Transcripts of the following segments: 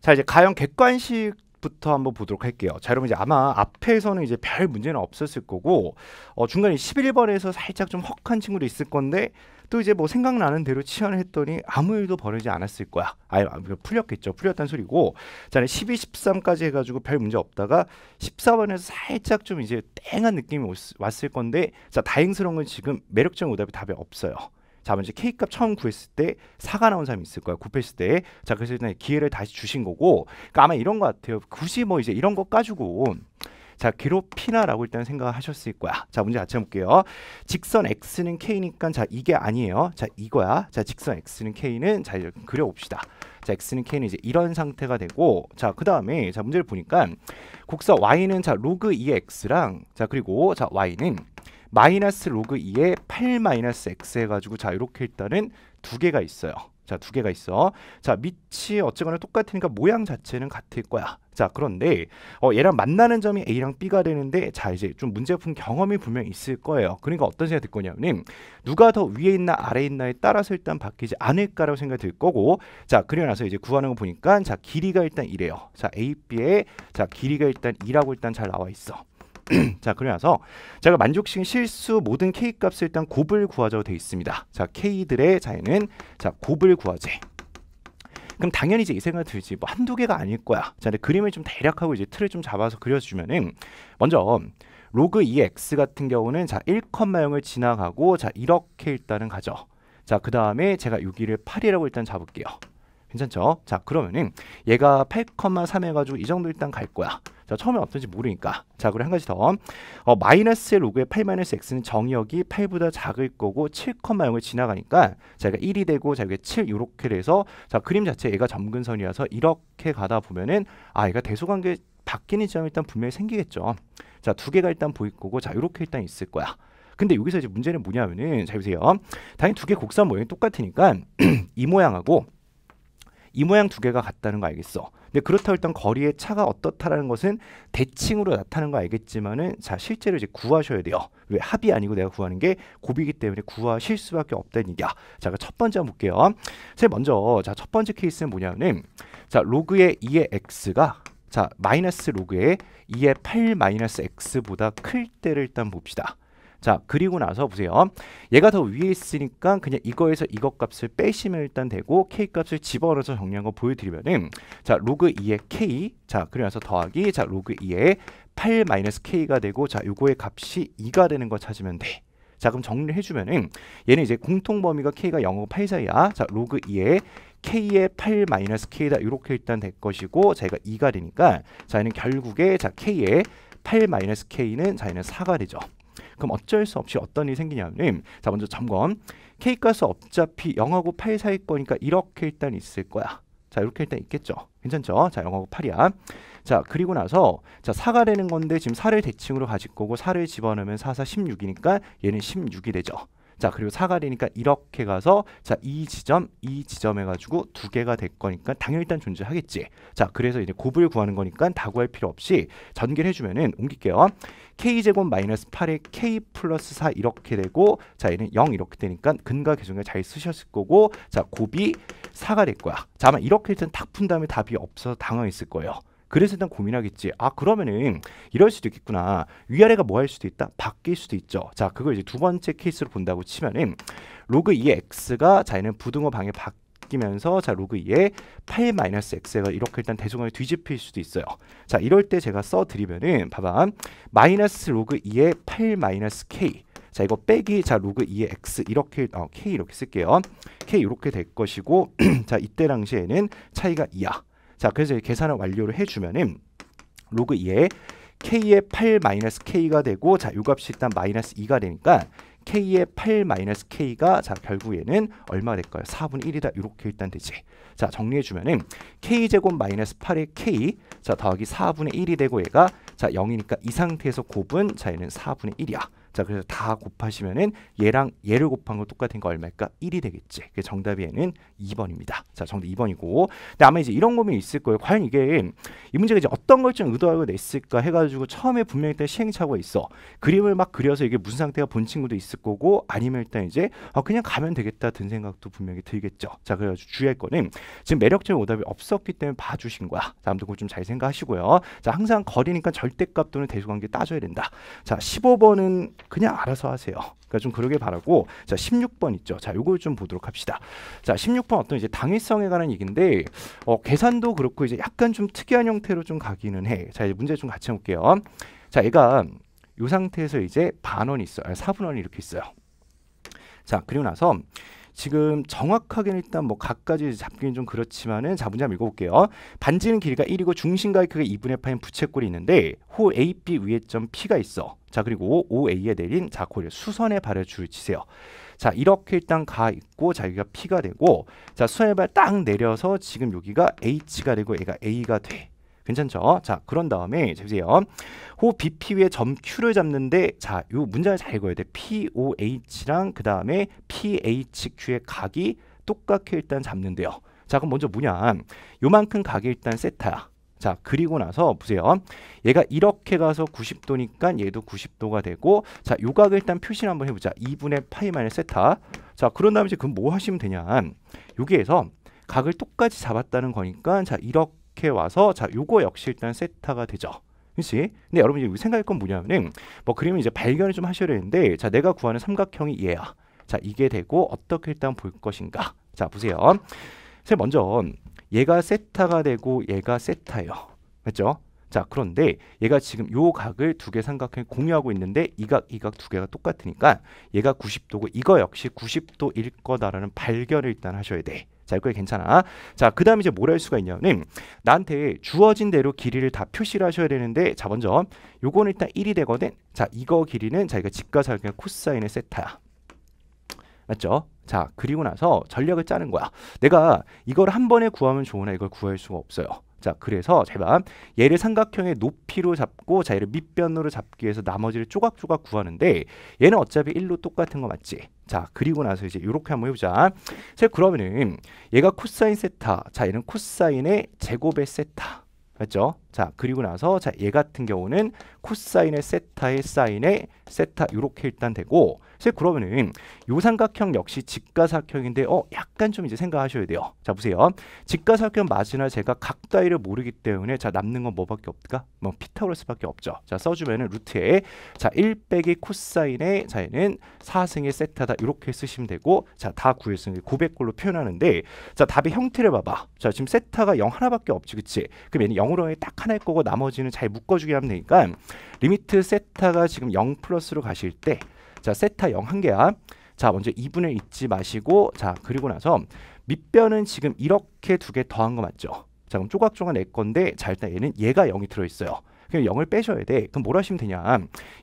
자 이제 가형 객관식 부터 한번 보도록 할게요. 자, 여러분 이제 아마 앞에서는 이제 별 문제는 없었을 거고 어, 중간에 11번에서 살짝 좀 헉한 친구도 있을 건데 또 이제 뭐 생각나는 대로 치환을 했더니 아무 일도 벌어지지 않았을 거야. 아예 아, 풀렸겠죠. 풀렸단 소리고 자, 12, 13까지 해가지고 별 문제 없다가 14번에서 살짝 좀 이제 땡한 느낌이 왔을 건데 자, 다행스러운 건 지금 매력적인 오답이 답이 없어요. 자본주의 K값 처음 구했을 때 사가 나온 사람이 있을 거야. 굽혔을 때. 자, 그래서 기회를 다시 주신 거고. 그러니까 아마 이런 것 같아요. 굳이 뭐 이제 이런 거까지고자 괴롭히나라고 일단 생각하셨을 거야 자 문제 자체 볼게요 직선 x는 k니까 자 이게 아니에요 자 이거야 자 직선 x는 k는 자이렇 그려봅시다 자 x는 k는 이제 이런 상태가 되고 자 그 다음에 자 문제를 보니까 곡선 y는 자 로그 2x랑 자 그리고 자 y는 마이너스 로그 2에 8 마이너스 x 해가지고 자 이렇게 일단은 두 개가 있어요. 자, 두 개가 있어. 자, 밑이 어쨌거나 똑같으니까 모양 자체는 같을 거야. 자, 그런데 어, 얘랑 만나는 점이 A랑 B가 되는데 자, 이제 좀 문제 푼 경험이 분명히 있을 거예요. 그러니까 어떤 생각이 들 거냐면 누가 더 위에 있나 아래에 있나에 따라서 일단 바뀌지 않을까라고 생각이 들 거고 자, 그리고 나서 이제 구하는 거 보니까 자, 길이가 일단 이래요. 자, A, b 에 자, 길이가 일단 2라고 일단 잘 나와 있어. 자, 그래서 제가 만족시킨 실수 모든 k 값을 일단 곱을 구하자고 되어 있습니다. 자, k들의 자에는 자, 곱을 구하재. 그럼 당연히 이제 이 생각 들지 뭐 한두 개가 아닐 거야. 자, 근데 그림을 좀 대략하고 이제 틀을 좀 잡아서 그려주면은 먼저 로그 2x 같은 경우는 자 1,0을 지나가고 자 이렇게 일단은 가죠. 자 그 다음에 제가 여기를 8이라고 일단 잡을게요. 괜찮죠? 자 그러면은 얘가 8,3 해가지고 이 정도 일단 갈 거야. 자, 처음에 어떤지 모르니까. 자, 그리고 한 가지 더. 어, 마이너스의 로그의 8-x는 정역이 의 8보다 작을 거고 7,0을 지나가니까 자, 기가 1이 되고 자, 기가7 이렇게 돼서 자, 그림 자체 얘가 점근선이어서 이렇게 가다 보면은 아, 얘가 대소관계 바뀌는 점이 일단 분명히 생기겠죠. 자, 두 개가 일단 보일 거고 자, 이렇게 일단 있을 거야. 근데 여기서 이제 문제는 뭐냐면은 잘 보세요. 당연히 두 개 곡선 모양이 똑같으니까 이 모양하고 이 모양 두 개가 같다는 거 알겠어. 근데 그렇다고 일단 거리의 차가 어떻다라는 것은 대칭으로 나타나는 거 알겠지만은 자 실제로 이제 구하셔야 돼요. 왜 합이 아니고 내가 구하는 게 곱이기 때문에 구하실 수밖에 없다는 얘기야. 자, 첫 번째 한번 볼게요. 제 먼저 자첫 번째 케이스는 뭐냐면 자 로그의 2의 x가 자 마이너스 로그의 2의 8 마이너스 x보다 클 때를 일단 봅시다. 자 그리고 나서 보세요 얘가 더 위에 있으니까 그냥 이거에서 이것 값을 빼시면 일단 되고 k 값을 집어넣어서 정리한 거 보여드리면은 자 로그 2의 k 자 그리고 나서 더하기 자 로그 2의 8 k가 되고 자 요거의 값이 2가 되는 거 찾으면 돼 자, 그럼 정리를 해주면은 얘는 이제 공통 범위가 k가 0하고 8 사이야. 자, 로그 2에 k의 8 마이너스 k다. 이렇게 일단 될 것이고 자기가 2가 되니까 자, 얘는 결국에 자, k의 8 마이너스 k는 자, 얘는 4가 되죠. 그럼 어쩔 수 없이 어떤 일이 생기냐면 자 먼저 점검 K가스 어차피 0하고 8 사이 거니까 이렇게 일단 있을 거야. 자 이렇게 일단 있겠죠. 괜찮죠? 자 0하고 8이야. 자 그리고 나서 자 4가 되는 건데 지금 4를 대칭으로 가질 거고 4를 집어넣으면 4, 4, 16이니까 얘는 16이 되죠. 자 그리고 사각이니까 이렇게 가서 자이 지점 이 지점 해가지고 두 개가 될 거니까 당연히 일단 존재하겠지 자 그래서 이제 곱을 구하는 거니까 다 구할 필요 없이 전개를 해주면은 옮길게요 k제곱 마이너스 8에 k 플러스 4 이렇게 되고 자 얘는 0 이렇게 되니까 근과 계정을 잘 쓰셨을 거고 자 곱이 4가 될 거야 자 아마 이렇게 일단 딱푼 다음에 답이 없어서 당황했을 거예요 그래서 일단 고민하겠지. 아 그러면은 이럴 수도 있겠구나. 위아래가 뭐 할 수도 있다. 바뀔 수도 있죠. 자 그걸 이제 두 번째 케이스로 본다고 치면은 로그 2의 x가 자 얘는 부등호 방에 바뀌면서자 로그 2에 8마이 x가 이렇게 일단 대소관이 뒤집힐 수도 있어요. 자 이럴 때 제가 써드리면은 봐봐 마이너스 로그 2에 8마 k 자 이거 빼기 자 로그 2의 x 이렇게 어, k 이렇게 쓸게요. k 이렇게 될 것이고 자 이때 당시에는 차이가 2야. 자, 그래서 계산을 완료를 해주면은 로그 2에 k의 8 마이너스 k가 되고 자, 요 값이 일단 마이너스 2가 되니까 k의 8 마이너스 k가 자 결국에는 얼마 될까요? 4분의 1이다 이렇게 일단 되지 자 정리해주면은 k제곱 마이너스 8의 k 자 더하기 4분의 1이 되고 얘가 자 0이니까 이 상태에서 곱은 자 얘는 4분의 1이야 자 그래서 다 곱하시면은 얘랑 얘를 곱한 거 똑같은 거 얼마일까? 1이 되겠지. 그 정답이 얘는 2번입니다. 자 정답 2번이고 근데 아마 이제 이런 고민이 있을 거예요. 과연 이게 이 문제가 이제 어떤 걸 좀 의도하고 냈을까 해가지고 처음에 분명히 일단 시행착오가 있어. 그림을 막 그려서 이게 무슨 상태가 본 친구도 있을 거고 아니면 일단 이제 아 그냥 가면 되겠다 든 생각도 분명히 들겠죠. 자 그래가지고 주의할 거는 지금 매력적인 오답이 없었기 때문에 봐주신 거야. 자 아무튼 그걸 좀 잘 생각하시고요. 자 항상 거리니까 절대값 또는 대수관계 따져야 된다. 자 15번은 그냥 알아서 하세요. 그러니까 좀 그러길 바라고 자 16번 있죠. 자 요걸 좀 보도록 합시다. 자 16번 어떤 이제 당위성에 관한 얘기인데 어, 계산도 그렇고 이제 약간 좀 특이한 형태로 좀 가기는 해. 자 이제 문제 좀 같이 볼게요. 자 얘가 요 상태에서 이제 반원 있어요. 4분원이 아, 이렇게 있어요. 자 그리고 나서 지금 정확하게 는 일단 뭐각가지 잡기는 좀 그렇지만은 자 문제 한번 읽어볼게요. 반지는 길이가 1이고 중심과의 크기가 2분의 파인 부채꼴이 있는데 호 AB 위에 점 P가 있어. 자 그리고 OA에 내린 자코를 수선에 발을 줄을 치세요. 자 이렇게 일단 가 있고 자 여기가 P가 되고 자 수선에 발딱 내려서 지금 여기가 H가 되고 얘가 A가 돼. 괜찮죠? 자, 그런 다음에 잘 보세요. 호 BP 위에 점 Q를 잡는데 자, 요 문장을 잘 읽어야 돼. POH랑 그다음에 PHQ의 각이 똑같게 일단 잡는데요. 자, 그럼 먼저 뭐냐? 요만큼 각이 일단 세타야. 자 그리고 나서 보세요 얘가 이렇게 가서 90도니까 얘도 90도가 되고 자 요각을 일단 표시를 한번 해보자 2분의 파이 마이너 세타 자 그런 다음에 이제 그럼 뭐 하시면 되냐 여기에서 각을 똑같이 잡았다는 거니까 자 이렇게 이렇게 와서 자 요거 역시 일단 세타가 되죠. 그치? 근데 여러분 이제 생각할 건 뭐냐면은 뭐 그림을 이제 발견을 좀 하셔야 되는데 자 내가 구하는 삼각형이 얘야. 자 이게 되고 어떻게 일단 볼 것인가. 자 보세요. 자 먼저 얘가 세타가 되고 얘가 세타예요. 맞죠? 자 그런데 얘가 지금 요 각을 두 개 삼각형이 공유하고 있는데 이 각 이 각 두 개가 똑같으니까 얘가 90도고 이거 역시 90도일 거다라는 발견을 일단 하셔야 돼. 자 이거 괜찮아. 자 그 다음 에 이제 뭘 할 수가 있냐면 나한테 주어진 대로 길이를 다 표시를 하셔야 되는데 자 먼저 요거는 일단 1이 되거든. 자 이거 길이는 자기가 직가사각형 코사인의 세타야. 맞죠? 자 그리고 나서 전략을 짜는 거야. 내가 이걸 한 번에 구하면 좋으나 이걸 구할 수가 없어요. 자 그래서 제발 얘를 삼각형의 높이로 잡고 자 얘를 밑변으로 잡기 위해서 나머지를 조각조각 구하는데 얘는 어차피 1로 똑같은 거 맞지? 자 그리고 나서 이제 이렇게 한번 해보자 자 그러면은 얘가 코사인 세타 자 얘는 코사인의 제곱의 세타 맞죠? 자 그리고 나서 자 얘 같은 경우는 코사인의 세타의 사인의 세타 이렇게 일단 되고 그래서 그러면은 요 삼각형 역시 직가사각형인데 어 약간 좀 이제 생각하셔야 돼요. 자 보세요. 직가사각형 마지나 제가 각 따위를 모르기 때문에 자 남는 건 뭐밖에 없을까? 뭐 피타고라스밖에 없죠. 자 써주면은 루트에 자1 빼기 코사인의 자에는 4승의 세타다 이렇게 쓰시면 되고 자 다 구했으니 900골로 표현하는데 자 답의 형태를 봐봐. 자 지금 세타가 0 하나밖에 없지 그치? 그럼 얘는 0으로 딱 하나일 거고 나머지는 잘 묶어주게 하면 되니까 리미트 세타가 지금 0 플러스로 가실 때 자, 세타 0 한 개야. 자, 먼저 2분을 잊지 마시고 자, 그리고 나서 밑변은 지금 이렇게 두 개 더한 거 맞죠? 자, 그럼 조각조각 낼 건데 자, 일단 얘는 얘가 0이 들어 있어요. 그냥 0을 빼셔야 돼. 그럼 뭘 하시면 되냐.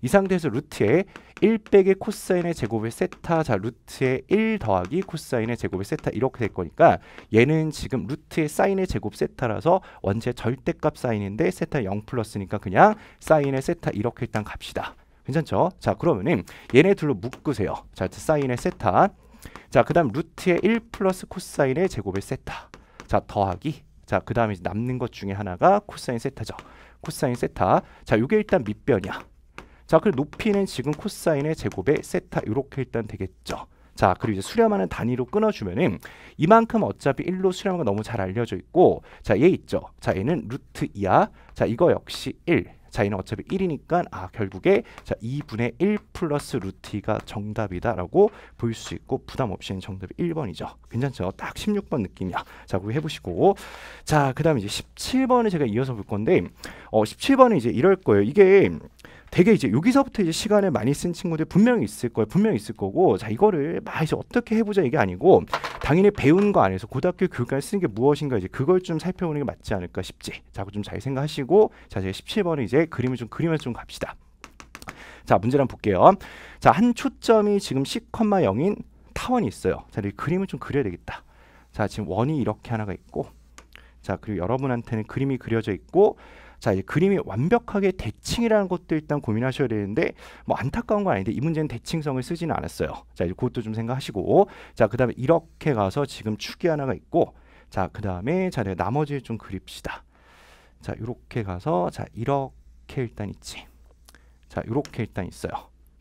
이 상태에서 루트에 1 빼기 코사인의 제곱의 세타, 자, 루트에 1 더하기 코사인의 제곱의 세타 이렇게 될 거니까 얘는 지금 루트의 사인의 제곱 세타라서 원체 절대값 사인인데 세타 0 플러스니까 그냥 사인의 세타 이렇게 일단 갑시다. 괜찮죠? 자 그러면은 얘네 둘로 묶으세요. 자 사인의 세타 자 그 다음 루트의 1 플러스 코사인의 제곱의 세타 자 더하기 자 그 다음에 남는 것 중에 하나가 코사인 세타죠. 코사인 세타 자 이게 일단 밑변이야. 자 그리고 높이는 지금 코사인의 제곱의 세타 이렇게 일단 되겠죠. 자 그리고 이제 수렴하는 단위로 끊어주면은 이만큼 어차피 1로 수렴한 거 너무 잘 알려져 있고 자 얘 있죠 자 얘는 루트 2야 자 이거 역시 1자 얘는 어차피 1이니까 아 결국에 자 2분의 1 플러스 루트가 정답이다라고 볼 수 있고 부담 없이는 정답이 1번이죠. 괜찮죠? 딱 16번 느낌이야. 자 그거 해보시고 자그 다음에 이제 17번을 제가 이어서 볼 건데 어 17번은 이제 이럴 거예요. 이게 되게 이제 여기서부터 이제 시간을 많이 쓴 친구들 분명히 있을 거예요. 분명히 있을 거고 자 이거를 막 이제 어떻게 해보자 이게 아니고 당연히 배운 거 안에서 고등학교 교육관 쓰는 게 무엇인가 이제 그걸 좀 살펴보는 게 맞지 않을까 싶지. 자, 좀잘 생각하시고 자 제가 17번에 이제 그림을 좀 그리면서 좀 갑시다. 자 문제를 한번 볼게요. 자 한 초점이 지금 10,0인 타원이 있어요. 자이 그림을 좀 그려야 되겠다. 자 지금 원이 이렇게 하나가 있고 자 그리고 여러분한테는 그림이 그려져 있고 자, 이제 그림이 완벽하게 대칭이라는 것도 일단 고민하셔야 되는데 뭐 안타까운 건 아닌데 이 문제는 대칭성을 쓰지는 않았어요. 자, 이제 그것도 좀 생각하시고 자, 그다음에 이렇게 가서 지금 축이 하나가 있고 자, 그다음에 자, 내가 나머지 를좀 그립시다. 자, 이렇게 가서 자, 이렇게 일단 있지. 자, 이렇게 일단 있어요.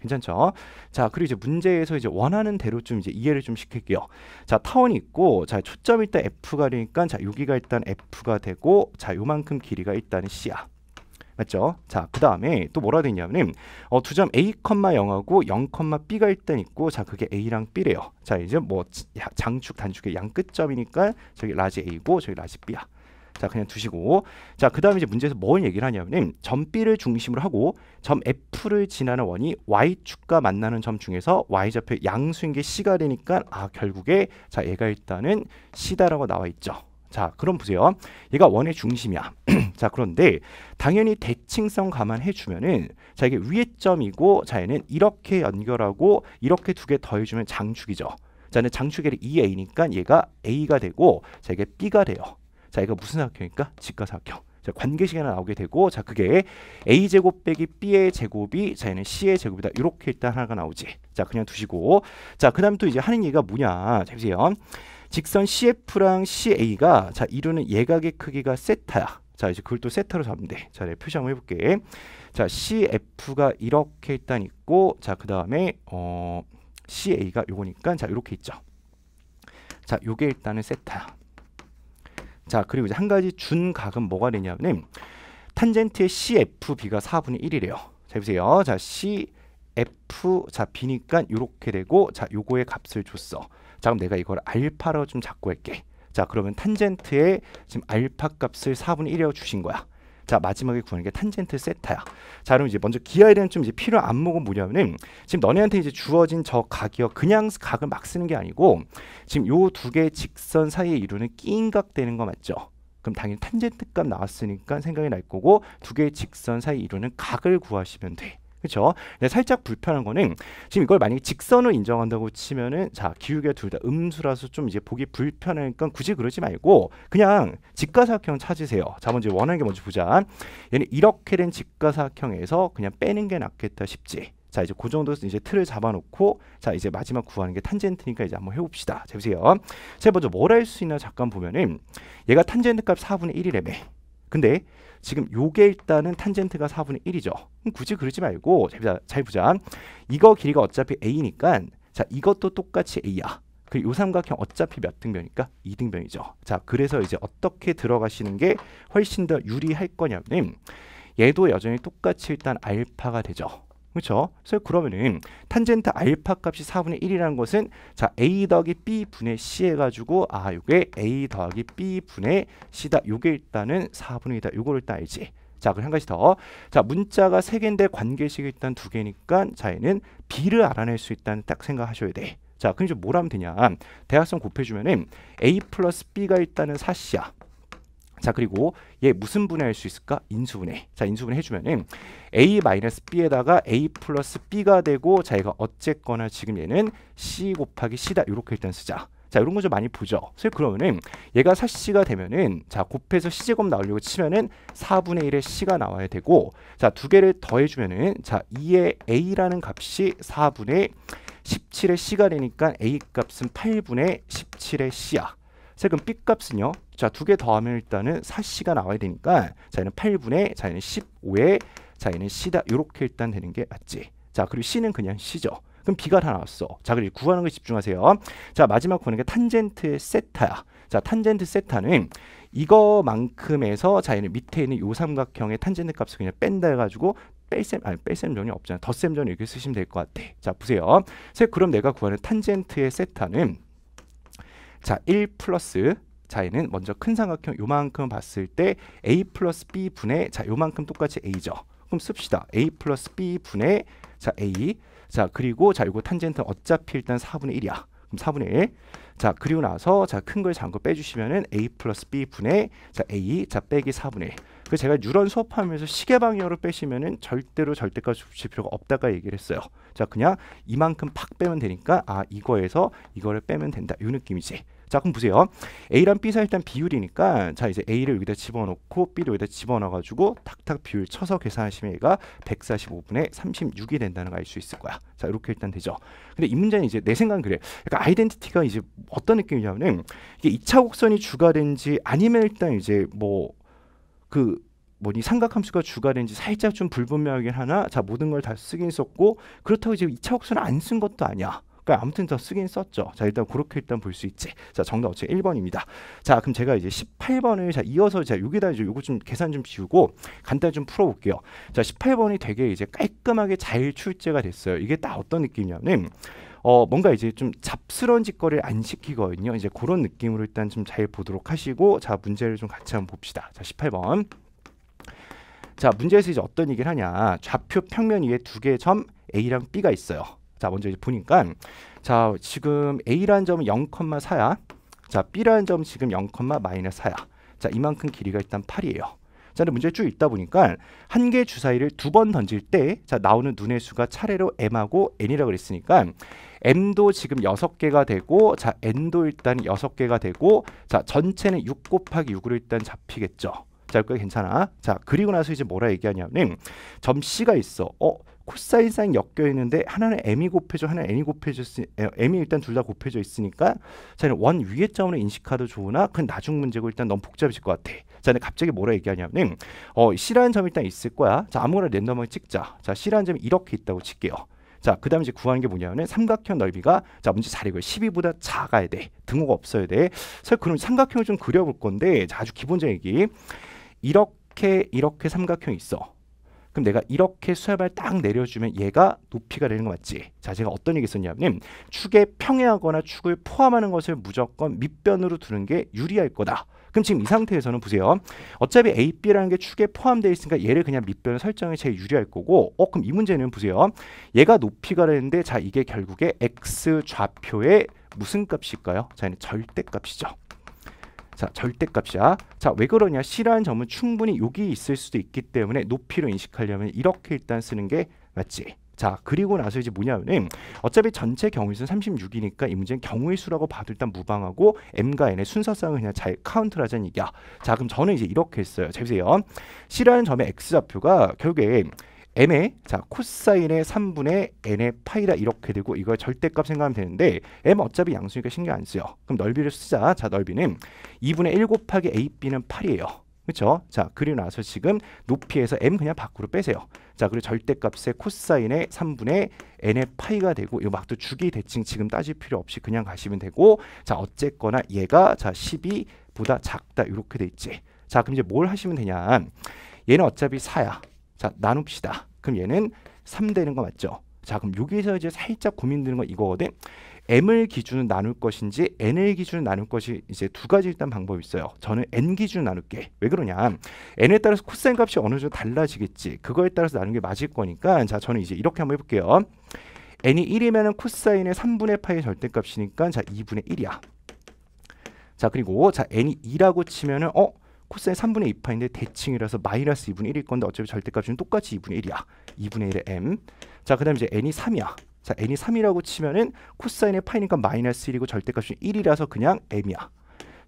괜찮죠? 자, 그리고 이제 문제에서 이제 원하는 대로 좀 이제 이해를 좀 시킬게요. 자, 타원이 있고, 자, 초점이 일단 F가 되니까, 자, 여기가 일단 F가 되고, 자, 요만큼 길이가 일단 C야. 맞죠? 자, 그 다음에 또 뭐라 되냐면 어, 두 점 A, 0하고 0, B가 일단 있고 자, 그게 A랑 B래요. 자, 이제 뭐 장축, 단축의 양 끝점이니까 저기 라지 A고 저기 라지 B야. 자 그냥 두시고 자그 다음에 이제 문제에서 뭘 얘기를 하냐면 점 B를 중심으로 하고 점 F를 지나는 원이 Y축과 만나는 점 중에서 Y좌표 양수인 게 C가 되니까 아 결국에 자 얘가 일단은 C다라고 나와 있죠. 자 그럼 보세요. 얘가 원의 중심이야. 자 그런데 당연히 대칭성 감안해 주면은 자 이게 위의 점이고 자 얘는 이렇게 연결하고 이렇게 두 개 더해주면 장축이죠. 자는 장축의 2a니까 얘가 a가 되고 자 이게 b가 돼요. 자 이거 무슨 사각형일까? 직각사각형. 자, 관계식이 하나 오게 되고 자 그게 a 제곱 빼기 b의 제곱이 자 얘는 c의 제곱이다 이렇게 일단 하나가 나오지 자 그냥 두시고 자 그다음 또 이제 하는 얘기가 뭐냐 잠시만요 직선 cf랑 ca가 자 이루는 예각의 크기가 세타야 자 이제 그걸 또 세타로 잡면 돼자 네, 표시 한번 해볼게 자 cf가 이렇게 일단 있고 자그 다음에 어 ca가 요거니까 자 이렇게 있죠 자 요게 일단은 세타야 자 그리고 이제 한 가지 준각은 뭐가 되냐면 탄젠트의 CFB가 4분의 1이래요. 자 보세요. 자 CF 자 B니까 이렇게 되고 자 요거의 값을 줬어. 자 그럼 내가 이걸 알파로 좀 잡고 할게. 자 그러면 탄젠트의 지금 알파 값을 4분의 1이라고 주신 거야. 자 마지막에 구하는 게 탄젠트 세타야. 자 그럼 이제 먼저 기하에 대한 좀 이제 필요 안목은 뭐냐면은 지금 너네한테 이제 주어진 저 각이요 그냥 각을 막 쓰는 게 아니고 지금 요 두 개의 직선 사이에 이루는 끼인각 되는 거 맞죠? 그럼 당연히 탄젠트 값 나왔으니까 생각이 날 거고 두 개의 직선 사이 에 이루는 각을 구하시면 돼. 그렇죠? 근데 살짝 불편한 거는 지금 이걸 만약에 직선을 인정한다고 치면은 자 기울기가 둘다 음수라서 좀 이제 보기 불편하니까 굳이 그러지 말고 그냥 직가사각형 찾으세요. 자 먼저 원하는 게 뭔지 보자. 얘는 이렇게 된 직가사각형에서 그냥 빼는 게 낫겠다 싶지. 자 이제 그 정도에서 이제 틀을 잡아놓고 자 이제 마지막 구하는 게 탄젠트니까 이제 한번 해봅시다. 자 보세요. 제가 먼저 뭘할 수 있나 잠깐 보면은 얘가 탄젠트 값 4분의 1이래매. 근데 지금 요게 일단은 탄젠트가 4분의 1이죠. 굳이 그러지 말고 잘, 보자, 잘 보자. 이거 길이가 어차피 a니까 자 이것도 똑같이 a야. 그요 삼각형 어차피 몇 등변이니까 2등변이죠. 자 그래서 이제 어떻게 들어가시는 게 훨씬 더 유리할 거냐면 얘도 여전히 똑같이 일단 알파가 되죠. 그렇죠? 그래서 그러면은 탄젠트 알파 값이 4분의 1이라는 것은 자 a 더하기 b 분의 c 해가지고 아 요게 a 더하기 b 분의 c다 요게 일단은 4분의 2다 요거를 일단 알지 자 그럼 한 가지 더자 문자가 3개인데 관계식이 일단 2개니까 자 얘는 b를 알아낼 수 있다는 딱 생각하셔야 돼 자, 그럼 이제 뭘 하면 되냐. 대각선 곱해주면은 A 플러스 B가 일단은 4C야. 자 그리고 얘 무슨 분해할 수 있을까? 인수분해. 자 인수분해 해주면은 a 마이너스 b에다가 a 플러스 b가 되고 자기가 어쨌거나 지금 얘는 c 곱하기 c다 이렇게 일단 쓰자. 자 이런 거 좀 많이 보죠. 그래서 그러면은 얘가 4c가 되면은 자 곱해서 c 제곱 나오려고 치면은 4분의 1의 c가 나와야 되고 자두 개를 더해주면은 자 2의 a라는 값이 4분의 17의 c가 되니까 a 값은 8분의 17의 c야. 자그 b 값은요 자, 두 개 더하면 일단은 4C가 나와야 되니까 자, 얘는 8분의 자, 얘는 1 5의 자, 얘는 C다. 이렇게 일단 되는 게 맞지. 자, 그리고 C는 그냥 C죠. 그럼 B가 다 나왔어. 자, 그리고 구하는 걸 집중하세요. 자, 마지막 보는 게 탄젠트의 세타야. 자, 탄젠트 세타는 이거만큼에서 자, 얘는 밑에 있는 요 삼각형의 탄젠트 값을 그냥 뺀다 해가지고 뺄셈 아니 뺄셈 전이 없잖아. 덧셈 전 이렇게 쓰시면 될 것 같아. 자, 보세요. 그럼 내가 구하는 탄젠트의 세타는 자, 1 플러스 자얘는 먼저 큰 삼각형 요만큼 봤을 때 a 플러스 b 분의 자 요만큼 똑같이 a죠. 그럼 씁시다. a 플러스 b 분의 자 a 자 그리고 자 요거 탄젠트 어차피 일단 4분의 1이야. 그럼 4분의 1. 자 그리고 나서 자 큰걸 작은 거 빼주시면은 a 플러스 b 분의 자 a 자 빼기 4분의 1. 그 제가 뉴런 수업하면서 시계 방향으로 빼시면은 절대로 절대까지 붙일 필요가 없다가 얘기를 했어요. 자 그냥 이만큼 팍 빼면 되니까 아 이거에서 이거를 빼면 된다. 요 느낌이지. 자 그럼 보세요. A랑 B사 일단 비율이니까 자 이제 A를 여기다 집어넣고 B를 여기다 집어넣어가지고 탁탁 비율 쳐서 계산하시면 얘가 145분의 36이 된다는 걸 알 수 있을 거야. 자 이렇게 일단 되죠. 근데 이 문제는 이제 내 생각은 그래. 그러니까 아이덴티티가 이제 어떤 느낌이냐면은 이게 2차 곡선이 주가된지 아니면 일단 이제 뭐 그 뭐니 삼각함수가 주가된지 살짝 좀 불분명하긴 하나 자 모든 걸 다 쓰긴 썼고 그렇다고 이제 2차 곡선을 안 쓴 것도 아니야. 그러니까 아무튼 더 쓰긴 썼죠. 자, 일단 그렇게 일단 볼 수 있지. 자, 정답 어째 1번입니다. 자, 그럼 제가 이제 18번을 자, 이어서 자, 여기다 이제 요거 좀 계산 좀 지우고 간단히 좀 풀어 볼게요. 자, 18번이 되게 이제 깔끔하게 잘 출제가 됐어요. 이게 딱 어떤 느낌이냐면 어, 뭔가 이제 좀 잡스러운 짓거리를 안 시키거든요. 이제 그런 느낌으로 일단 좀 잘 보도록 하시고 자 문제를 좀 같이 한번 봅시다. 자 18번 자 문제에서 이제 어떤 얘기를 하냐 좌표 평면 위에 두 개의 점 A랑 B가 있어요. 다 먼저 보니까 자 지금 A라는 점은 0,4야. 자 B라는 점은 지금 0,-4야. 자 이만큼 길이가 일단 8이에요. 자 근데 문제 쭉 있다 보니까 한개의 주사위를 두 번 던질 때 자 나오는 눈의 수가 차례로 m하고 n이라고 그랬으니까 m도 지금 6개가 되고 자 n도 일단 6개가 되고 자 전체는 6 곱하기 6으로 일단 잡히겠죠. 자, 그거 괜찮아. 자, 그리고 나서 이제 뭐라 얘기하냐면 점 C가 있어. 어, 코사인상 엮여 있는데 하나는 m이 곱해져 하나는 n이 곱해져 m이 일단 둘 다 곱해져 있으니까 자는 원 위의 점으로 인식하도 좋으나 그건 나중 문제고 일단 너무 복잡해질 것 같아. 자, 근데 갑자기 뭐라 얘기하냐면 어, C라는 점이 일단 있을 거야. 자, 아무거나 랜덤하게 찍자. 자, C라는 점이 이렇게 있다고 칠게요. 자, 그 다음에 이제 구하는 게뭐냐면 삼각형 넓이가 자, 문제 잘 읽어요. 12보다 작아야 돼. 등호가 없어야 돼. 자 그럼 삼각형을 좀 그려볼 건데 자, 아주 기본적인 얘기. 이렇게 이렇게 삼각형이 있어. 그럼 내가 이렇게 수협을 딱 내려주면 얘가 높이가 되는 거 맞지? 자, 제가 어떤 얘기 했었냐면 축에 평행하거나 축을 포함하는 것을 무조건 밑변으로 두는 게 유리할 거다. 그럼 지금 이 상태에서는 보세요. 어차피 AB라는 게 축에 포함되어 있으니까 얘를 그냥 밑변 설정이 제일 유리할 거고 어 그럼 이 문제는 보세요. 얘가 높이가 되는데 자 이게 결국에 X 좌표의 무슨 값일까요? 자 얘는 절대값이죠. 자 절대값이야. 자 왜 그러냐? C라는 점은 충분히 여기 있을 수도 있기 때문에 높이로 인식하려면 이렇게 일단 쓰는 게 맞지. 자 그리고 나서 이제 뭐냐면은 어차피 전체 경우 수는 36이니까 이 문제는 경우의 수라고 봐도 일단 무방하고 m과 n의 순서상을 그냥 잘 카운트를 하자는 얘기야 자 그럼 저는 이제 이렇게 했어요 자 보세요 c라는 점의 x좌표가 결국에 m의 자 코사인의 3분의 n의 파이다 이렇게 되고 이걸 절대값 생각하면 되는데 m 어차피 양수니까 신경 안 쓰여. 그럼 넓이를 쓰자. 자 넓이는 2분의 1 곱하기 ab는 8이에요. 그렇죠? 자 그리고 나서 지금 높이에서 m 그냥 밖으로 빼세요. 자 그리고 절대값의 코사인의 3분의 n의 파이가 되고 이 막도 주기 대칭 지금 따질 필요 없이 그냥 가시면 되고 자 어쨌거나 얘가 자 12보다 작다 이렇게 돼 있지. 자 그럼 이제 뭘 하시면 되냐? 얘는 어차피 4야. 자 나눕시다. 그럼 얘는 3 되는 거 맞죠? 자 그럼 여기서 이제 살짝 고민되는 건 이거거든. m을 기준으로 나눌 것인지 n을 기준으로 나눌 것이 이제 두 가지 일단 방법이 있어요. 저는 n 기준으로 나눌게. 왜 그러냐? n에 따라서 코사인 값이 어느 정도 달라지겠지. 그거에 따라서 나눈 게 맞을 거니까 자 저는 이제 이렇게 한번 해볼게요. n이 1이면은 코사인의 3분의 파의 절대값이니까 자 2분의 1이야. 자 그리고 자 n이 2라고 치면은 어 코스의 3분의 2파인데 대칭이라서 마이너스 2분의 1일 건데 어차피 절대값이 똑같이 2분의 1이야. 2분의 1의 m. 자, 그 다음에 이제 n이 3이야. 자, n이 3이라고 치면은 코사인의 파이니까 마이너스 1이고 절대값이 1이라서 그냥 m이야.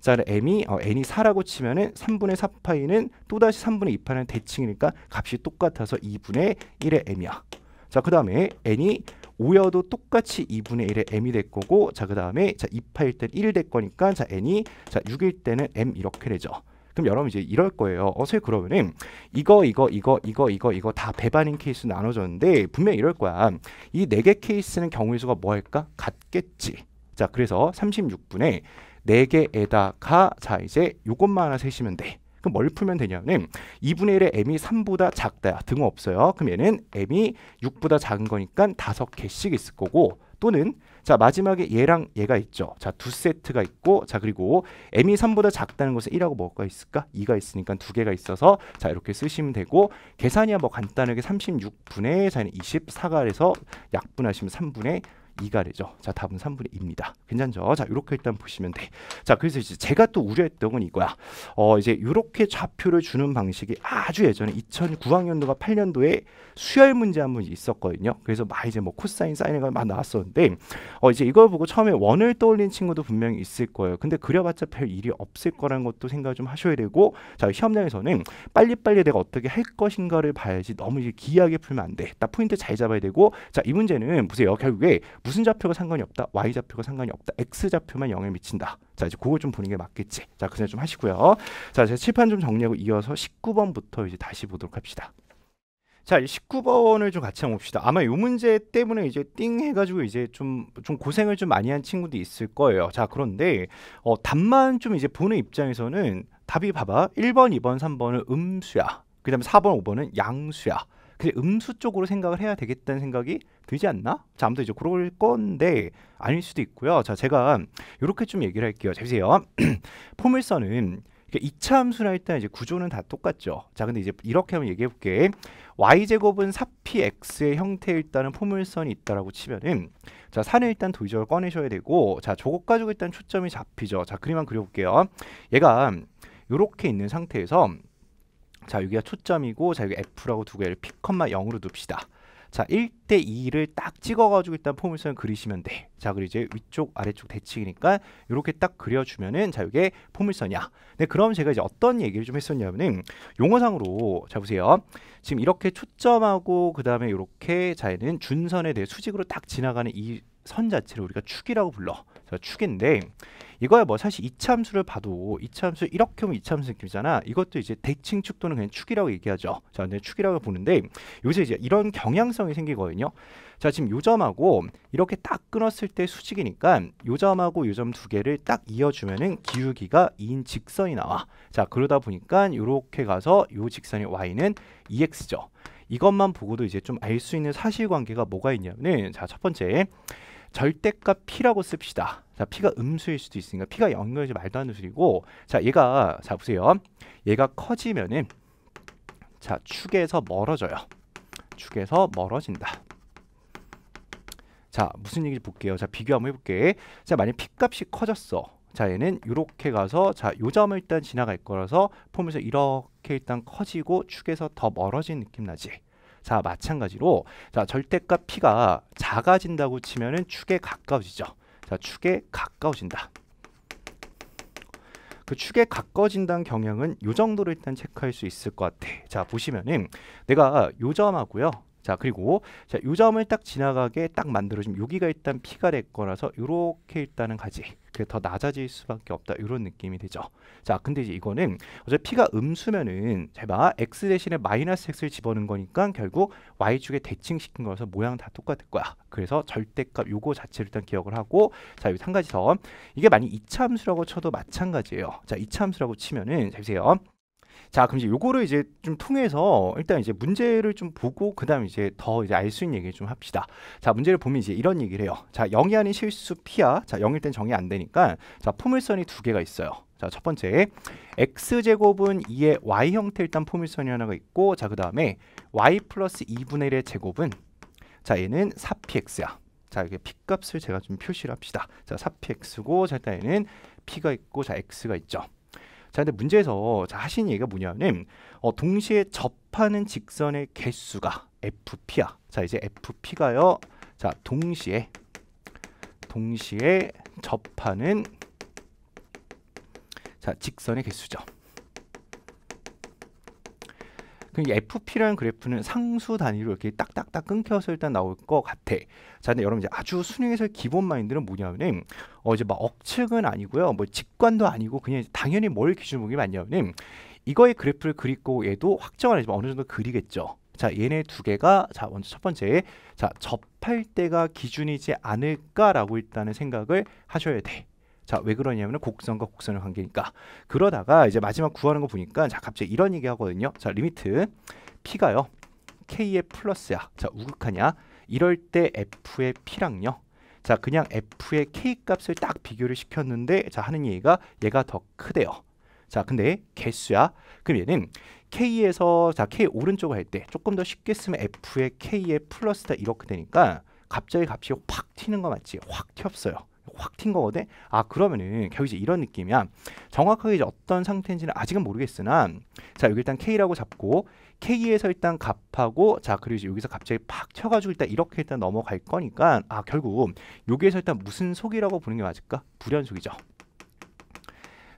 자, m이 어, n이 4라고 치면은 3분의 4파이는 또다시 3분의 2파는 대칭이니까 값이 똑같아서 2분의 1의 m이야. 자, 그 다음에 n이 5여도 똑같이 2분의 1의 m이 될 거고 자, 그 다음에 자, 2파일 때는 1이 될 거니까 자, n이 자, 6일 때는 m 이렇게 되죠. 그럼 여러분 이제 이럴 거예요. 어서 그러면은 이거 이거 이거 이거 이거 이거 다 배반인 케이스 나눠졌는데 분명 이럴 거야. 이 네 개 케이스는 경우의 수가 뭐일까? 같겠지. 자 그래서 36분에 4개에다가 자 이제 요것만 하나 세시면 돼. 그럼 뭘 풀면 되냐면 2분의 1의 m이 3보다 작다 등 없어요. 그럼 얘는 m이 6보다 작은 거니까 5개씩 있을 거고 또는 자 마지막에 얘랑 얘가 있죠. 자 두 세트가 있고 자 그리고 m이 3보다 작다는 것은 1하고 뭐가 있을까? 2가 있으니까 두 개가 있어서 자 이렇게 쓰시면 되고 계산이야 뭐 간단하게 36분의 자는 24가 해서 약분하시면 3분의 이가래죠. 자, 답은 3분의 2입니다. 괜찮죠? 자, 이렇게 일단 보시면 돼. 자, 그래서 이제 제가 또 우려했던 건 이거야. 어, 이제 이렇게 좌표를 주는 방식이 아주 예전에 2009학년도가 8년도에 수열 문제 한번 있었거든요. 그래서 막 이제 뭐 코사인, 사인회가 막 나왔었는데 어, 이제 이걸 보고 처음에 원을 떠올린 친구도 분명히 있을 거예요. 근데 그려봤자 별 일이 없을 거라는 것도 생각을 좀 하셔야 되고 자, 시험장에서는 빨리빨리 내가 어떻게 할 것인가를 봐야지 너무 이제 기이하게 풀면 안 돼. 딱 포인트 잘 잡아야 되고 자, 이 문제는 보세요. 결국에 무슨 좌표가 상관이 없다. y 좌표가 상관이 없다. x 좌표만 영에 미친다. 자, 이제 그걸좀 보는 게 맞겠지. 자, 그 생각 좀 하시고요. 자, 제가 칠판 좀 정리하고 이어서 19번부터 이제 다시 보도록 합시다. 자, 19번을 좀 같이 한번 봅시다. 아마 이 문제 때문에 이제 띵 해가지고 이제 좀, 좀 고생을 좀 많이 한 친구도 있을 거예요. 자, 그런데, 어, 답만 좀 이제 보는 입장에서는 답이 봐봐. 1번, 2번, 3번은 음수야. 그 다음에 4번, 5번은 양수야. 근데 음수 쪽으로 생각을 해야 되겠다는 생각이 되지 않나? 자, 아무튼 이제 그럴 건데 아닐 수도 있고요. 자, 제가 이렇게 좀 얘기를 할게요. 자, 보세요. 포물선은 이차 함수를 할때 이제 구조는 다 똑같죠. 자, 근데 이제 이렇게 한번 얘기해 볼게. y제곱은 4px의 형태에 일단은 포물선이 있다라고 치면은 자, 산을 일단 도의적을 꺼내셔야 되고 자, 저것 가지고 일단 초점이 잡히죠. 자, 그림만 그려 볼게요. 얘가 이렇게 있는 상태에서 자, 여기가 초점이고 자, 여기 f라고 두고 얘를 p, 0으로 둡시다. 자 1대2를 딱 찍어가지고 일단 포물선 그리시면 돼. 자 그리고 이제 위쪽 아래쪽 대칭이니까 이렇게 딱 그려주면은 자 이게 포물선이야. 네 그럼 제가 이제 어떤 얘기를 좀 했었냐면은 용어상으로 자 보세요. 지금 이렇게 초점하고 그 다음에 이렇게 자에는 준선에 대해 수직으로 딱 지나가는 이 선 자체를 우리가 축이라고 불러. 축인데 이거야 뭐 사실 이참수를 봐도 이참수 이렇게 하면 이참수 느낌이잖아. 이것도 이제 대칭축 또는 그냥 축이라고 얘기하죠. 자, 근데 축이라고 보는데 요새 이제 이런 경향성이 생기거든요. 자, 지금 요점하고 이렇게 딱 끊었을 때 수직이니까 요점하고 요점 두 개를 딱 이어주면은 기울기가 2인 직선이 나와. 자, 그러다 보니까 요렇게 가서 요 직선의 y는 2x죠. E 이것만 보고도 이제 좀 알 수 있는 사실관계가 뭐가 있냐면은 자, 첫 번째 절대값 P라고 씁시다. 자, P가 음수일 수도 있으니까 P가 0이지 말도 안 되는 소리고 자, 얘가 자, 보세요. 얘가 커지면은 자, 축에서 멀어져요. 축에서 멀어진다. 자, 무슨 얘기인지 볼게요. 자, 비교 한번 해볼게. 자, 만약 P값이 커졌어. 자, 얘는 이렇게 가서 자, 요 점을 일단 지나갈 거라서 폼에서 이렇게 일단 커지고 축에서 더 멀어진 느낌 나지. 자 마찬가지로 자 절대값 p가 작아진다고 치면은 축에 가까워지죠. 자 축에 가까워진다. 그 축에 가까워진다는 경향은 요 정도로 일단 체크할 수 있을 것 같아. 자 보시면은 내가 요점하고요. 자 그리고 자요 점을 딱 지나가게 딱만들어진면 여기가 일단 피가 될 거라서 요렇게 일단은 가지 그게 더 낮아질 수밖에 없다 이런 느낌이 되죠 자 근데 이제 이거는 어제 피가 음수면은 제발 x 대신에 마이너스 x를 집어넣은 거니까 결국 y축에 대칭시킨 거라서 모양 다 똑같을 거야 그래서 절대값 요거 자체를 일단 기억을 하고 자 여기 한 가지 더 이게 만약 이차함수라고 쳐도 마찬가지예요 자 이차함수라고 치면은 잘 보세요 자, 그럼 이제 요거를 이제 좀 통해서 일단 이제 문제를 좀 보고 그다음 이제 더 이제 알 수 있는 얘기를 좀 합시다. 자, 문제를 보면 이제 이런 얘기를 해요. 자, 0이 아닌 실수 피야 자, 0일 땐 정이 안 되니까 자, 포물선이 두 개가 있어요. 자, 첫 번째 x제곱은 2의 y 형태 일단 포물선이 하나가 있고 자, 그다음에 y 플러스 2분의 1의 제곱은 자, 얘는 4px야. 자, 이게 p값을 제가 좀 표시를 합시다. 자, 4px고 자, 일단 얘는 p가 있고 자, x가 있죠. 자, 근데 문제에서 자, 하신 얘기가 뭐냐면 어, 동시에 접하는 직선의 개수가 FP야. 자, 이제 FP가요. 자, 동시에 동시에 접하는 자, 직선의 개수죠. 그 FP라는 그래프는 상수 단위로 이렇게 딱딱딱 끊겨서 일단 나올 것 같아. 자, 근데 여러분 이제 아주 수능에서 의 기본 마인드는 뭐냐면은 어 이제 막 억측은 아니고요. 뭐 직관도 아니고 그냥 당연히 뭘 기준으로 보기 맞냐면은 이거의 그래프를 그리고 얘도 확정을 하지만 어느 정도 그리겠죠. 자, 얘네 두 개가 자, 먼저 첫 번째. 자, 접할 때가 기준이지 않을까라고 일단은 생각을 하셔야 돼. 자왜 그러냐면 곡선과 곡선의 관계니까 그러다가 이제 마지막 구하는 거 보니까 자 갑자기 이런 얘기 하거든요 자 리미트 p가요 k의 플러스야 자 우극하냐 이럴 때 f의 p랑요 자 그냥 f의 k 값을 딱 비교를 시켰는데 자 하는 얘기가 얘가 더 크대요 자 근데 개수야 그럼 얘는 k에서 자 k 오른쪽 할때 조금 더 쉽게 쓰면 f의 k의 플러스다 이렇게 되니까 갑자기 값이 확 튀는 거 맞지 확 튀었어요 확튄 거거든. 아 그러면은 결국 이제 이런 느낌이야. 정확하게 이제 어떤 상태인지는 아직은 모르겠으나 자 여기 일단 K라고 잡고 K에서 일단 갑하고자 그리고 이제 여기서 갑자기 팍 쳐가지고 일단 이렇게 일단 넘어갈 거니까 아 결국 여기에서 일단 무슨 속이라고 보는 게 맞을까? 불연속이죠.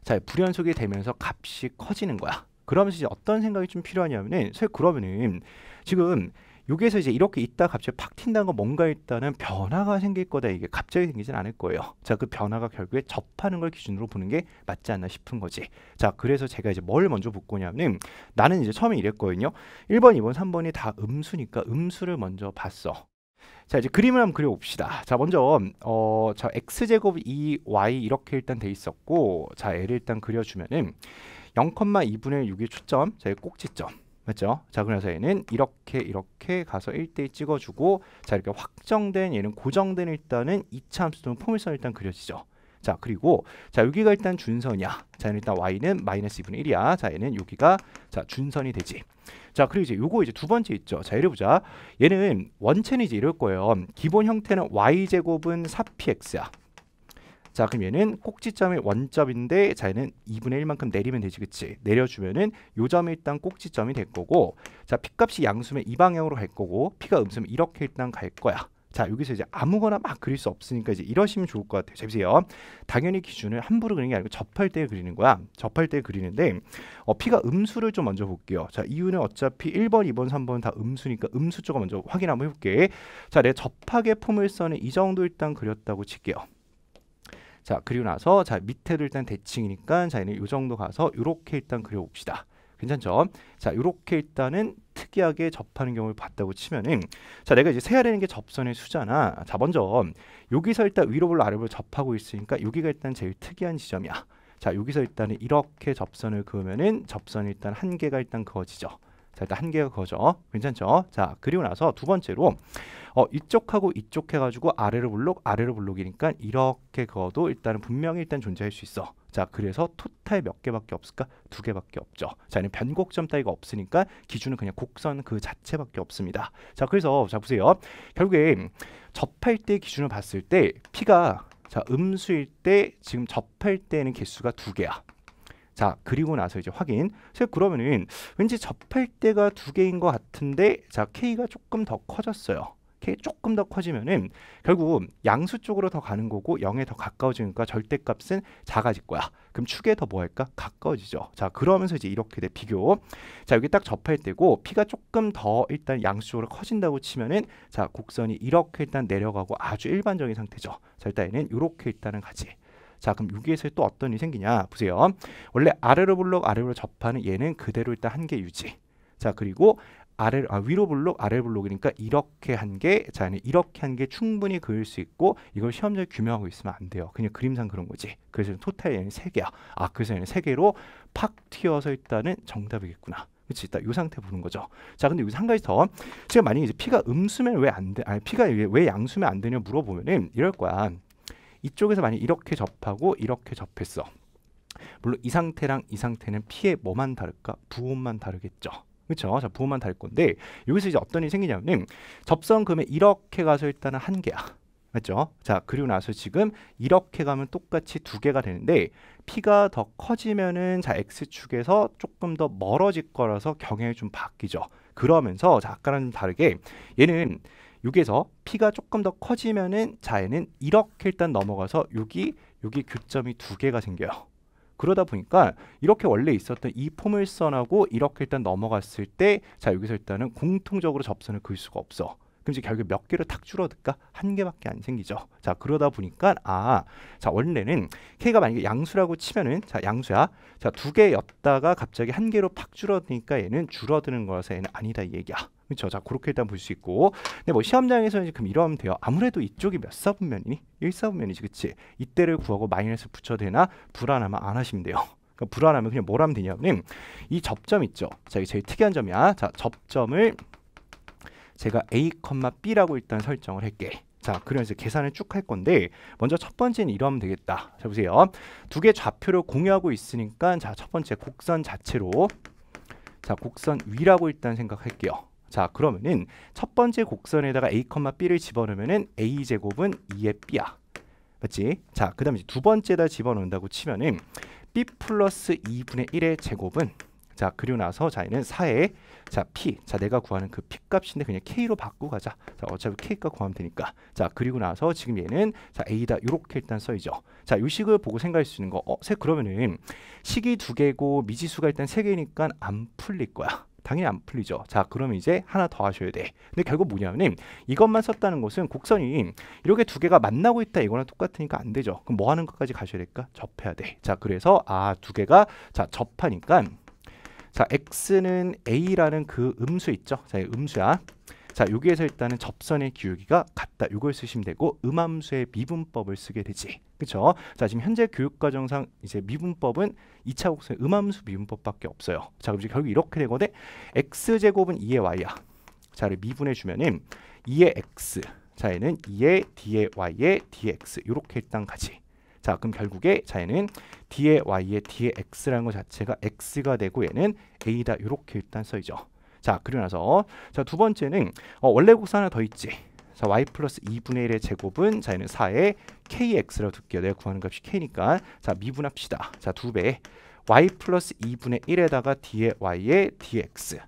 자 불연속이 되면서 값이 커지는 거야. 그러면서 이제 어떤 생각이 좀 필요하냐면은 그러면은 지금 여기에서 이제 이렇게 있다 갑자기 팍 튄다는 건 뭔가 일단은 변화가 생길 거다 이게 갑자기 생기진 않을 거예요. 자 그 변화가 결국에 접하는 걸 기준으로 보는 게 맞지 않나 싶은 거지. 자 그래서 제가 이제 뭘 먼저 묻고냐면 나는 이제 처음에 이랬거든요. 1번, 2번, 3번이 다 음수니까 음수를 먼저 봤어. 자 이제 그림을 한번 그려봅시다. 자 먼저 어 자 x 제곱 2y 이렇게 일단 돼 있었고 자 l 일단 그려주면은 0,2분의 6의 초점, 자 꼭지점. 맞죠? 자 그래서 얘는 이렇게 이렇게 가서 1대1 찍어주고 자 이렇게 확정된 얘는 고정된 일단은 2차 함수 또 포물선 일단 그려지죠. 자 그리고 자 여기가 일단 준선이야 자 일단 y는 마이너스 2분의 1이야 자 얘는 여기가 자 준선이 되지 자 그리고 이제 요거 이제 두 번째 있죠 자 이래 보자 얘는 원체는 이제 이럴 거예요 기본 형태는 y제곱은 4px야 자 그러면은 꼭지점의 원점인데 자 얘는 2분의 1만큼 내리면 되지 그치 내려주면은 요 점이 일단 꼭지점이 될 거고 자 p값이 양수면 이 방향으로 갈 거고 p가 음수면 이렇게 일단 갈 거야 자 여기서 이제 아무거나 막 그릴 수 없으니까 이제 이러시면 좋을 것 같아요 잘 보세요 당연히 기준을 함부로 그리는 게 아니고 접할 때 그리는 거야 접할 때 그리는데 어, P가 음수를 좀 먼저 볼게요 자 이유는 어차피 1번 2번 3번 다 음수니까 음수 쪽을 먼저 확인 한번 해볼게 자 내 접하게 폼을 써는 이 정도 일단 그렸다고 칠게요 자 그리고 나서 자밑에를 일단 대칭이니까 자 얘는 요 정도 가서 요렇게 일단 그려봅시다. 괜찮죠? 자요렇게 일단은 특이하게 접하는 경우를 봤다고 치면은 자 내가 이제 세야되는 게 접선의 수잖아. 자 먼저 여기서 일단 위로 볼로 아래로 접하고 있으니까 여기가 일단 제일 특이한 지점이야. 자 여기서 일단은 이렇게 접선을 그으면은 접선 이 일단 한 개가 일단 그어지죠. 자 일단 한 개가 거죠 괜찮죠 자 그리고 나서 두 번째로 어, 이쪽하고 이쪽 해가지고 아래로 블록 아래로 블록이니까 이렇게 그어도 일단은 분명히 일단 존재할 수 있어 자 그래서 토탈 몇 개밖에 없을까 두 개밖에 없죠 자 이는 변곡점 따위가 없으니까 기준은 그냥 곡선 그 자체밖에 없습니다 자 그래서 자 보세요 결국에 접할 때 기준을 봤을 때 p가 자 음수일 때 지금 접할 때는 개수가 두 개야 자 그리고 나서 이제 확인 그래서 그러면은 왠지 접할 때가 두 개인 것 같은데 자 K가 조금 더 커졌어요 K 조금 더 커지면은 결국 양수 쪽으로 더 가는 거고 0에 더 가까워지니까 절대값은 작아질 거야 그럼 축에 더 뭐 할까? 가까워지죠 자 그러면서 이제 이렇게 돼 비교 자 여기 딱 접할 때고 P가 조금 더 일단 양수 쪽으로 커진다고 치면은 자 곡선이 이렇게 일단 내려가고 아주 일반적인 상태죠 자일단 얘는 이렇게 일단은 가지 자 그럼 여기에서 또 어떤 일이 생기냐 보세요. 원래 아래로 블록 아래로 접하는 얘는 그대로 일단 한 개 유지. 자 그리고 아래 아, 위로 블록 아래 블록이니까 이렇게 한 개, 자 이렇게 한 개 충분히 그릴 수 있고 이걸 시험장에 규명하고 있으면 안 돼요. 그냥 그림상 그런 거지. 그래서 토탈 얘는 세 개야. 아 그래서 얘는 세 개로 팍 튀어서 있다는 정답이겠구나. 그치 있다 요 상태 보는 거죠 자 근데 여기서 한 가지 더 지금 만약에 이제 피가 음수면 왜 안돼 아니 피가 왜, 왜 양수면 안 되냐 물어보면은 이럴 거야 이쪽에서 만약 이렇게 접하고 이렇게 접했어. 물론 이 상태랑 이 상태는 피의 뭐만 다를까? 부호만 다르겠죠. 그렇죠? 자, 부호만 다를 건데 여기서 이제 어떤 일이 생기냐면 접선금에 이렇게 가서 일단은 한 개야. 맞죠? 자, 그리고 나서 지금 이렇게 가면 똑같이 두 개가 되는데 피가더 커지면은 자 X축에서 조금 더 멀어질 거라서 경향이 좀 바뀌죠. 그러면서 자 아까랑 좀 다르게 얘는 6에서 P가 조금 더 커지면은 자에는 이렇게 일단 넘어가서 여기 여기 교점이 두 개가 생겨요. 그러다 보니까 이렇게 원래 있었던 이 포물선하고 이렇게 일단 넘어갔을 때 자 여기서 일단은 공통적으로 접선을 그을 수가 없어. 그럼 이제 결국 몇 개로 탁 줄어들까? 한 개밖에 안 생기죠. 자, 그러다 보니까 아, 자, 원래는 K가 만약에 양수라고 치면은 자, 양수야. 자, 두 개였다가 갑자기 한 개로 팍 줄어드니까 얘는 줄어드는 거라서 얘는 아니다 이 얘기야. 그렇죠. 자, 그렇게 일단 볼 수 있고. 근데 뭐 시험장에서 이제 그럼 이러면 돼요. 아무래도 이쪽이 몇 사분면이니? 1사분면이지. 그치 이때를 구하고 마이너스 붙여야 되나? 불안하면 안 하시면 돼요. 그러니까 불안하면 그냥 뭘 하면 되냐면 이 접점 있죠. 자, 이게 제일 특이한 점이야. 자, 접점을 제가 a, b라고 일단 설정을 할게. 자, 그럼 이제 계산을 쭉 할 건데 먼저 첫 번째는 이러면 되겠다. 자, 보세요. 두 개 좌표를 공유하고 있으니까 자, 첫 번째 곡선 자체로 자, 곡선 위라고 일단 생각할게요. 자, 그러면은 첫 번째 곡선에다가 a, b를 집어넣으면은 a 제곱은 2의 b야. 맞지? 자, 그다음에 두 번째다 집어넣는다고 치면은 b 플러스 2분의 1의 제곱은 자 그리고 나서 자 얘는 4에 자 p 자 내가 구하는 그 p 값인데 그냥 k로 바꾸 가자 자 어차피 k값 구하면 되니까 자 그리고 나서 지금 얘는 자 a다 이렇게 일단 써이죠 자 요식을 보고 생각할 수 있는 거어세 그러면은 식이 두 개고 미지수가 일단 세 개니까 안 풀릴 거야 당연히 안 풀리죠. 자, 그러면 이제 하나 더 하셔야 돼. 근데 결국 뭐냐면 이것만 썼다는 것은 곡선이 이렇게 두 개가 만나고 있다 이거랑 똑같으니까 안 되죠. 그럼 뭐 하는 것까지 가셔야 될까? 접해야 돼. 자, 그래서 아, 두 개가 자, 접하니까 자, x는 a라는 그 음수 있죠? 자, 음수야. 자, 여기에서 일단은 접선의 기울기가 같다. 이걸 쓰시면 되고 음함수의 미분법을 쓰게 되지. 그쵸 자, 지금 현재 교육과정상 이제 미분법은 2차 곡선의 음함수 미분법밖에 없어요. 자, 그럼 이제 결국 이렇게 되거든. x제곱은 2의 y야. 자를 미분해 주면은 2의 x 자얘는 2의 d의 y의 dx 이렇게 일단 가지. 자 그럼 결국에 자 얘는 d의 y의 d의 x라는 것 자체가 x가 되고 얘는 a다 이렇게 일단 써이죠. 자 그리고 나서 자두 번째는 어, 원래 곡선 하나 더 있지. 자 y 플러스 2분의 1의 제곱은 자 얘는 4의 kx라고 둘게요. 내가 구하는 값이 k니까 자 미분합시다. 자두배 y 플러스 2분의 1에다가 d의 y의 dx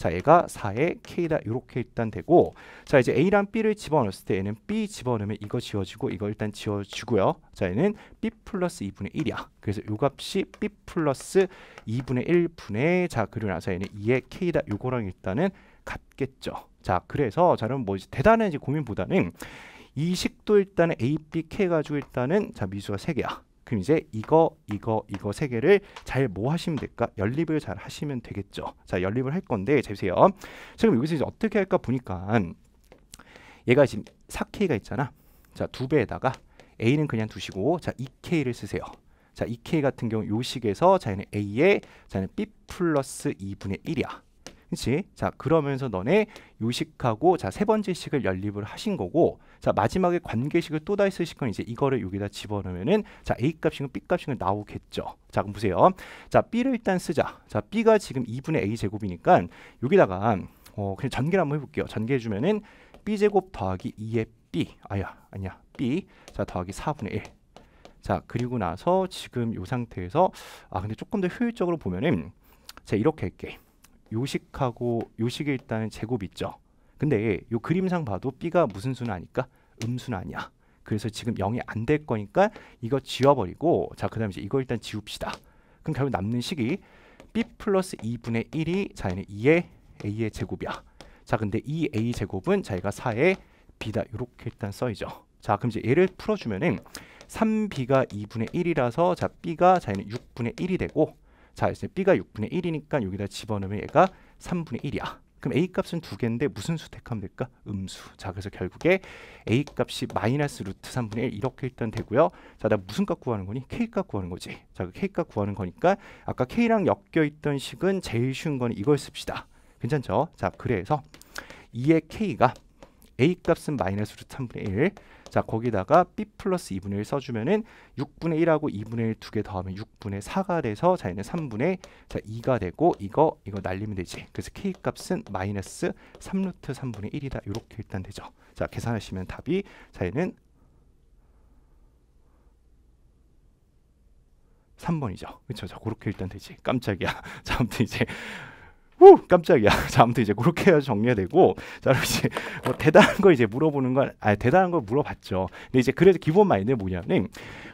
자 얘가 4의 k다 이렇게 일단 되고 자 이제 a랑 b를 집어넣었을 때 얘는 b 집어넣으면 이거 지워지고 이거 일단 지워지고요자 얘는 b 플러스 2분의 1이야 그래서 요 값이 b 플러스 2분의 1분의 자 그리고 나서 얘는 2의 k다 요거랑 일단은 같겠죠 자 그래서 자 그럼 뭐 대단한 이제 고민보다는 이 식도 일단은 a b k 가지고 일단은 자 미수가 3개야 그럼 이제 이거 이거 이거 세 개를 잘 뭐 하시면 될까? 연립을 잘 하시면 되겠죠. 자 연립을 할 건데 잘 보세요. 지금 여기서 이제 어떻게 할까 보니까 얘가 지금 4K가 있잖아. 자두 배에다가 A는 그냥 두시고 자 2K를 쓰세요. 자 2K 같은 경우 요 식에서 자기는 A에 자기는 B 플러스 2분의 1이야. 그렇지? 자 그러면서 너네 요식하고 자세 번째 식을 연립을 하신 거고 자 마지막에 관계식을 또다시쓰실건 이제 이거를 여기다 집어넣으면은 자 a 값이고 b 값이고 나오겠죠. 자 그럼 보세요. 자 b를 일단 쓰자. 자 b가 지금 2분의 a 제곱이니까 여기다가 어 그냥 전개를 한번 해볼게요. 전개해 주면은 b 제곱 더하기 2의 b 아야 아니야 b 자 더하기 4분의 1. 자 그리고 나서 지금 이 상태에서 아 근데 조금 더 효율적으로 보면은 자 이렇게 할게 요식하고 요식에 일단은 제곱 있죠. 근데 요 그림상 봐도 B가 무슨 순는 아니까 음순는 아니야. 그래서 지금 0이 안 될 거니까 이거 지워버리고 자 그다음에 이제 이거 일단 지웁시다. 그럼 결국 남는 식이 b 플러스 2분의 1이 자기는 2의 a의 제곱이야. 자 근데 이 a 제곱은 자기가 4의 b다 이렇게 일단 써이죠. 자 그럼 이제 얘를 풀어주면은 3b가 2분의 1이라서 자 b가 자기는 6분의 1이 되고 자 이제 b가 6분의 1이니까 여기다 집어넣으면 얘가 3분의 1이야. 그럼 a 값은 두 개인데 무슨 수 택하면 될까? 음수. 자 그래서 결국에 a 값이 마이너스 루트 3분의 1 이렇게 일단 되고요. 자 나 무슨 값 구하는 거니? k 값 구하는 거지. 자그 k 값 구하는 거니까 아까 k랑 엮여 있던 식은 제일 쉬운 거는 이걸 씁시다. 괜찮죠? 자 그래서 2의 k가 a 값은 마이너스 루트 3분의 1자 거기다가 b 플러스 2분의 1 써주면은 6분의 1하고 2분의 1두개 더하면 6분의 4가 돼서 자 얘는 3분의 자 2가 되고 이거 이거 날리면 되지 그래서 k 값은 마이너스 3루트 3분의 1이다 이렇게 일단 되죠 자 계산하시면 답이 자 얘는 3번이죠. 그렇죠. 자, 그렇게 일단 되지. 깜짝이야. 자, 아무튼 이제 후 깜짝이야. 자, 아무튼 이제 그렇게 해야 정리가 되고, 자, 그럼 이제 뭐 대단한 걸 이제 물어보는 건, 아, 대단한 걸 물어봤죠. 근데 이제 그래서 기본 마인드 뭐냐면,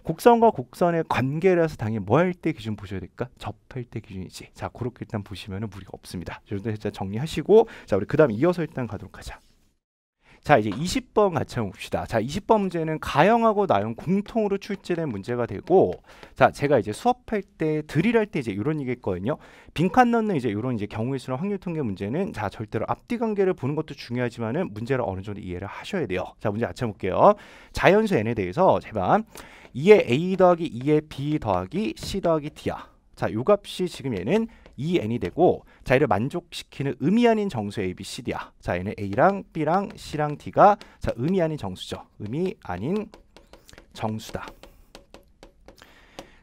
곡선과 곡선의 관계라서 당연히 뭐 할 때 기준 보셔야 될까? 접할 때 기준이지. 자, 그렇게 일단 보시면은 무리가 없습니다. 여러분들 일단 정리하시고, 자, 우리 그 다음 이어서 일단 가도록 하자. 자 이제 20번 같이 봅시다. 자 20번 문제는 가형하고 나형 공통으로 출제된 문제가 되고 자 제가 이제 수업할 때 드릴 할 때 이제 이런 얘기했거든요. 빈칸 넣는 이제 이런 이제 경우의 수랑 확률 통계 문제는 자 절대로 앞뒤 관계를 보는 것도 중요하지만은 문제를 어느 정도 이해를 하셔야 돼요. 자 문제 같이 볼게요. 자연수 n에 대해서 제발 2의 a 더하기 2의 b 더하기 c 더하기 d야. 자요 값이 지금 얘는 2n이 e 되고 자 얘를 만족시키는 의미 아닌 정수 a, b, c, d야. 자 얘는 a랑 b랑 c랑 d가 자 의미 아닌 정수죠. 의미 아닌 정수다.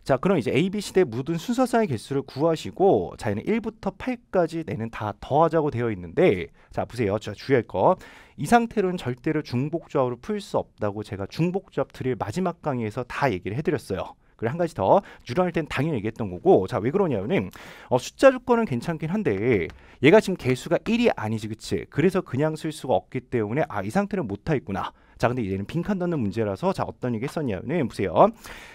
자 그럼 이제 A, B, C 대 묻은 순서상의 개수를 구하시고 자 얘는 1부터 8까지 내는다 더하자고 되어 있는데 자 보세요 자 주의할 거이 상태로는 절대로 중복조합으로 풀 수 없다고 제가 중복조합 드릴 마지막 강의에서 다 얘기를 해드렸어요 그리고 한 가지 더뉴런할땐 당연히 얘기했던 거고 자 왜 그러냐면은 어, 숫자 조건은 괜찮긴 한데 얘가 지금 개수가 1이 아니지 그치 그래서 그냥 쓸 수가 없기 때문에 아 이 상태는 못하 있구나 자 근데 이제는 빈칸 넣는 문제라서 자 어떤 얘기 했었냐면은 보세요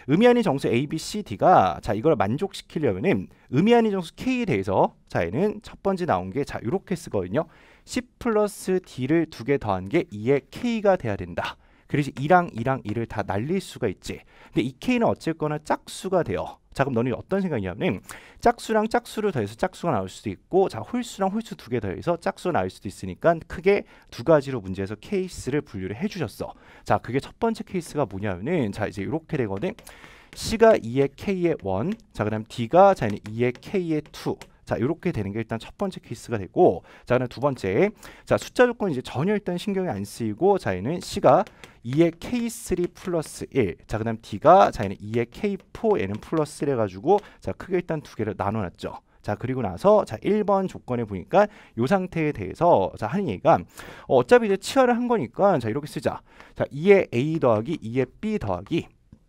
의미 아닌 정수 A, B, C, D가 자 이걸 만족시키려면은 의미 아닌 정수 K에 대해서 자 얘는 첫 번째 나온 게 자 이렇게 쓰거든요 C 플러스 D를 두 개 더한 게 2의 K가 돼야 된다 그래서 2랑 2랑 2를 다 날릴 수가 있지. 근데 이 K는 어쨌거나 짝수가 돼요. 자 그럼 너는 어떤 생각이냐면 짝수랑 짝수를 더해서 짝수가 나올 수도 있고 자 홀수랑 홀수 두 개 더해서 짝수 가 나올 수도 있으니까 크게 두 가지로 문제에서 케이스를 분류를 해주셨어 자 그게 첫 번째 케이스가 뭐냐면은 자 이제 이렇게 되거든 C가 2의 K의 1자 그 다음 D가 자 2의 K의 2자 이렇게 되는 게 일단 첫 번째 케이스가 되고 자 그다음 두 번째 자 숫자 조건 이제 전혀 일단 신경이 안 쓰이고 자 얘는 C가 2의 K3 플러스 1. 자, 그 다음 D가 자, 얘는 2의 K4, 얘는 플러스 1 해가지고 자, 크게 일단 두 개를 나눠놨죠. 자 그리고 나서 자 1번 조건에 보니까 요 상태에 대해서 자 하는 얘기가 어, 차피 이제 치열을한 거니까 자 이렇게 쓰자 자 2의 a 더하기 2의 b 더하기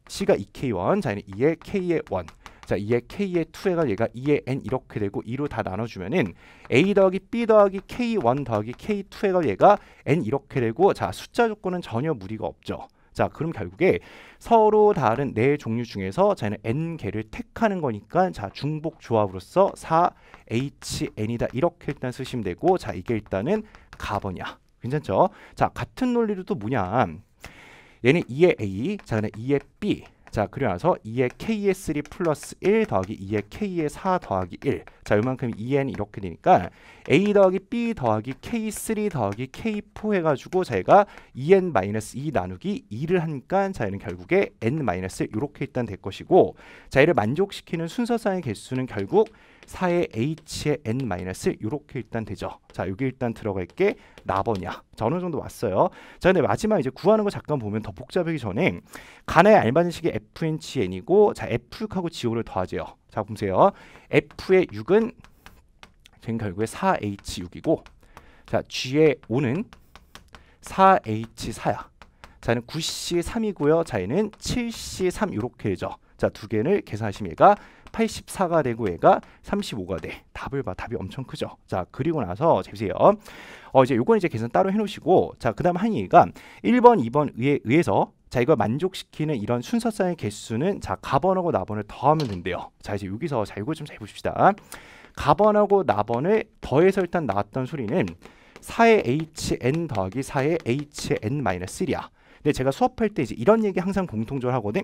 c가 2k1 자 얘는 2의 k의 1자 2에 k의 2에가 얘가 2에 n 이렇게 되고 2로 다 나눠주면은 a 더하기 b 더하기 k1 더하기 k2에가 얘가 n 이렇게 되고 자 숫자 조건은 전혀 무리가 없죠. 자 그럼 결국에 서로 다른 네 종류 중에서 자는 n 개를 택하는 거니까 자 중복 조합으로서 4HN이다 이렇게 일단 쓰시면 되고 자 이게 일단은 가버냐 괜찮죠 자 같은 논리로 또 뭐냐 얘는 2의 A 자 그다음에 2의 B 자, 그리고 나서 2의 k의 3 플러스 1 더하기 2의 k의 4 더하기 1. 자, 요만큼 2n 이렇게 되니까 a 더하기 b 더하기 k3 더하기 k4 해가지고 자기가 2n 마이너스 2 나누기 2를 하니까 자, 얘는 결국에 n 마이너스 이렇게 일단 될 것이고 자, 이를 만족시키는 순서상의 개수는 결국 4의 h의 n 마이너스 이렇게 일단 되죠. 자 여기 일단 들어갈 게 나버냐. 자 어느 정도 왔어요. 자 근데 마지막 이제 구하는 거 잠깐 보면 더 복잡하기 전에 간의 알맞은 식이 fngn이고 자 f6하고 g5를 더하죠. 자 보세요. f의 6은 지금 결국에 4h6이고 자 g의 5는 4h4야. 자는 9C3이고요. 자에는 7C3 이렇게 되죠. 자, 두 개를 계산하시면 얘가 84가 되고 얘가 35가 돼. 답을 봐. 답이 엄청 크죠. 자, 그리고 나서 보세요. 어, 이제 요건 이제 계산 따로 해 놓으시고 자, 그다음 한얘기가 1번, 2번 위에 의해서 자 이걸 만족시키는 이런 순서상의 개수는 자 가번하고 나번을 더하면 된대요. 자 이제 여기서 자 이거 좀잘 보십시다. 가번하고 나번을 더해서 일단 나왔던 소리는 4의 hn 더하기 4의 hn 마이너스 1이야. 근데 제가 수업할 때 이제 이런 얘기 항상 공통적으로 하거든.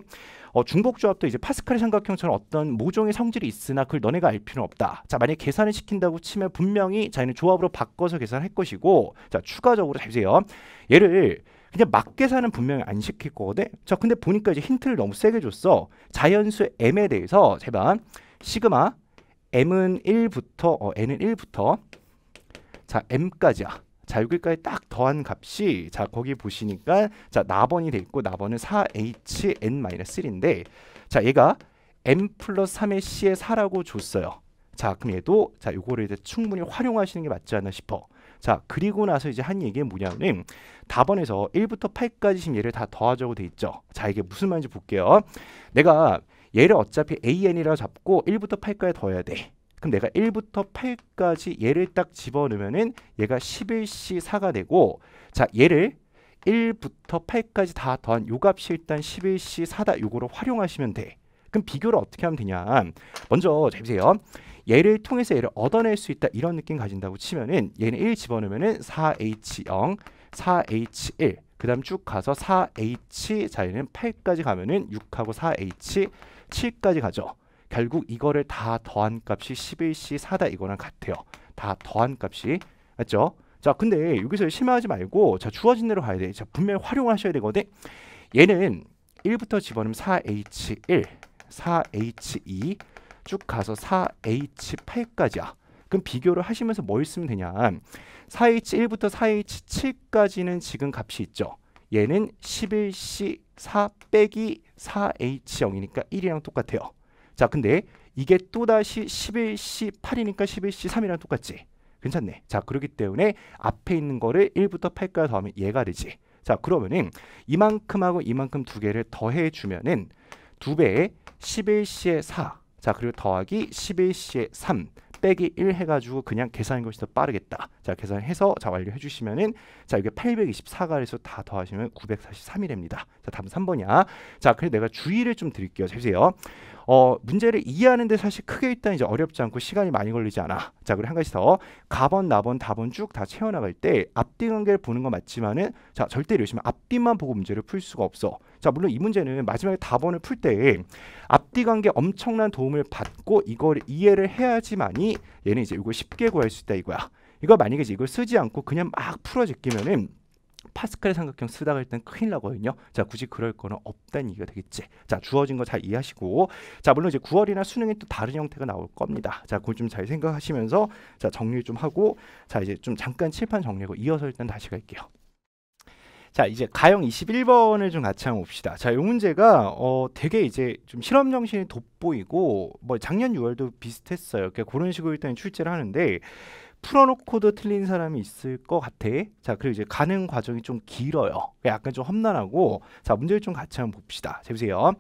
어, 중복 조합도 이제 파스칼의 삼각형처럼 어떤 모종의 성질이 있으나 그걸 너네가 알 필요는 없다. 자 만약 에 계산을 시킨다고 치면 분명히 자기는 조합으로 바꿔서 계산할 것이고 자 추가적으로 잘 보세요. 얘를 그냥 막 계산은 분명히 안 시킬 거거든. 자 근데 보니까 이제 힌트를 너무 세게 줬어. 자연수 m에 대해서 제발 시그마 m은 1부터 어, n은 1부터 자 m까지야. 자 여기까지 딱 더한 값이 자 거기 보시니까 자 나번이 돼 있고 나번은 4hn-1인데 자 얘가 n 플러스 3의 c 에 4라고 줬어요. 자 그럼 얘도 자 요거를 이제 충분히 활용하시는 게 맞지 않나 싶어. 자 그리고 나서 이제 한 얘기는 뭐냐면 답번에서 1부터 8까지 지금 얘를 다 더하자고 돼 있죠. 자 이게 무슨 말인지 볼게요. 내가 얘를 어차피 an이라고 잡고 1부터 8까지 더해야 돼. 그럼 내가 1부터 8까지 얘를 딱 집어넣으면은 얘가 1 1 c 4가 되고 자 얘를 1부터 8까지 다 더한 요 값이 일단 1 1 c 4다 요거로 활용하시면 돼. 그럼 비교를 어떻게 하면 되냐 먼저 잘 보세요 얘를 통해서 얘를 얻어낼 수 있다 이런 느낌 가진다고 치면은 얘는 1 집어넣으면은 4h0 4h1 그 다음 쭉 가서 4h 자 얘는 8까지 가면은 6하고 4h 7까지 가죠 결국 이거를 다 더한 값이 11C 4다 이거랑 같아요. 다 더한 값이 맞죠? 자 근데 여기서 실망하지 말고 자 주어진 대로 가야 돼. 자 분명히 활용하셔야 되거든. 얘는 1부터 집어넣으면 4H1, 4H2 쭉 가서 4H8까지야. 그럼 비교를 하시면서 뭐있으면 되냐. 4H1부터 4H7까지는 지금 값이 있죠. 얘는 11C 4 빼기 4H0이니까 1이랑 똑같아요. 자, 근데 이게 또다시 11시 8이니까 11시 3이랑 똑같지. 괜찮네. 자, 그렇기 때문에 앞에 있는 거를 1부터 8까지 더하면 얘가 되지. 자, 그러면은 이만큼하고 이만큼 두 개를 더해 주면은 두 배에 11시에 4. 자, 그리고 더하기 11시에 3 빼기 1 해가지고 그냥 계산한 것이 더 빠르겠다. 자 계산해서 자 완료해 주시면은 자 이게 824가 에서다 더하시면 943이 됩니다. 자 답은 3번이야. 자그래 내가 주의를 좀 드릴게요. 잘 보세요. 어, 문제를 이해하는데 사실 크게 일단 이제 어렵지 않고 시간이 많이 걸리지 않아. 자, 그리고 한 가지 더. 가번, 나번, 다번 쭉 다 채워나갈 때 앞뒤 관계를 보는 건 맞지만은 자, 절대 이러시면 앞뒤만 보고 문제를 풀 수가 없어. 자, 물론 이 문제는 마지막에 답원을풀 때 앞뒤 관계 엄청난 도움을 받고 이걸 이해를 해야지만이 얘는 이제 이걸 쉽게 구할 수 있다 이거야. 이거 만약에 이걸 쓰지 않고 그냥 막풀어제끼면은 파스칼의 삼각형 쓰다가 일단 큰일 나거든요. 자, 굳이 그럴 거는 없다는 얘기가 되겠지. 자, 주어진 거 잘 이해하시고, 자, 물론 이제 9월이나 수능에 또 다른 형태가 나올 겁니다. 자, 그걸 좀 잘 생각하시면서, 자, 정리 좀 하고, 자, 이제 좀 잠깐 칠판 정리하고 이어서 일단 다시 갈게요. 자 이제 가형 21번을 좀 같이 한번 봅시다. 자이 문제가 어 되게 이제 좀 실험 정신이 돋보이고 뭐 작년 6월도 비슷했어요. 그러니까 그런 식으로 일단 출제를 하는데 풀어놓고도 틀린 사람이 있을 것 같아. 자, 그리고 이제 가는 과정이 좀 길어요. 그러니까 약간 좀 험난하고 자, 문제를 좀 같이 한번 봅시다. 자, 보세요.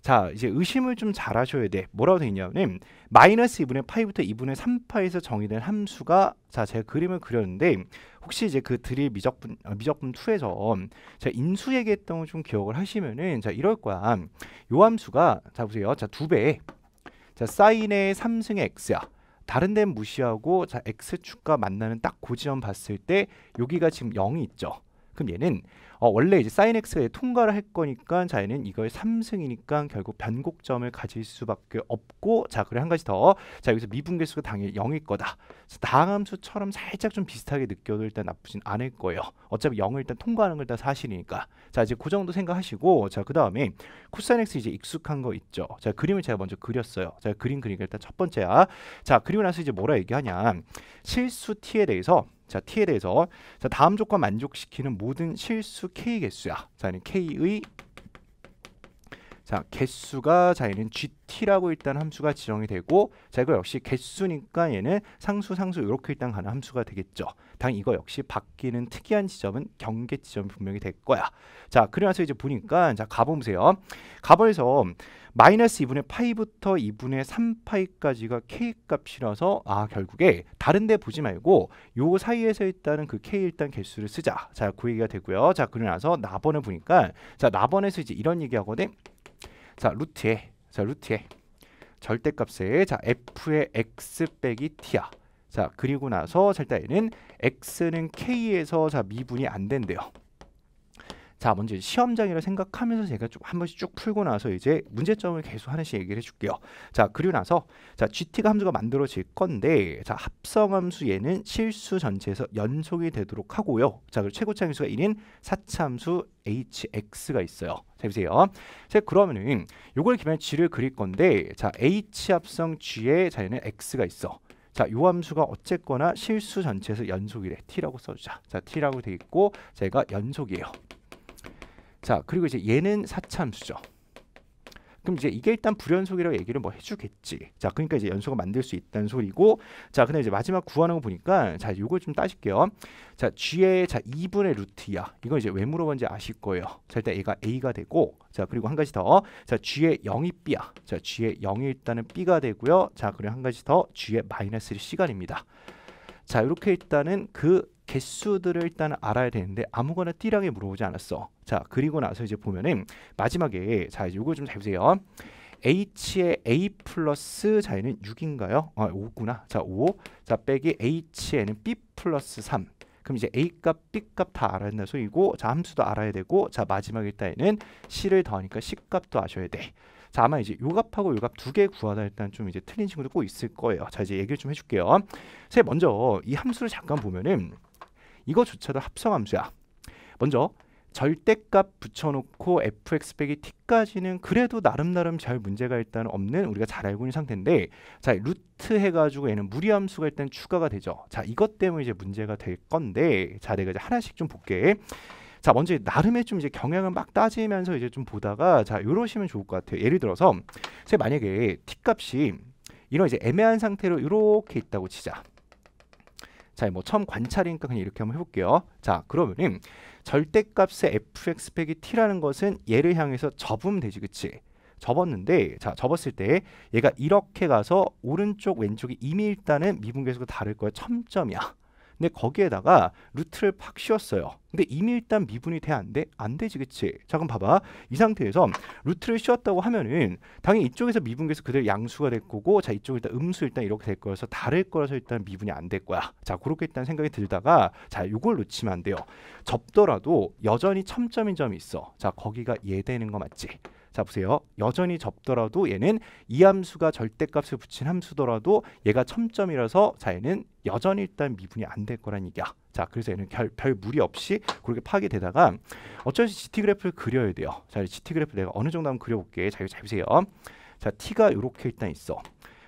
자, 이제 의심을 좀 잘하셔야 돼. 뭐라고 돼 있냐면 마이너스 2분의 파이부터 2분의 3파에서 정의된 함수가 자, 제가 그림을 그렸는데 혹시 이제 그 드릴 미적분 어, 미적분 2에서 제가 인수 얘기했던 거좀 기억을 하시면은 자, 이럴 거야. 요 함수가 자, 보세요. 자, 두 배. 자, 사인의 3승의 x야. 다른 데는 무시하고 자 x축과 만나는 딱 고지점 봤을 때 여기가 지금 0이 있죠. 그럼 얘는 어, 원래 이제 사인 x가 통과를 할 거니까 자 얘는 이걸 3승이니까 결국 변곡점을 가질 수밖에 없고 자 그리고 한 가지 더 자 여기서 미분계수가 당연히 0일 거다 다함수처럼 살짝 좀 비슷하게 느껴도 일단 나쁘진 않을 거예요 어차피 0을 일단 통과하는 걸 다 사실이니까 자 이제 그 정도 생각하시고 자 그 다음에 코사인 x 이제 익숙한 거 있죠 자 그림을 제가 먼저 그렸어요 자 그림 그리니까 일단 첫 번째야 자 그리고 나서 이제 뭐라 얘기하냐 실수 t에 대해서 자, t에 대해서 자, 다음 조건 만족시키는 모든 실수 k 개수야. 자, 는 k의 자, 개수가 자 얘는 gt라고 일단 함수가 지정이 되고 자 이거 역시 개수니까 얘는 상수 상수 이렇게 일단 가는 함수가 되겠죠. 당 이거 역시 바뀌는 특이한 지점은 경계 지점 이 분명히 될 거야. 자, 그러면서 이제 보니까 자 가보세요. 가버에서 마이너스 2분의 파이부터 2분의 3파이까지가 k값이라서 아 결국에 다른 데 보지 말고 요 사이에서 있다는 그 k 일단 개수를 쓰자. 자, 그 얘기가 되고요. 자, 그리고 나서 나번을 보니까 자, 나번에서 이제 이런 얘기 하거든. 자, 루트에 자, 루트에 절대값에 자, f의 x 빼기 t야. 자, 그리고 나서 절대에는 x는 k에서 자, 미분이 안 된대요. 자, 먼저 시험장이라 생각하면서 제가 좀 한 번씩 쭉 풀고 나서 이제 문제점을 계속 하나씩 얘기를 해줄게요. 자, 그리고 나서 자 GT가 함수가 만들어질 건데 자 합성함수 얘는 실수 전체에서 연속이 되도록 하고요. 자, 그리고 최고차 함수가 1인 사차함수 hx가 있어요. 자, 보세요. 자, 그러면은 요걸 기반에 g를 그릴 건데 자 h 합성 g에 자 얘는 x가 있어. 자, 요 함수가 어쨌거나 실수 전체에서 연속이래. t라고 써주자. 자, t라고 돼 있고 제가 연속이에요. 자 그리고 이제 얘는 사참수죠. 그럼 이제 이게 일단 불연속이라고 얘기를 뭐 해주겠지. 자, 그러니까 이제 연속을 만들 수 있다는 소리고, 자, 근데 이제 마지막 구하는 거 보니까, 자, 요걸 좀따실게요 자, g의 자 2분의 루트야. 이거 이제 왜 물어본지 아실 거예요. 자, 일단 얘가 a가 되고, 자, 그리고 한 가지 더, 자, g의 0이 b야. 자, g의 0이 일단은 b가 되고요. 자, 그리고 한 가지 더, g의 마이너스 1시간입니다 자, 이렇게 일단은 그 개수들을 일단 알아야 되는데 아무거나 띠랑에 물어보지 않았어. 자 그리고 나서 이제 보면은 마지막에 자 이거 제좀잘 보세요. H의 A 플러스 자 얘는 6인가요? 아 5구나. 자 5. 자 빼기 H에는 B 플러스 3. 그럼 이제 A값, B값 다 알아야 된다 소리고 자 함수도 알아야 되고 자 마지막 일단에는 C를 더하니까 C값도 아셔야 돼. 자 아마 이제 요값하고 요 값 두 개 구하다 일단 좀 이제 틀린 친구도 꼭 있을 거예요. 자 이제 얘기를 좀 해줄게요. 자 먼저 이 함수를 잠깐 보면은 이거조차도 합성함수야. 먼저 절대값 붙여놓고 fx 빼기 t까지는 그래도 나름 나름 잘 문제가 일단 없는 우리가 잘 알고 있는 상태인데 자 루트 해가지고 얘는 무리함수가 일단 추가가 되죠 자 이것 때문에 이제 문제가 될 건데 자 내가 이제 하나씩 좀 볼게 자 먼저 나름의 좀 이제 경향을 막 따지면서 이제 좀 보다가 자 이러시면 좋을 것 같아요 예를 들어서 제 만약에 t값이 이런 이제 애매한 상태로 이렇게 있다고 치자 자, 뭐 처음 관찰이니까 그냥 이렇게 한번 해볼게요. 자, 그러면은 절대값의 f(x) 빼기 t라는 것은 얘를 향해서 접으면 되지, 그치? 접었는데 자 접었을 때 얘가 이렇게 가서 오른쪽 왼쪽이 이미 일단은 미분계수가 다를 거야. 첨점이야. 근데 거기에다가 루트를 팍 씌웠어요. 근데 이미 일단 미분이 돼 안 돼? 안 되지 그치? 자 그럼 봐봐. 이 상태에서 루트를 씌웠다고 하면은 당연히 이쪽에서 미분계수 그대로 양수가 될 거고 자 이쪽 일단 음수 일단 이렇게 될 거라서 다를 거라서 일단 미분이 안 될 거야. 자 그렇게 일단 생각이 들다가 자 요걸 놓치면 안 돼요. 접더라도 여전히 첨점인 점이 있어. 자 거기가 얘 되는 거 맞지? 자 보세요. 여전히 접더라도 얘는 이 함수가 절대값을 붙인 함수더라도 얘가 첨점이라서 자 얘는 여전히 일단 미분이 안 될 거란 얘기야. 자 그래서 얘는 별, 별 무리 없이 그렇게 파괴되다가 어쩔 수 GT 그래프를 그려야 돼요. 자 GT 그래프 내가 어느 정도 한번 그려볼게. 자 이거 잘 보세요. 자 t가 이렇게 일단 있어.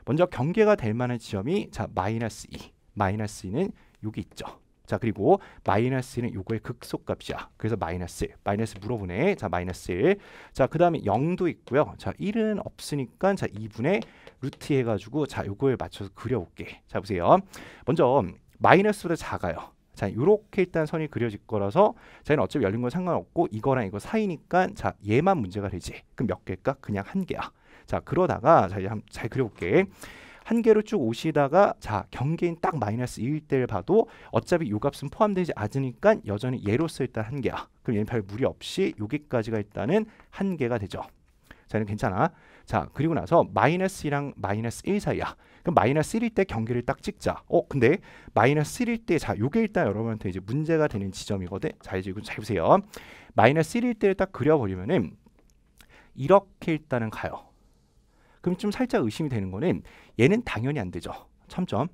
먼저 경계가 될 만한 지점이 자 마이너스 2, e. 마이너스 2는 여기 있죠. 자 그리고 마이너스 는 요거의 극소값이야. 그래서 마이너스 마이너스 물어보네. 자 마이너스 자 그 다음에 0도 있고요. 자 1은 없으니까 자 2분의 루트 해가지고 자 요거에 맞춰서 그려올게. 자 보세요. 먼저 마이너스보다 작아요. 자요렇게 일단 선이 그려질 거라서 자는 어차피 열린 건 상관없고 이거랑 이거 사이니까 자 얘만 문제가 되지 그럼 몇 개일까 그냥 한 개야 자 그러다가 자 이제 한잘 그려볼게 한 개로 쭉 오시다가 자 경계인 딱 마이너스 1일 때를 봐도 어차피 요 값은 포함되지 않으니까 여전히 예로서 일단 한 개야. 그럼 얘는 별 무리 없이 여기까지가 일단은 한 개가 되죠. 자, 얘는 괜찮아. 자, 그리고 나서 마이너스 2랑 마이너스 1 사이야. 그럼 마이너스 1일 때 경계를 딱 찍자. 어, 근데 마이너스 1일 때, 자, 요게 일단 여러분한테 이제 문제가 되는 지점이거든. 자, 이제 이거 잘 보세요. 마이너스 1일 때를 딱 그려버리면은 이렇게 일단은 가요. 그럼 좀 살짝 의심이 되는 거는 얘는 당연히 안 되죠. 참점.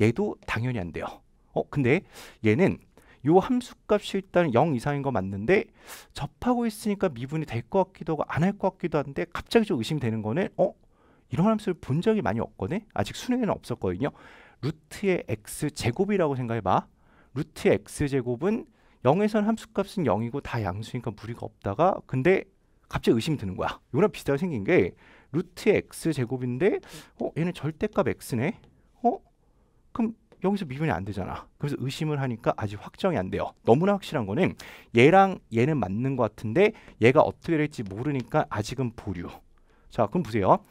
얘도 당연히 안 돼요. 어, 근데 얘는 요 함수값이 일단 0 이상인 거 맞는데 접하고 있으니까 미분이 될 것 같기도 하고 안할 것 같기도 한데 갑자기 좀 의심되는 이 거는 어? 이런 함수를 본 적이 많이 없거든? 아직 수능에는 없었거든요. 루트의 x제곱이라고 생각해봐. 루트의 x제곱은 0에서는 함수값은 0이고 다 양수니까 무리가 없다가 근데 갑자기 의심이 드는 거야. 요랑 비슷하게 생긴 게 루트 x 제곱인데 어 얘는 절대값 x네 어 그럼 여기서 미분이 안 되잖아 그래서 의심을 하니까 아직 확정이 안 돼요 너무나 확실한 거는 얘랑 얘는 맞는 것 같은데 얘가 어떻게 될지 모르니까 아직은 보류 자 그럼 보세요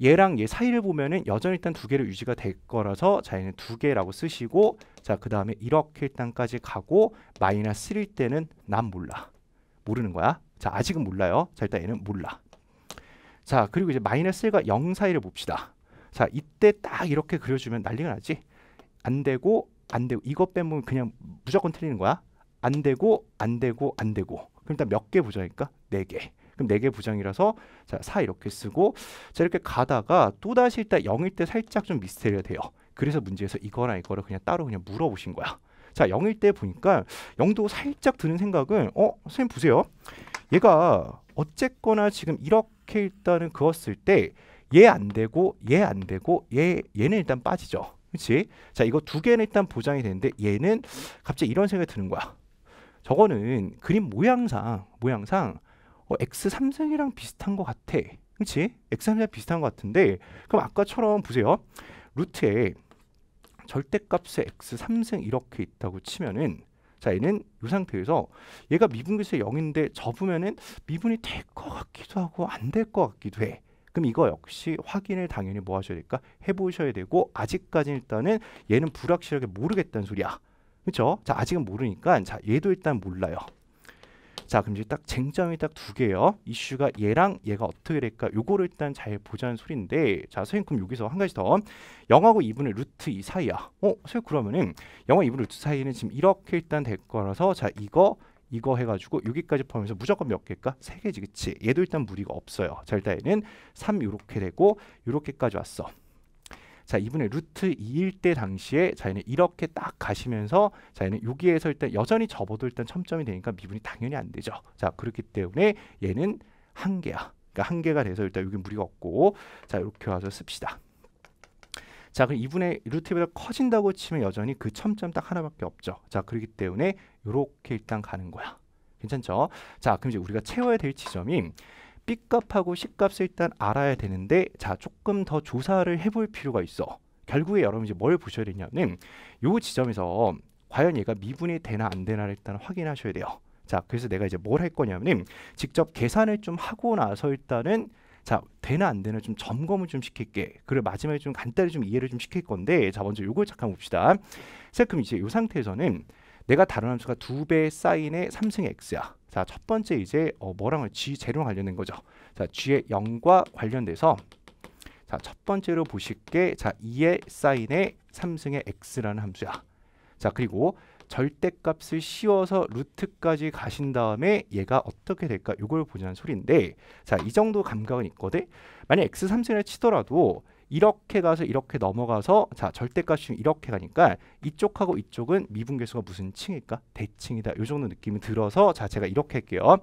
얘랑 얘 사이를 보면은 여전히 일단 두 개로 유지가 될 거라서 자 얘는 두 개라고 쓰시고 자 그 다음에 이렇게 일단까지 가고 마이너스 1일 때는 난 몰라 모르는 거야 자 아직은 몰라요 자 일단 얘는 몰라 자 그리고 이제 마이너스 1과 0 사이를 봅시다. 자 이때 딱 이렇게 그려주면 난리가 나지. 안 되고 안 되고 이것 빼면 그냥 무조건 틀리는 거야. 안 되고 안 되고 안 되고. 그럼 일단 몇 개부자일까네 개. 그럼 4개 부정이라서 자, 4 이렇게 쓰고 자, 이렇게 가다가 또다시 일단 0일 때 살짝 좀 미스테리가 돼요. 그래서 문제에서 이거나 이거를 그냥 따로 그냥 물어보신 거야. 자, 0일 때 보니까 0도 살짝 드는 생각은 어, 선생님 보세요. 얘가 어쨌거나 지금 이렇게 이렇게 일단은 그었을 때 얘 안 되고 얘 안 되고 얘 얘는 일단 빠지죠. 그렇지? 자 이거 두 개는 일단 보장이 되는데 얘는 갑자기 이런 생각이 드는 거야. 저거는 그림 모양상 모양상 어, x 3승이랑 비슷한 것 같아. 그렇지? x3랑 승이 비슷한 것 같은데 그럼 아까처럼 보세요. 루트에 절대값에 x 3승 이렇게 있다고 치면은 자, 얘는 이 상태에서 얘가 미분기세 0인데 접으면은 미분이 될 것 같기도 하고 안 될 것 같기도 해. 그럼 이거 역시 확인을 당연히 뭐 하셔야 될까? 해보셔야 되고 아직까지 일단은 얘는 불확실하게 모르겠다는 소리야. 그렇죠? 자, 아직은 모르니까 자, 얘도 일단 몰라요. 자 그럼 이제 딱 쟁점이 딱 두 개예요. 이슈가 얘랑 얘가 어떻게 될까? 요거를 일단 잘 보자는 소리인데 자 선생님 그럼 여기서 한 가지 더영하고 2분의 루트 2 사이야. 어 선생님 그러면은 0과 2분의 루트 사이는 지금 이렇게 일단 될 거라서 자 이거 이거 해가지고 여기까지 포함해서 무조건 몇 개일까? 세 개지 그치? 얘도 일단 무리가 없어요. 자 일단 얘는 3이렇게 되고 이렇게까지 왔어. 자, 이분의 루트 2일 때 당시에 자, 얘는 이렇게 딱 가시면서 자, 얘는 여기에서 일단 여전히 접어도 일단 첨점이 되니까 미분이 당연히 안 되죠. 자, 그렇기 때문에 얘는 한계야 그러니까 한계가 돼서 일단 여기 무리가 없고 자, 이렇게 와서 씁시다. 자, 그럼 이분의 루트보다 커진다고 치면 여전히 그 첨점 딱 하나밖에 없죠. 자, 그렇기 때문에 이렇게 일단 가는 거야. 괜찮죠? 자, 그럼 이제 우리가 채워야 될 지점이 B값하고 C값을 일단 알아야 되는데 자 조금 더 조사를 해볼 필요가 있어. 결국에 여러분 이제 뭘 보셔야 되냐면 요 지점에서 과연 얘가 미분이 되나 안 되나를 일단 확인하셔야 돼요. 자 그래서 내가 이제 뭘 할 거냐면 직접 계산을 좀 하고 나서 일단은 자 되나 안 되나 좀 점검을 좀 시킬게 그리고 마지막에 좀 간단히 좀 이해를 좀 시킬 건데 자 먼저 요걸 잠깐 봅시다 자 그럼 이제 요 상태에서는 내가 다른 함수가 두 배 사인의 3승 x야 자, 첫 번째 이제 어, 뭐랑 G 재료관련된 거죠. 자, G의 0과 관련돼서 자, 첫 번째로 보실 게 자, 2의 사인의 3승의 x라는 함수야. 자, 그리고 절대값을 씌워서 루트까지 가신 다음에 얘가 어떻게 될까? 이걸 보자는 소리인데 자, 이 정도 감각은 있거든. 만약 x3승을 치더라도 이렇게 가서 이렇게 넘어가서 자 절대값이 이렇게 가니까 이쪽하고 이쪽은 미분계수가 무슨 층일까? 대칭이다. 요 정도 느낌이 들어서 자 제가 이렇게 할게요.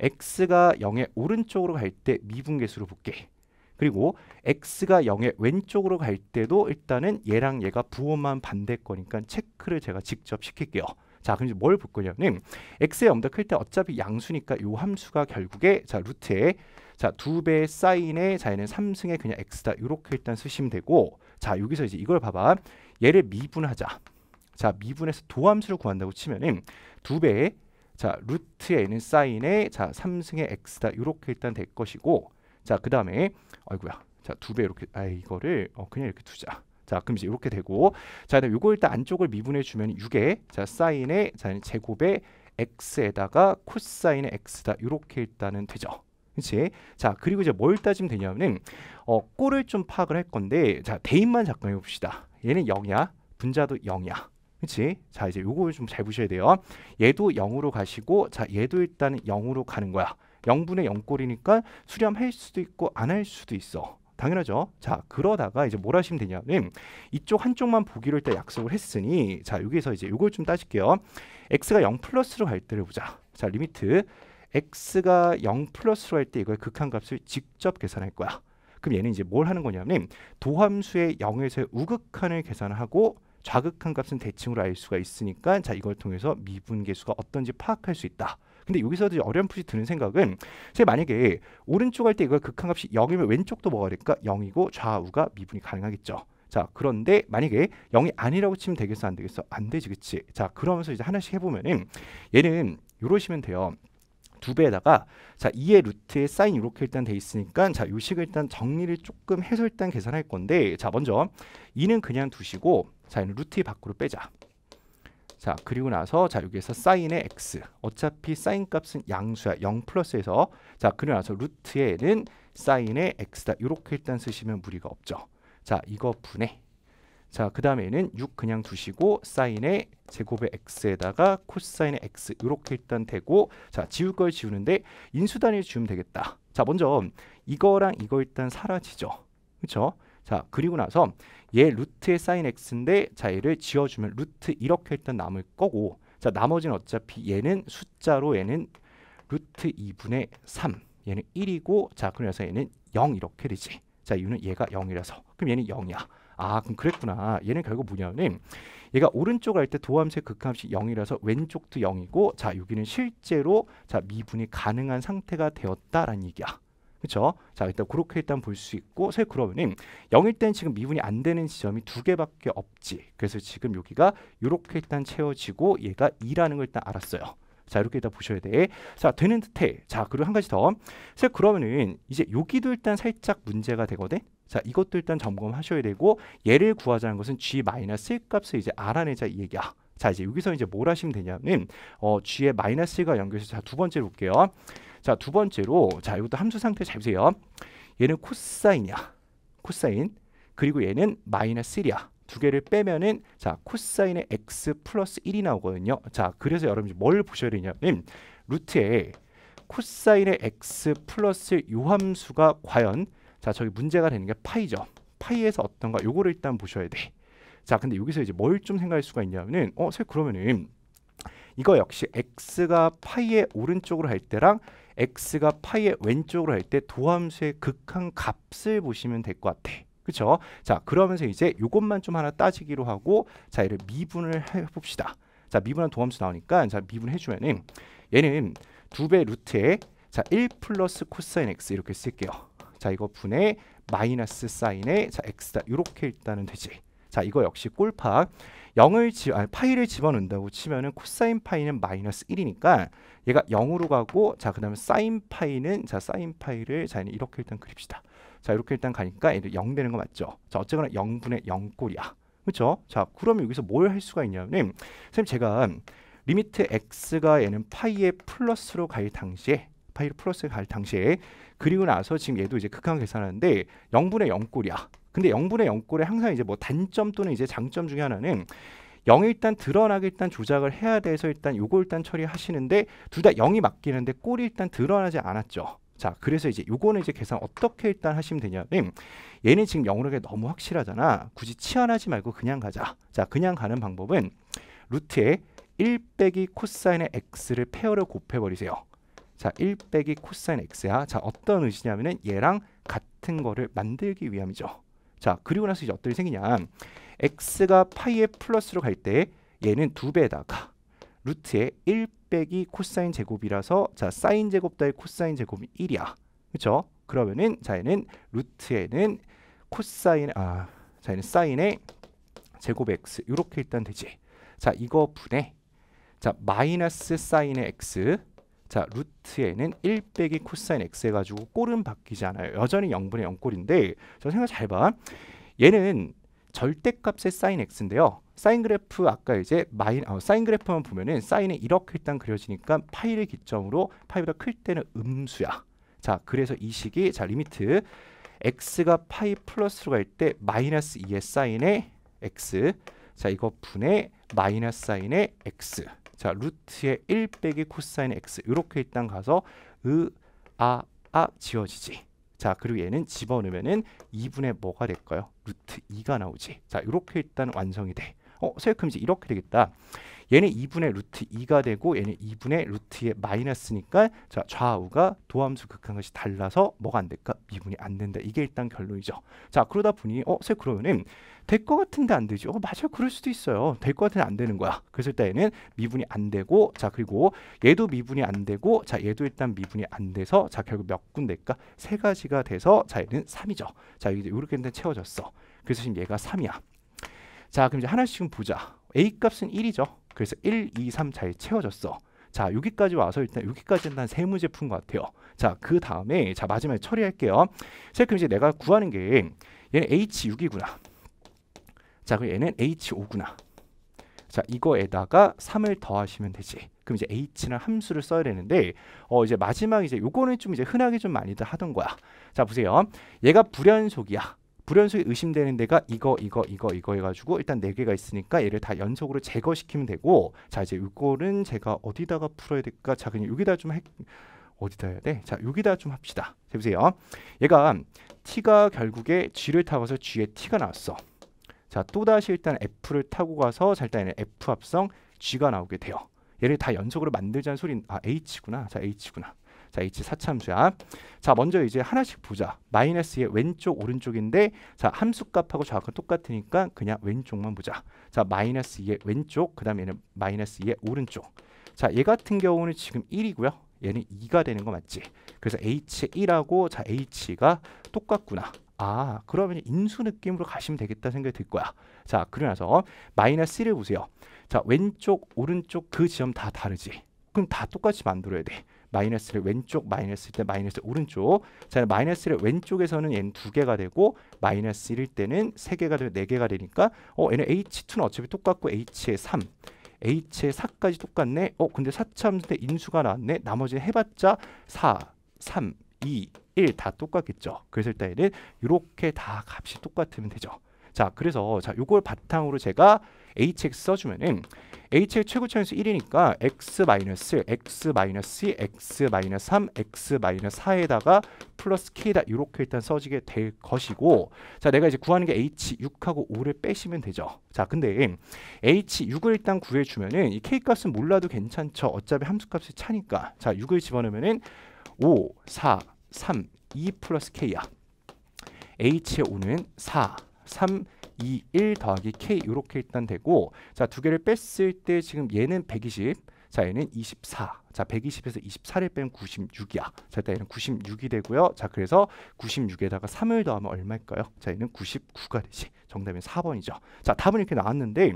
x가 0의 오른쪽으로 갈 때 미분계수로 볼게. 그리고 x가 0의 왼쪽으로 갈 때도 일단은 얘랑 얘가 부호만 반대 거니까 체크를 제가 직접 시킬게요. 자, 그럼 이제 뭘 볼 거냐면 x의 0보다 클때 어차피 양수니까 요 함수가 결국에 자 루트에 자, 두 배의 사인에 자 얘는 삼승의 그냥 x다. 이렇게 일단 쓰시면 되고 자, 여기서 이제 이걸 봐봐. 얘를 미분하자. 자, 미분해서 도함수를 구한다고 치면은 두 배의 자, 루트에 있는 사인의 자, 삼승의 x다. 이렇게 일단 될 것이고 자, 그다음에 아이구야 자, 두 배 이렇게 아 이거를 어 그냥 이렇게 두자. 자, 그럼 이제 이렇게 되고 자, 그다음 요거 일단 안쪽을 미분해 주면 6에 자, 사인의 자, 제곱의 x에다가 코사인의 x다. 이렇게 일단은 되죠. 그렇지? 자 그리고 이제 뭘 따지면 되냐면은 어, 꼴을 좀 파악을 할 건데 자대인만 잠깐 해봅시다. 얘는 영이야 분자도 영이야 그렇지? 자 이제 요거 좀잘 보셔야 돼요. 얘도 0으로 가시고 자 얘도 일단은 0으로 가는 거야. 0분의 0꼴이니까 수렴할 수도 있고 안 할 수도 있어. 당연하죠. 자 그러다가 이제 뭘 하시면 되냐면 이쪽 한쪽만 보기로 일단 약속을 했으니 자 여기에서 이제 요걸 좀 따질게요. x가 0 플러스로 갈 때를 보자. 자 리미트 x가 0 플러스로 할 때 이걸 극한값을 직접 계산할 거야. 그럼 얘는 이제 뭘 하는 거냐면 도함수의 0에서의 우극한을 계산하고 좌극한 값은 대칭으로 알 수가 있으니까 자 이걸 통해서 미분계수가 어떤지 파악할 수 있다. 근데 여기서도 어렴풋이 드는 생각은 제 만약에 오른쪽 할 때 이걸 극한값이 0이면 왼쪽도 뭐가 될까? 0이고 좌우가 미분이 가능하겠죠. 자 그런데 만약에 0이 아니라고 치면 되겠어 안 되겠어? 안 되지 그치? 자 그러면서 이제 하나씩 해보면은 얘는 이러시면 돼요. 두 배에다가 자 2의 루트에 사인 이렇게 일단 돼 있으니까 자 요식을 일단 정리를 조금 해서 일단 계산할 건데 자 먼저 2는 그냥 두시고 자 루트 밖으로 빼자 자 그리고 나서 자 여기에서 사인의 x 어차피 사인 값은 양수야 0 플러스에서 자 그리고 나서 루트에는 사인의 x다 이렇게 일단 쓰시면 무리가 없죠 자 이거 분해 자, 그 다음에는 6 그냥 두시고 사인의 제곱의 x에다가 코사인의 x 이렇게 일단 대고 자, 지울 걸 지우는데 인수 단위를 지우면 되겠다. 자, 먼저 이거랑 이거 일단 사라지죠. 그쵸 자, 그리고 나서 얘 루트의 사인 x인데 자, 얘를 지워주면 루트 이렇게 일단 남을 거고 자, 나머지는 어차피 얘는 숫자로 얘는 루트 2분의 3 얘는 1이고 자, 그래서 얘는 0 이렇게 되지. 자, 이유는 얘가 0이라서 그럼 얘는 0이야. 아 그럼 그랬구나. 얘는 결국 뭐냐면 얘가 오른쪽 할 때 도함수의 극함수 0이라서 왼쪽도 0이고 자 여기는 실제로 자 미분이 가능한 상태가 되었다라는 얘기야. 그렇죠? 자 일단 그렇게 일단 볼 수 있고 새 그러면은 0일 땐 지금 미분이 안 되는 지점이 두 개밖에 없지. 그래서 지금 여기가 이렇게 일단 채워지고 얘가 2라는 걸 일단 알았어요. 자 이렇게 일단 보셔야 돼. 자 되는 듯해. 자 그리고 한 가지 더. 새 그러면은 이제 여기도 일단 살짝 문제가 되거든. 자, 이것도 일단 점검하셔야 되고 얘를 구하자는 것은 g-1 값을 이제 알아내자 이 얘기야. 자, 이제 여기서 이제 뭘 하시면 되냐면 어, g의 마이너스가 연결해서 자, 두 번째로 볼게요. 자, 두 번째로 자, 이것도 함수 상태 잘 보세요. 얘는 코사인이야. 코사인. 그리고 얘는 마이너스 1이야. 두 개를 빼면은 자, 코사인의 x 플러스 1이 나오거든요. 자, 그래서 여러분이 뭘 보셔야 되냐면 루트에 코사인의 x 플러스 요함수가 과연 자 저기 문제가 되는 게 파이죠. 파이에서 어떤가 요거를 일단 보셔야 돼. 자 근데 여기서 이제 뭘 좀 생각할 수가 있냐면은 어 쌤, 그러면은 이거 역시 x가 파이의 오른쪽으로 할 때랑 x가 파이의 왼쪽으로 할 때 도함수의 극한 값을 보시면 될 것 같아. 그쵸? 자 그러면서 이제 요것만 좀 하나 따지기로 하고 자 얘를 미분을 해봅시다. 자 미분한 도함수 나오니까 자 미분해주면은 얘는 두 배 루트에 자1 플러스 코사인 x 이렇게 쓸게요. 자 이거 분의 마이너스 사인에 자 x다 이렇게 일단은 되지 자 이거 역시 꼴팍 0을 지, 아니, 파이를 집어넣는다고 치면은 코사인 파이는 마이너스 1이니까 얘가 0으로 가고 자 그 다음에 사인 파이는 자 사인 파이를 자 이렇게 일단 그립시다 자 이렇게 일단 가니까 얘도 0 되는 거 맞죠 자 어쨌거나 0분의 0꼴이야 그렇죠 자 그러면 여기서 뭘 할 수가 있냐면 선생님 제가 리미트 x가 얘는 파이의 플러스로 갈 당시에 파이를 플러스로갈 당시에 그리고 나서 지금 얘도 이제 극한 계산하는데 0분의 0꼴이야. 근데 0분의 0꼴에 항상 이제 뭐 단점 또는 이제 장점 중에 하나는 0이 일단 드러나게 일단 조작을 해야 돼서 일단 요거 일단 처리하시는데 둘 다 0이 맞기는데 꼴이 일단 드러나지 않았죠. 자, 그래서 이제 요거는 이제 계산 어떻게 일단 하시면 되냐면 얘는 지금 0으로 너무 확실하잖아. 굳이 치환하지 말고 그냥 가자. 자, 그냥 가는 방법은 루트에 1 빼기 코사인의 x를 페어를 곱해버리세요. 자, 1 빼기 코사인 x야. 자, 어떤 의지냐면은 얘랑 같은 거를 만들기 위함이죠. 자, 그리고 나서 이제 어떤 일이 생기냐? x가 파이의 플러스로 갈 때 얘는 두 배에다가 루트에 1 빼기 코사인 제곱이라서 자, 사인 제곱 대 코사인 제곱이 1이야. 그렇죠? 그러면은 자, 얘는 루트에는 코사인 아, 자, 얘는 사인의 제곱 x 요렇게 일단 되지. 자, 이거 분해 자, 마이너스 사인의 x 자 루트에는 1 빼기 코사인 x 해가지고 꼴은 바뀌지 않아요. 여전히 0분의 0꼴인데 저 생각 잘 봐. 얘는 절대값의 사인 x인데요. 사인 그래프 아까 이제 마인 어, 사인 그래프만 보면은 사인은 이렇게 일단 그려지니까 파이를 기점으로 파이보다 클 때는 음수야. 자 그래서 이 식이 자 리미트 x가 파이 플러스로 갈 때 마이너스 2의 사인의 x 자 이거 분의 마이너스 사인의 x 자 루트의 1 빼기 코사인 x 이렇게 일단 가서 으아아 아 지워지지 자 그리고 얘는 집어넣으면은 2분의 뭐가 될까요? 루트 2가 나오지 자 이렇게 일단 완성이 돼 어, 세금이지 이렇게 되겠다 얘는 2분의 루트 2가 되고 얘는 2분의 루트의 마이너스니까 자 좌우가 도함수 극한 것이 달라서 뭐가 안 될까? 미분이 안 된다. 이게 일단 결론이죠. 자 그러다 보니 어새 그러면은 될 것 같은데 안되죠어 맞아 그럴 수도 있어요. 될 것 같은데 안 되는 거야. 그랬을 때에는 미분이 안 되고 자 그리고 얘도 미분이 안 되고 자 얘도 일단 미분이 안 돼서 자 결국 몇 군데일까? 세 가지가 돼서 자 얘는 3이죠. 자 이제 이렇게 일단 채워졌어. 그래서 지금 얘가 3이야. 자 그럼 이제 하나씩 보자. A 값은 1이죠. 그래서 1, 2, 3 잘 채워졌어. 자 여기까지 와서 일단 여기까지는 한세 문제푼 것 같아요. 자그 다음에 자 마지막에 처리할게요. 자 그럼 이제 내가 구하는 게 얘는 H6이구나. 자 그럼 얘는 H5구나. 자 이거에다가 3을 더하시면 되지. 그럼 이제 h는 함수를 써야 되는데 어 이제 마지막 이제 요거는 좀 이제 흔하게 좀 많이들 하던 거야. 자 보세요. 얘가 불연속이야. 불연속이 의심되는 데가 이거 이거 이거 이거 해가지고 일단 네 개가 있으니까 얘를 다 연속으로 제거시키면 되고 자 이제 이거는 제가 어디다가 풀어야 될까 자 그냥 여기다 좀 해, 어디다 해야 돼? 자 여기다 좀 합시다 해보세요 얘가 t가 결국에 g를 타고서 g에 t가 나왔어 자 또다시 일단 f를 타고 가서 자 일단 f 합성 g가 나오게 돼요 얘를 다 연속으로 만들자는 소린 아 h구나 자 h구나 자, H4참수야. 자, 먼저 이제 하나씩 보자. 마이너스의 왼쪽, 오른쪽인데 자, 함수값하고 정확한 똑같으니까 그냥 왼쪽만 보자. 자, 마이너스 2의 왼쪽, 그 다음에 얘는 마이너스 2의 오른쪽. 자, 얘 같은 경우는 지금 1이고요. 얘는 2가 되는 거 맞지? 그래서 H1하고 자, H가 똑같구나. 아 그러면 인수 느낌으로 가시면 되겠다 생각이 들 거야 자 그러고 나서 마이너스 1을 보세요 자 왼쪽 오른쪽 그 지점 다 다르지 그럼 다 똑같이 만들어야 돼 마이너스를 왼쪽 마이너스일 때 마이너스 오른쪽 자 마이너스를 왼쪽에서는 얘는 두 개가 되고 마이너스 1일 때는 세 개가 되고 네 개가 되니까 어 얘는 h2는 어차피 똑같고 h의 3 h의 4까지 똑같네 어 근데 4 참인데 인수가 나왔네 나머지 해봤자 4 3 2 1 다 똑같겠죠 그래서 일단 얘는 이렇게 다 값이 똑같으면 되죠 자 그래서 자 요걸 바탕으로 제가 hx 써주면은 h의 최고 차연수 1이니까 x 마이너스 x 마이너스 x 마이너스 3 x 마이너스 4에다가 플러스 k다 이렇게 일단 써지게 될 것이고 자 내가 이제 구하는 게 h6하고 5를 빼시면 되죠 자 근데 h6을 일단 구해주면은 이 k 값은 몰라도 괜찮죠 어차피 함수값이 차니까 자 6을 집어넣으면은 5 4 3 2 플러스 k야 h의 5는 4 3 이1 더하기 k 이렇게 일단 되고 자두 개를 뺐을 때 지금 얘는 120 자, 얘는 24. 자, 120에서 24를 빼면 96이야. 자, 일단 얘는 96이 되고요. 자, 그래서 96에다가 3을 더하면 얼마일까요? 자, 얘는 99가 되지. 정답은 4번이죠. 자, 답은 이렇게 나왔는데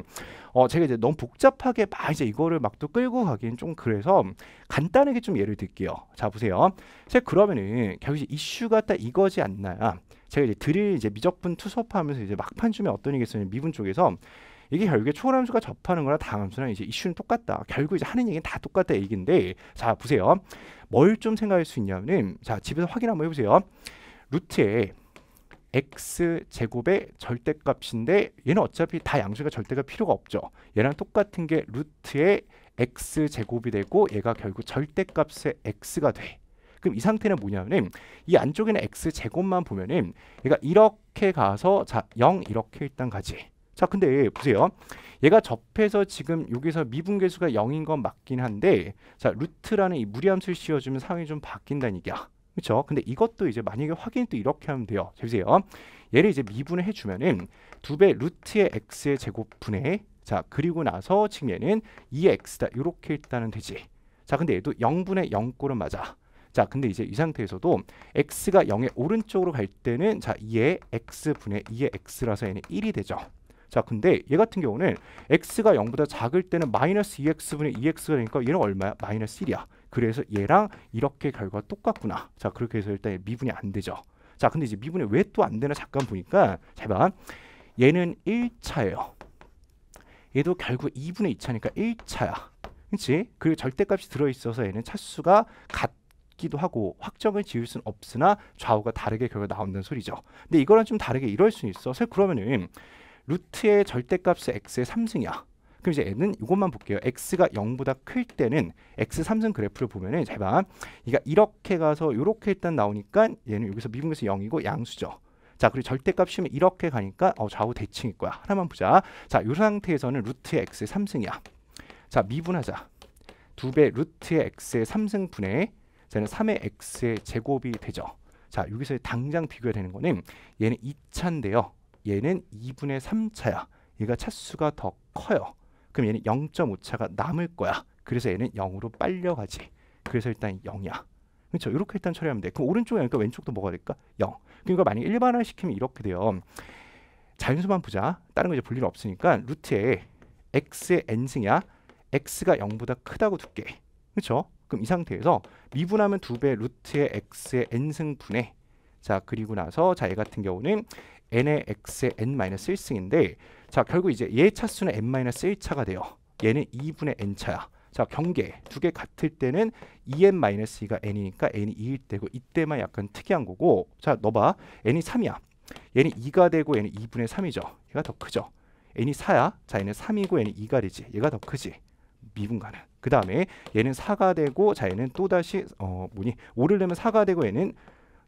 어, 제가 이제 너무 복잡하게 막 이제 이거를 막 또 끌고 가기엔 좀 그래서 간단하게 좀 예를 들게요. 자, 보세요. 자, 그러면은 결국 이슈가 딱 이거지 않나요? 제가 이제 드릴 이제 미적분 투수업하면서 이제 막판쯤에 어떤 얘기했었냐 미분 쪽에서 이게 결국에 초월함수가 접하는 거나 다함수랑 이제 이슈는 똑같다. 결국 이제 하는 얘기는 다 똑같다 얘기인데 자 보세요. 뭘 좀 생각할 수 있냐면은 자 집에서 확인 한번 해보세요. 루트에 x 제곱의 절대값인데 얘는 어차피 다 양수가 절대가 필요가 없죠. 얘랑 똑같은 게 루트의 x 제곱이 되고 얘가 결국 절대값의 x가 돼. 그럼 이 상태는 뭐냐면 이 안쪽에 는 x 제곱만 보면은 얘가 이렇게 가서 자 0 이렇게 일단 가지. 자 근데 보세요. 얘가 접해서 지금 여기서 미분계수가 0인 건 맞긴 한데 자 루트라는 이 무리함수를 씌워주면 상황이 좀 바뀐다는 얘기야. 그렇죠? 근데 이것도 이제 만약에 확인 또 이렇게 하면 돼요. 보세요. 얘를 이제 미분을 해주면은 두 배 루트의 x의 제곱분의 자 그리고 나서 측면은 2x다 이렇게 일단은 되지. 자 근데 얘도 0분의 0꼴은 맞아. 자, 근데 이제 이 상태에서도 x가 0의 오른쪽으로 갈 때는 자, 2의 x분의 2의 x라서 얘는 1이 되죠. 자, 근데 얘 같은 경우는 x가 0보다 작을 때는 마이너스 2x분의 2x가 되니까 얘는 얼마야? 마이너스 1이야. 그래서 얘랑 이렇게 결과 똑같구나. 자, 그렇게 해서 일단 미분이 안 되죠. 자, 근데 이제 미분이 왜 또 안 되나 잠깐 보니까 제발 얘는 1차예요. 얘도 결국 2분의 2차니까 1차야. 그렇지? 그리고 절대값이 들어있어서 얘는 차수가 같 있기도 하고 확정을 지을 수는 없으나 좌우가 다르게 결과 가 나온다는 소리죠. 근데 이거랑 좀 다르게 이럴 수는 있어. 그래서 그러면은 루트의 절대값이 x의 3승이야. 그럼 이제 n은 이것만 볼게요. x가 0보다 클 때는 x 3승 그래프를 보면은 잘 봐. 얘가 그러니까 이렇게 가서 이렇게 일단 나오니까 얘는 여기서 미분에서 0이고 양수죠. 자 그리고 절대값 이면 이렇게 가니까 어, 좌우 대칭일 거야. 하나만 보자. 자이 상태에서는 루트의 x의 3승이야. 자 미분하자. 2배 루트의 x의 3승분의 저는 3의 x의 제곱이 되죠. 자 여기서 당장 비교해야 되는 거는 얘는 2차인데요. 얘는 2분의 3차야. 얘가 차수가 더 커요. 그럼 얘는 0.5차가 남을 거야. 그래서 얘는 0으로 빨려가지. 그래서 일단 0이야. 그렇죠? 이렇게 일단 처리하면 돼. 그럼 오른쪽이 아니까 왼쪽도 뭐가 될까? 0. 그러니까 만약에 일반화 시키면 이렇게 돼요. 자연수만 보자. 다른 거 이제 볼 일 없으니까 루트에 x의 n승이야. x가 0보다 크다고 두께. 그렇죠? 그럼 이 상태에서 미분하면 2배 루트의 x의 n승분의 자 그리고 나서 자얘 같은 경우는 n의 x의 n-1승인데 자 결국 이제 얘 차수는 n-1차가 돼요. 얘는 2분의 n차야. 자 경계 두 개 같을 때는 2n-2가 n이니까 n이 2일 때고 이때만 약간 특이한 거고 자 넣어봐 n이 3이야. 얘는 2가 되고 얘는 2분의 3이죠. 얘가 더 크죠. n이 4야. 자 얘는 3이고 얘는 2가 되지. 얘가 더 크지. 미분가능그 다음에 얘는 4가 되고 자 얘는 또다시 어 뭐니 5를 내면 4가 되고 얘는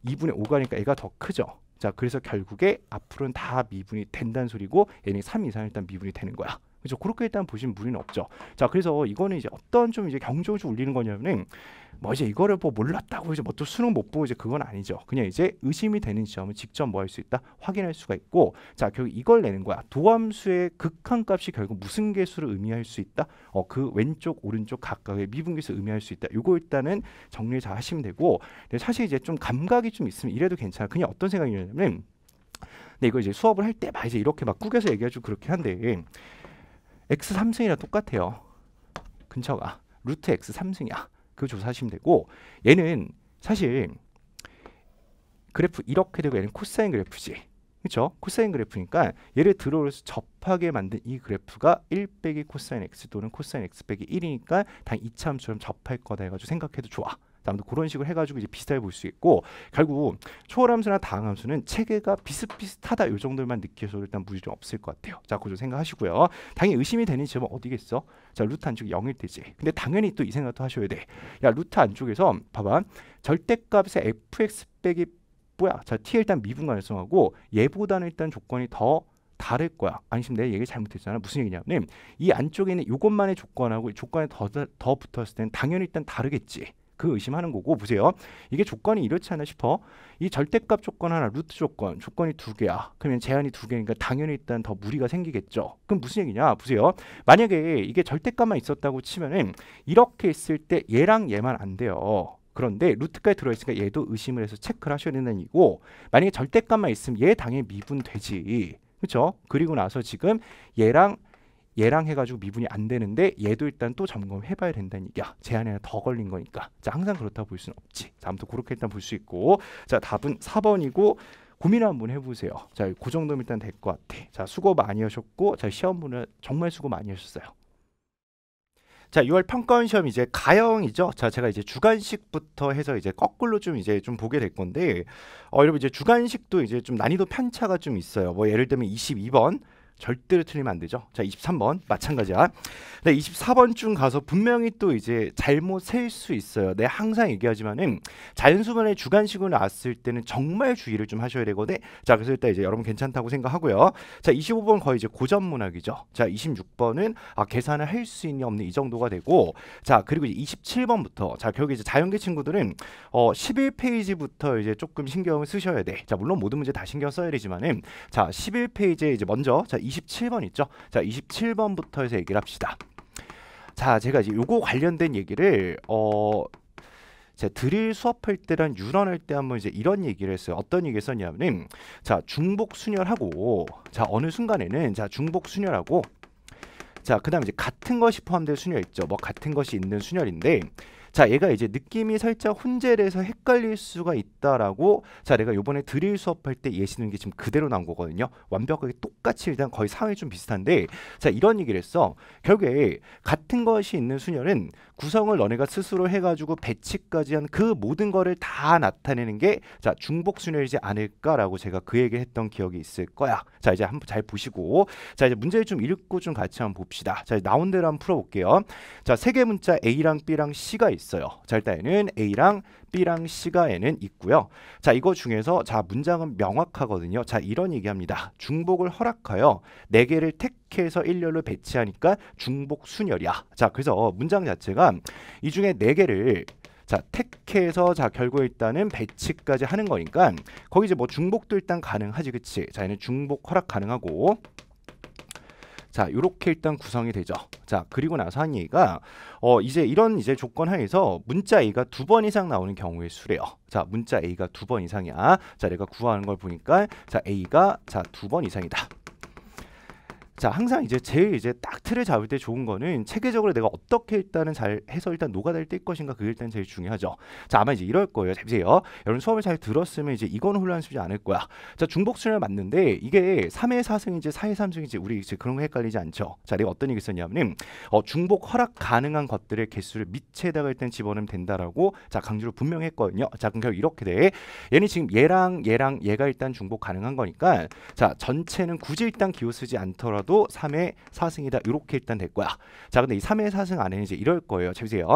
2분의 5가니까 얘가 더 크죠. 자 그래서 결국에 앞으로는 다 미분이 된다는 소리고 얘는 3 이상 일단 미분이 되는 거야. 그래서 그렇게 일단 보시면 무리는 없죠. 자, 그래서 이거는 이제 어떤 좀 이제 경종을 울리는 거냐면은 뭐 이제 이거를 뭐 몰랐다고 이제 뭐 또 수능 못 보고 이제 그건 아니죠. 그냥 이제 의심이 되는 지점을 직접 뭐 할 수 있다 확인할 수가 있고 자 결국 이걸 내는 거야. 도함수의 극한값이 결국 무슨 개수를 의미할 수 있다. 어그 왼쪽 오른쪽 각각의 미분계수 를 의미할 수 있다. 이거 일단은 정리 잘 하시면 되고 근데 사실 이제 좀 감각이 좀 있으면 이래도 괜찮아. 그냥 어떤 생각이냐면 근데 이거 이제 수업을 할 때막 이제 이렇게 막 꾸겨서 얘기해주고 그렇게 한데 x3승이랑 똑같아요. 근처가 루트 x3승이야. 그거 조사하시면 되고 얘는 사실 그래프 이렇게 되고 얘는 코사인 그래프지. 그렇죠? 코사인 그래프니까 얘를 들어올수 접하게 만든 이 그래프가 1 빼기 코사인 x 또는 코사인 x 빼기 1이니까 당 2차 함수처럼 접할 거다 해가지고 생각해도 좋아. 아무튼 그런 식으로 해가지고 이제 비슷하게 볼 수 있고 결국 초월함수나 다항함수는 체계가 비슷비슷하다 요 정도만 느껴서 끼 일단 무리좀 없을 것 같아요. 자, 그거 좀 생각하시고요. 당연히 의심이 되는 지점은 어디겠어? 자, 루트 안쪽이 0일 때지. 근데 당연히 또 이 생각도 하셔야 돼. 야, 루트 안쪽에서 봐봐. 절대값의 fx 빼기 뭐야? 자, t 일단 미분 가능성하고 얘보다는 일단 조건이 더 다를 거야. 아니 지금 내 얘기 잘못했잖아. 무슨 얘기냐면 이 안쪽에 있는 이것만의 조건하고 조건에 더, 더 붙었을 땐 당연히 일단 다르겠지. 그 의심하는 거고 보세요. 이게 조건이 이렇지 않나 싶어. 이 절대값 조건 하나, 루트 조건, 조건이 두 개야. 그러면 제한이 두 개니까 당연히 일단 더 무리가 생기겠죠. 그럼 무슨 얘기냐? 보세요. 만약에 이게 절대값만 있었다고 치면은 이렇게 있을 때 얘랑 얘만 안 돼요. 그런데 루트까지 들어있으니까 얘도 의심을 해서 체크를 하셔야 되는이고 만약에 절대값만 있으면 얘 당연히 미분되지. 그렇죠? 그리고 나서 지금 얘랑 얘랑 해가지고 미분이 안 되는데 얘도 일단 또 점검해봐야 된다는 얘기야. 제한에는 더 걸린 거니까. 자 항상 그렇다 볼 수는 없지. 자 아무튼 그렇게 일단 볼 수 있고 자 답은 4번이고 고민을 한번 해보세요. 자, 그 정도면 일단 될 것 같아. 자, 수고 많이 하셨고, 자, 시험 분은 정말 수고 많이 하셨어요. 자, 6월 평가원 시험 이제 가형이죠. 자, 제가 이제 주간식부터 해서 이제 거꾸로 좀 이제 좀 보게 될 건데, 어, 여러분 이제 주간식도 이제 좀 난이도 편차가 좀 있어요. 뭐 예를 들면 22번, 절대로 틀리면 안 되죠. 자, 23번 마찬가지야. 네, 24번쯤 가서 분명히 또 이제 잘못 셀 수 있어요. 내 네, 항상 얘기하지만은 자연수분의 주간식으로 나왔을 때는 정말 주의를 좀 하셔야 되거든. 자, 그래서 일단 이제 여러분 괜찮다고 생각하고요. 자, 25번 거의 이제 고전 문학이죠. 자, 26번은 아, 계산을 할 수 있냐 없는 이 정도가 되고 자, 그리고 이제 27번부터 자, 결국 이제 자연계 친구들은 어, 11페이지부터 이제 조금 신경을 쓰셔야 돼. 자, 물론 모든 문제 다 신경 써야 되지만은 자, 11페이지에 이제 먼저 자, 27번 있죠. 자, 27번부터 해서 얘기를 합시다. 자, 제가 이제 요거 관련된 얘기를 어 제가 드릴 수업할 때랑 유런할 때 한번 이제 이런 얘기를 했어요. 어떤 얘기 했었냐면 은 자, 중복 순열하고 자, 어느 순간에는 자, 중복 순열하고 자, 그다음 에 이제 같은 것이 포함된 순열 있죠. 뭐 같은 것이 있는 순열인데 자 얘가 이제 느낌이 살짝 혼재돼서 헷갈릴 수가 있다라고 자 내가 요번에 드릴 수업할 때 예시 는게 지금 그대로 나온 거거든요 완벽하게 똑같이 일단 거의 상황이 좀 비슷한데 자 이런 얘기를 했어 결국에 같은 것이 있는 수녀는 구성을 너네가 스스로 해가지고 배치까지 한 그 모든 거를 다 나타내는 게자 중복 순열이지 않을까라고 제가 그에게 했던 기억이 있을 거야. 자 이제 한번 잘 보시고 자 이제 문제를 좀 읽고 좀 같이 한번 봅시다. 자 나온 대로 한번 풀어볼게요. 자 세 개 문자 A랑 B랑 C가 있어요. 자일단 얘는 A랑 B랑 C가에는 있고요. 자, 이거 중에서 자, 문장은 명확하거든요. 자, 이런 얘기합니다. 중복을 허락하여 4개를 택해서 일렬로 배치하니까 중복 순열이야. 자, 그래서 문장 자체가 이 중에 4개를 자 택해서 자 결국에 일단은 배치까지 하는 거니까 거기 이제 뭐 중복도 일단 가능하지 그치 자 얘는 중복 허락 가능하고 자, 이렇게 일단 구성이 되죠. 자, 그리고 나서 한 얘기가 어 이제 이런 이제 조건 하에서 문자 A가 두 번 이상 나오는 경우의 수래요. 자, 문자 A가 두 번 이상이야. 자, 내가 구하는 걸 보니까 자, A가 자, 두 번 이상이다. 자 항상 이제 제일 이제 딱 틀을 잡을 때 좋은 거는 체계적으로 내가 어떻게 일단은 잘 해서 일단 녹아낼 때 것인가 그게 일단 제일 중요하죠 자 아마 이제 이럴 거예요 잘 보세요 여러분 수업을 잘 들었으면 이제 이거 혼란스럽지 않을 거야 자 중복수를 맞는데 이게 3의 4승인지 4의 3승인지 우리 이제 그런 거 헷갈리지 않죠 자 내가 어떤 얘기 썼냐면 어, 중복 허락 가능한 것들의 개수를 밑에다가 일단 집어넣으면 된다라고 자 강조를 분명히 했거든요 자 그럼 결국 이렇게 돼 얘는 지금 얘랑 얘랑 얘가 일단 중복 가능한 거니까 자 전체는 굳이 일단 기호 쓰지 않더라도 하더라도 3회 4승이다 이렇게 일단 될 거야. 자 근데 이 3회 4승 안에는 이제 이럴 거예요. 잘 보세요.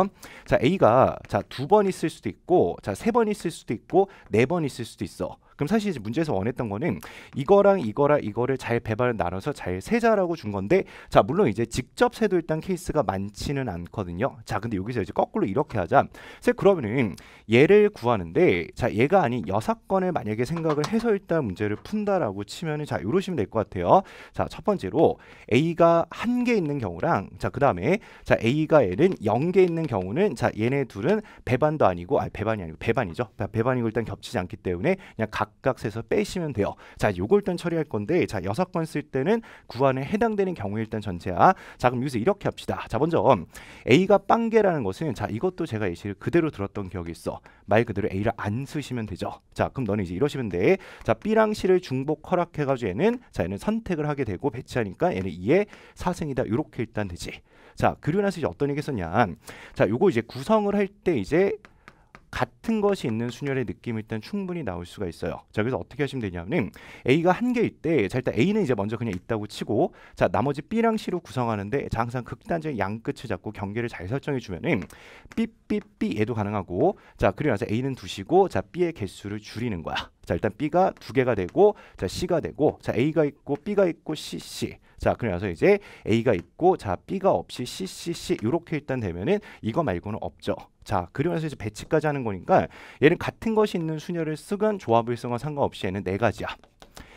자 A가 자두 번 있을 수도 있고 자세 번 있을 수도 있고 네 번 있을 수도 있어. 그럼 사실 이제 문제에서 원했던 거는 이거랑 이거랑 이거를 잘 배반을 나눠서 잘 세자라고 준 건데 자 물론 이제 직접 세도일단 케이스가 많지는 않거든요. 자 근데 여기서 이제 거꾸로 이렇게 하자. 세 그러면은 얘를 구하는데 자 얘가 아닌 여사건을 만약에 생각을 해서 일단 문제를 푼다라고 치면은 자 이러시면 될 것 같아요. 자 첫 번째로 A가 한 개 있는 경우랑 자 그 다음에 자 A가 얘는 0개 있는 경우는 자 얘네 둘은 배반도 아니고 아 배반이 아니고 배반이죠. 배반이고 일단 겹치지 않기 때문에 그냥 각 각각에서 빼시면 돼요. 자, 요걸 일단 처리할 건데 자, 여섯 건 쓸 때는 구안에 해당되는 경우 일단 전체야 자, 그럼 여기서 이렇게 합시다. 자, 먼저 A가 빵개라는 것은 자, 이것도 제가 예시를 그대로 들었던 기억이 있어. 말 그대로 A를 안 쓰시면 되죠. 자, 그럼 너는 이제 이러시면 돼. 자, B랑 C를 중복 허락해 가지고 얘는 자, 얘는 선택을 하게 되고 배치하니까 얘는 2의 사승이다. 요렇게 일단 되지. 자, 그리고 나서 이제 어떤 얘기 했었냐. 자, 요거 이제 구성을 할 때 이제 같은 것이 있는 순열의 느낌일 땐 충분히 나올 수가 있어요. 자, 그래서 어떻게 하시면 되냐면 A가 한 개일 때, 자, 일단 A는 이제 먼저 그냥 있다고 치고, 자, 나머지 B랑 C로 구성하는데, 자, 항상 극단적인 양끝을 잡고 경계를 잘 설정해 주면은 B, B, B 얘도 가능하고, 자, 그리고 나서 A는 두시고, 자, B의 개수를 줄이는 거야. 자, 일단 B가 두 개가 되고, 자, C가 되고, 자, A가 있고, B가 있고, C, C. 자 그래서 이제 A가 있고 자 B가 없이 C, C, C 이렇게 일단 되면은 이거 말고는 없죠. 자 그리고 나서 이제 배치까지 하는 거니까 얘는 같은 것이 있는 순열을 쓰건 조합을 쓰건 상관없이 얘는 네 가지야.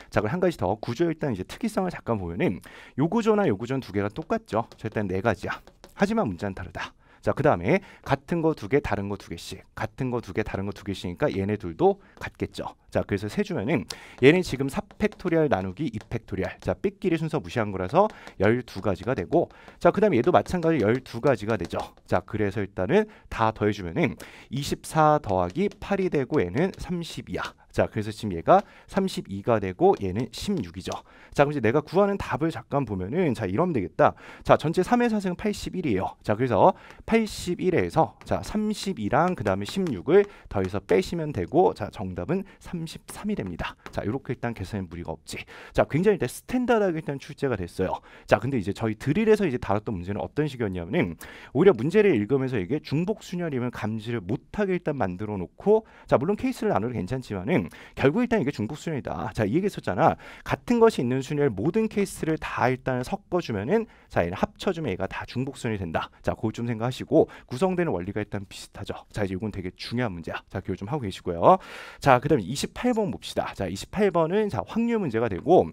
자, 그럼 한 가지 더 구조 일단 이제 특이성을 잠깐 보면은 요 구조나 요 구조는 두 개가 똑같죠. 자, 일단 네 가지야. 하지만 문자는 다르다. 자, 그 다음에 같은 거 두 개, 다른 거 두 개씩. 같은 거 두 개, 다른 거 두 개씩이니까 얘네 둘도 같겠죠. 자, 그래서 세 주면은 얘는 지금 4팩토리얼 나누기 2팩토리얼 자, 삑끼리 순서 무시한 거라서 12가지가 되고 자, 그 다음에 얘도 마찬가지로 12가지가 되죠. 자, 그래서 일단은 다 더해주면은 24 더하기 8이 되고 얘는 32야. 자 그래서 지금 얘가 32가 되고 얘는 16이죠. 자 그럼 이제 내가 구하는 답을 잠깐 보면은 자 이러면 되겠다. 자 전체 3의 사승 81이에요. 자 그래서 81에서 자 32랑 그 다음에 16을 더해서 빼시면 되고 자 정답은 33이 됩니다. 자 이렇게 일단 계산에 무리가 없지. 자 굉장히 일단 스탠다드하게 일단 출제가 됐어요. 자 근데 이제 저희 드릴에서 이제 다뤘던 문제는 어떤 식이었냐면은 오히려 문제를 읽으면서 이게 중복 순열이면 감지를 못하게 일단 만들어 놓고 자 물론 케이스를 나누도 괜찮지만은 결국 일단 이게 중복 순위다. 자, 이 얘기했었잖아. 같은 것이 있는 순위를 모든 케이스를 다 일단 섞어주면은 자, 얘는 합쳐주면 얘가 다 중복 순위 된다. 자, 그걸 좀 생각하시고 구성되는 원리가 일단 비슷하죠. 자, 이제 이건 되게 중요한 문제야. 자, 교육 좀 하고 계시고요. 자, 그다음 28번 봅시다. 자, 28번은 자 확률 문제가 되고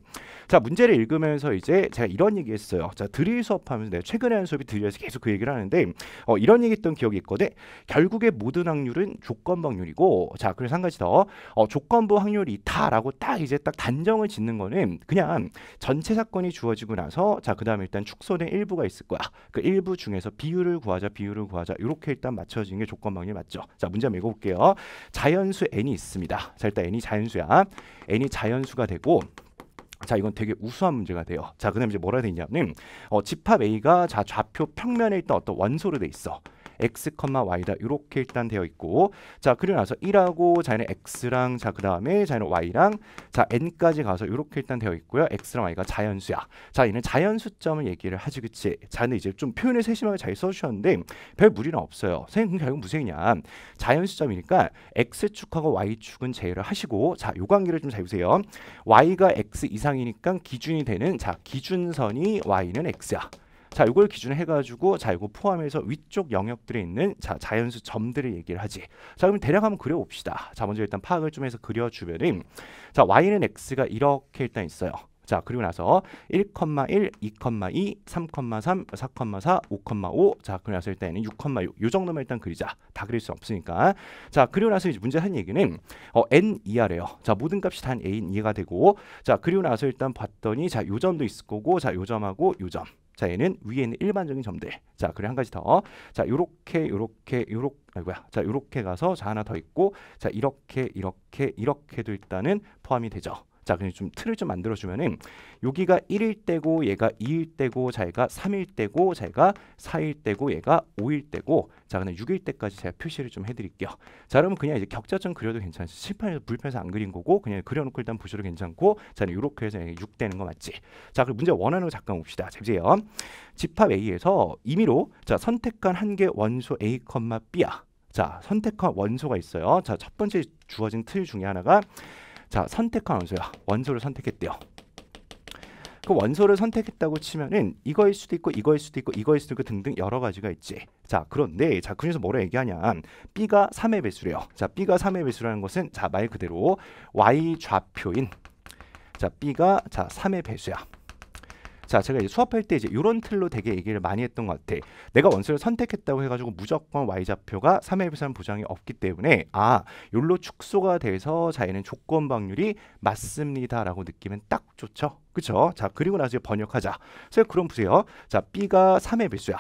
자 문제를 읽으면서 이제 제가 이런 얘기했어요. 자, 드릴 수업하면서 내가 최근에 한 수업이 드려서 계속 그 얘기를 하는데 어, 이런 얘기했던 기억이 있거든. 결국에 모든 확률은 조건방률이고 자 그래서 한 가지 더 어, 조건부 확률이 있다라고 딱 이제 딱 단정을 짓는 거는 그냥 전체 사건이 주어지고 나서 자 그다음에 일단 축소된 일부가 있을 거야. 그 일부 중에서 비율을 구하자 비율을 구하자 이렇게 일단 맞춰진 게 조건부 확률 맞죠. 자 문제 한번 읽어볼게요. 자연수 n이 있습니다. 자 일단 n이 자연수야. n이 자연수가 되고 자 이건 되게 우수한 문제가 돼요. 자 그다음에 이제 뭐라 되냐면 어, 집합 A가 자 좌표 평면에 있던 어떤 원소로 돼 있어. x, y다 이렇게 일단 되어 있고 자 그리고 나서 1하고 자기는 x랑 자 그 다음에 자기는 y랑 자 n까지 가서 이렇게 일단 되어 있고요 x랑 y가 자연수야 자 얘는 자연수점을 얘기를 하지 그치 자는 이제 좀 표현을 세심하게 잘 써주셨는데 별 무리는 없어요 선생님 결국 무슨 얘기냐 자연수점이니까 x축하고 y축은 제외를 하시고 자 요 관계를 좀 잘 보세요 y가 x 이상이니까 기준이 되는 자 기준선이 y는 x야 자, 이걸 기준 해가지고 자, 이거 포함해서 위쪽 영역들에 있는 자, 자연수 점들을 얘기를 하지. 자, 그럼 대략 한번 그려봅시다. 자, 먼저 일단 파악을 좀 해서 그려주면은 자, y는 x가 이렇게 일단 있어요. 자 그리고 나서 1,1, 2,2, 3,3, 4,4, 5,5자 그리고 나서 일단6,6요 정도만 일단 그리자 다 그릴 수 없으니까 자 그리고 나서 이제 문제 한 얘기는 어, n 이하래요 자 모든 값이 단 a인 이해가 되고 자 그리고 나서 일단 봤더니 자 요점도 있을 거고 자 요점하고 요점 자 얘는 위에 있는 일반적인 점들 자 그리고 한 가지 더자 요렇게 요렇게 요렇게 아이고야 자 요렇게 가서 자 하나 더 있고 자 이렇게 이렇게 이렇게도 일단은 포함이 되죠 자, 그냥 좀 틀을 좀 만들어 주면은 여기가 1일 때고 얘가 2일 때고 자기가 3일 때고 자기가 4일 때고 얘가 5일 때고 자, 그냥 6일 때까지 제가 표시를 좀해 드릴게요. 자, 그러면 그냥 이제 격자점 그려도 괜찮아요. 실판에서 불편해서 안 그린 거고 그냥 그려 놓고 일단 보셔도 괜찮고 자, 이렇게 해서 6 되는 거 맞지? 자, 그럼 문제 원하는 거 잠깐 봅시다. 제재요. 집합 A에서 임의로 자, 선택한 한 개 원소 A, B야. 자, 선택한 원소가 있어요. 자, 첫 번째 주어진 틀 중에 하나가 자, 선택한 원소야. 원소를 선택했대요. 그 원소를 선택했다고 치면은 이거일 수도 있고 이거일 수도 있고 이거일 수도 있고 등등 여러 가지가 있지. 자 그런데 자 그중에서 뭐라 얘기하냐 b가 3의 배수래요. 자 b가 3의 배수라는 것은 자 말 그대로 y 좌표인 자 b가 자 3의 배수야. 자, 제가 이제 수업할 때 이제 이런 틀로 되게 얘기를 많이 했던 것 같아. 내가 원수를 선택했다고 해가지고 무조건 y 좌표가 3의 비슷한 보장이 없기 때문에 아, 욜로 축소가 돼서 자 얘는 조건 방률이 맞습니다라고 느끼면 딱 좋죠. 그쵸? 자, 그리고 나서 번역하자. 그래서 그럼 보세요. 자, b가 3의 배수야.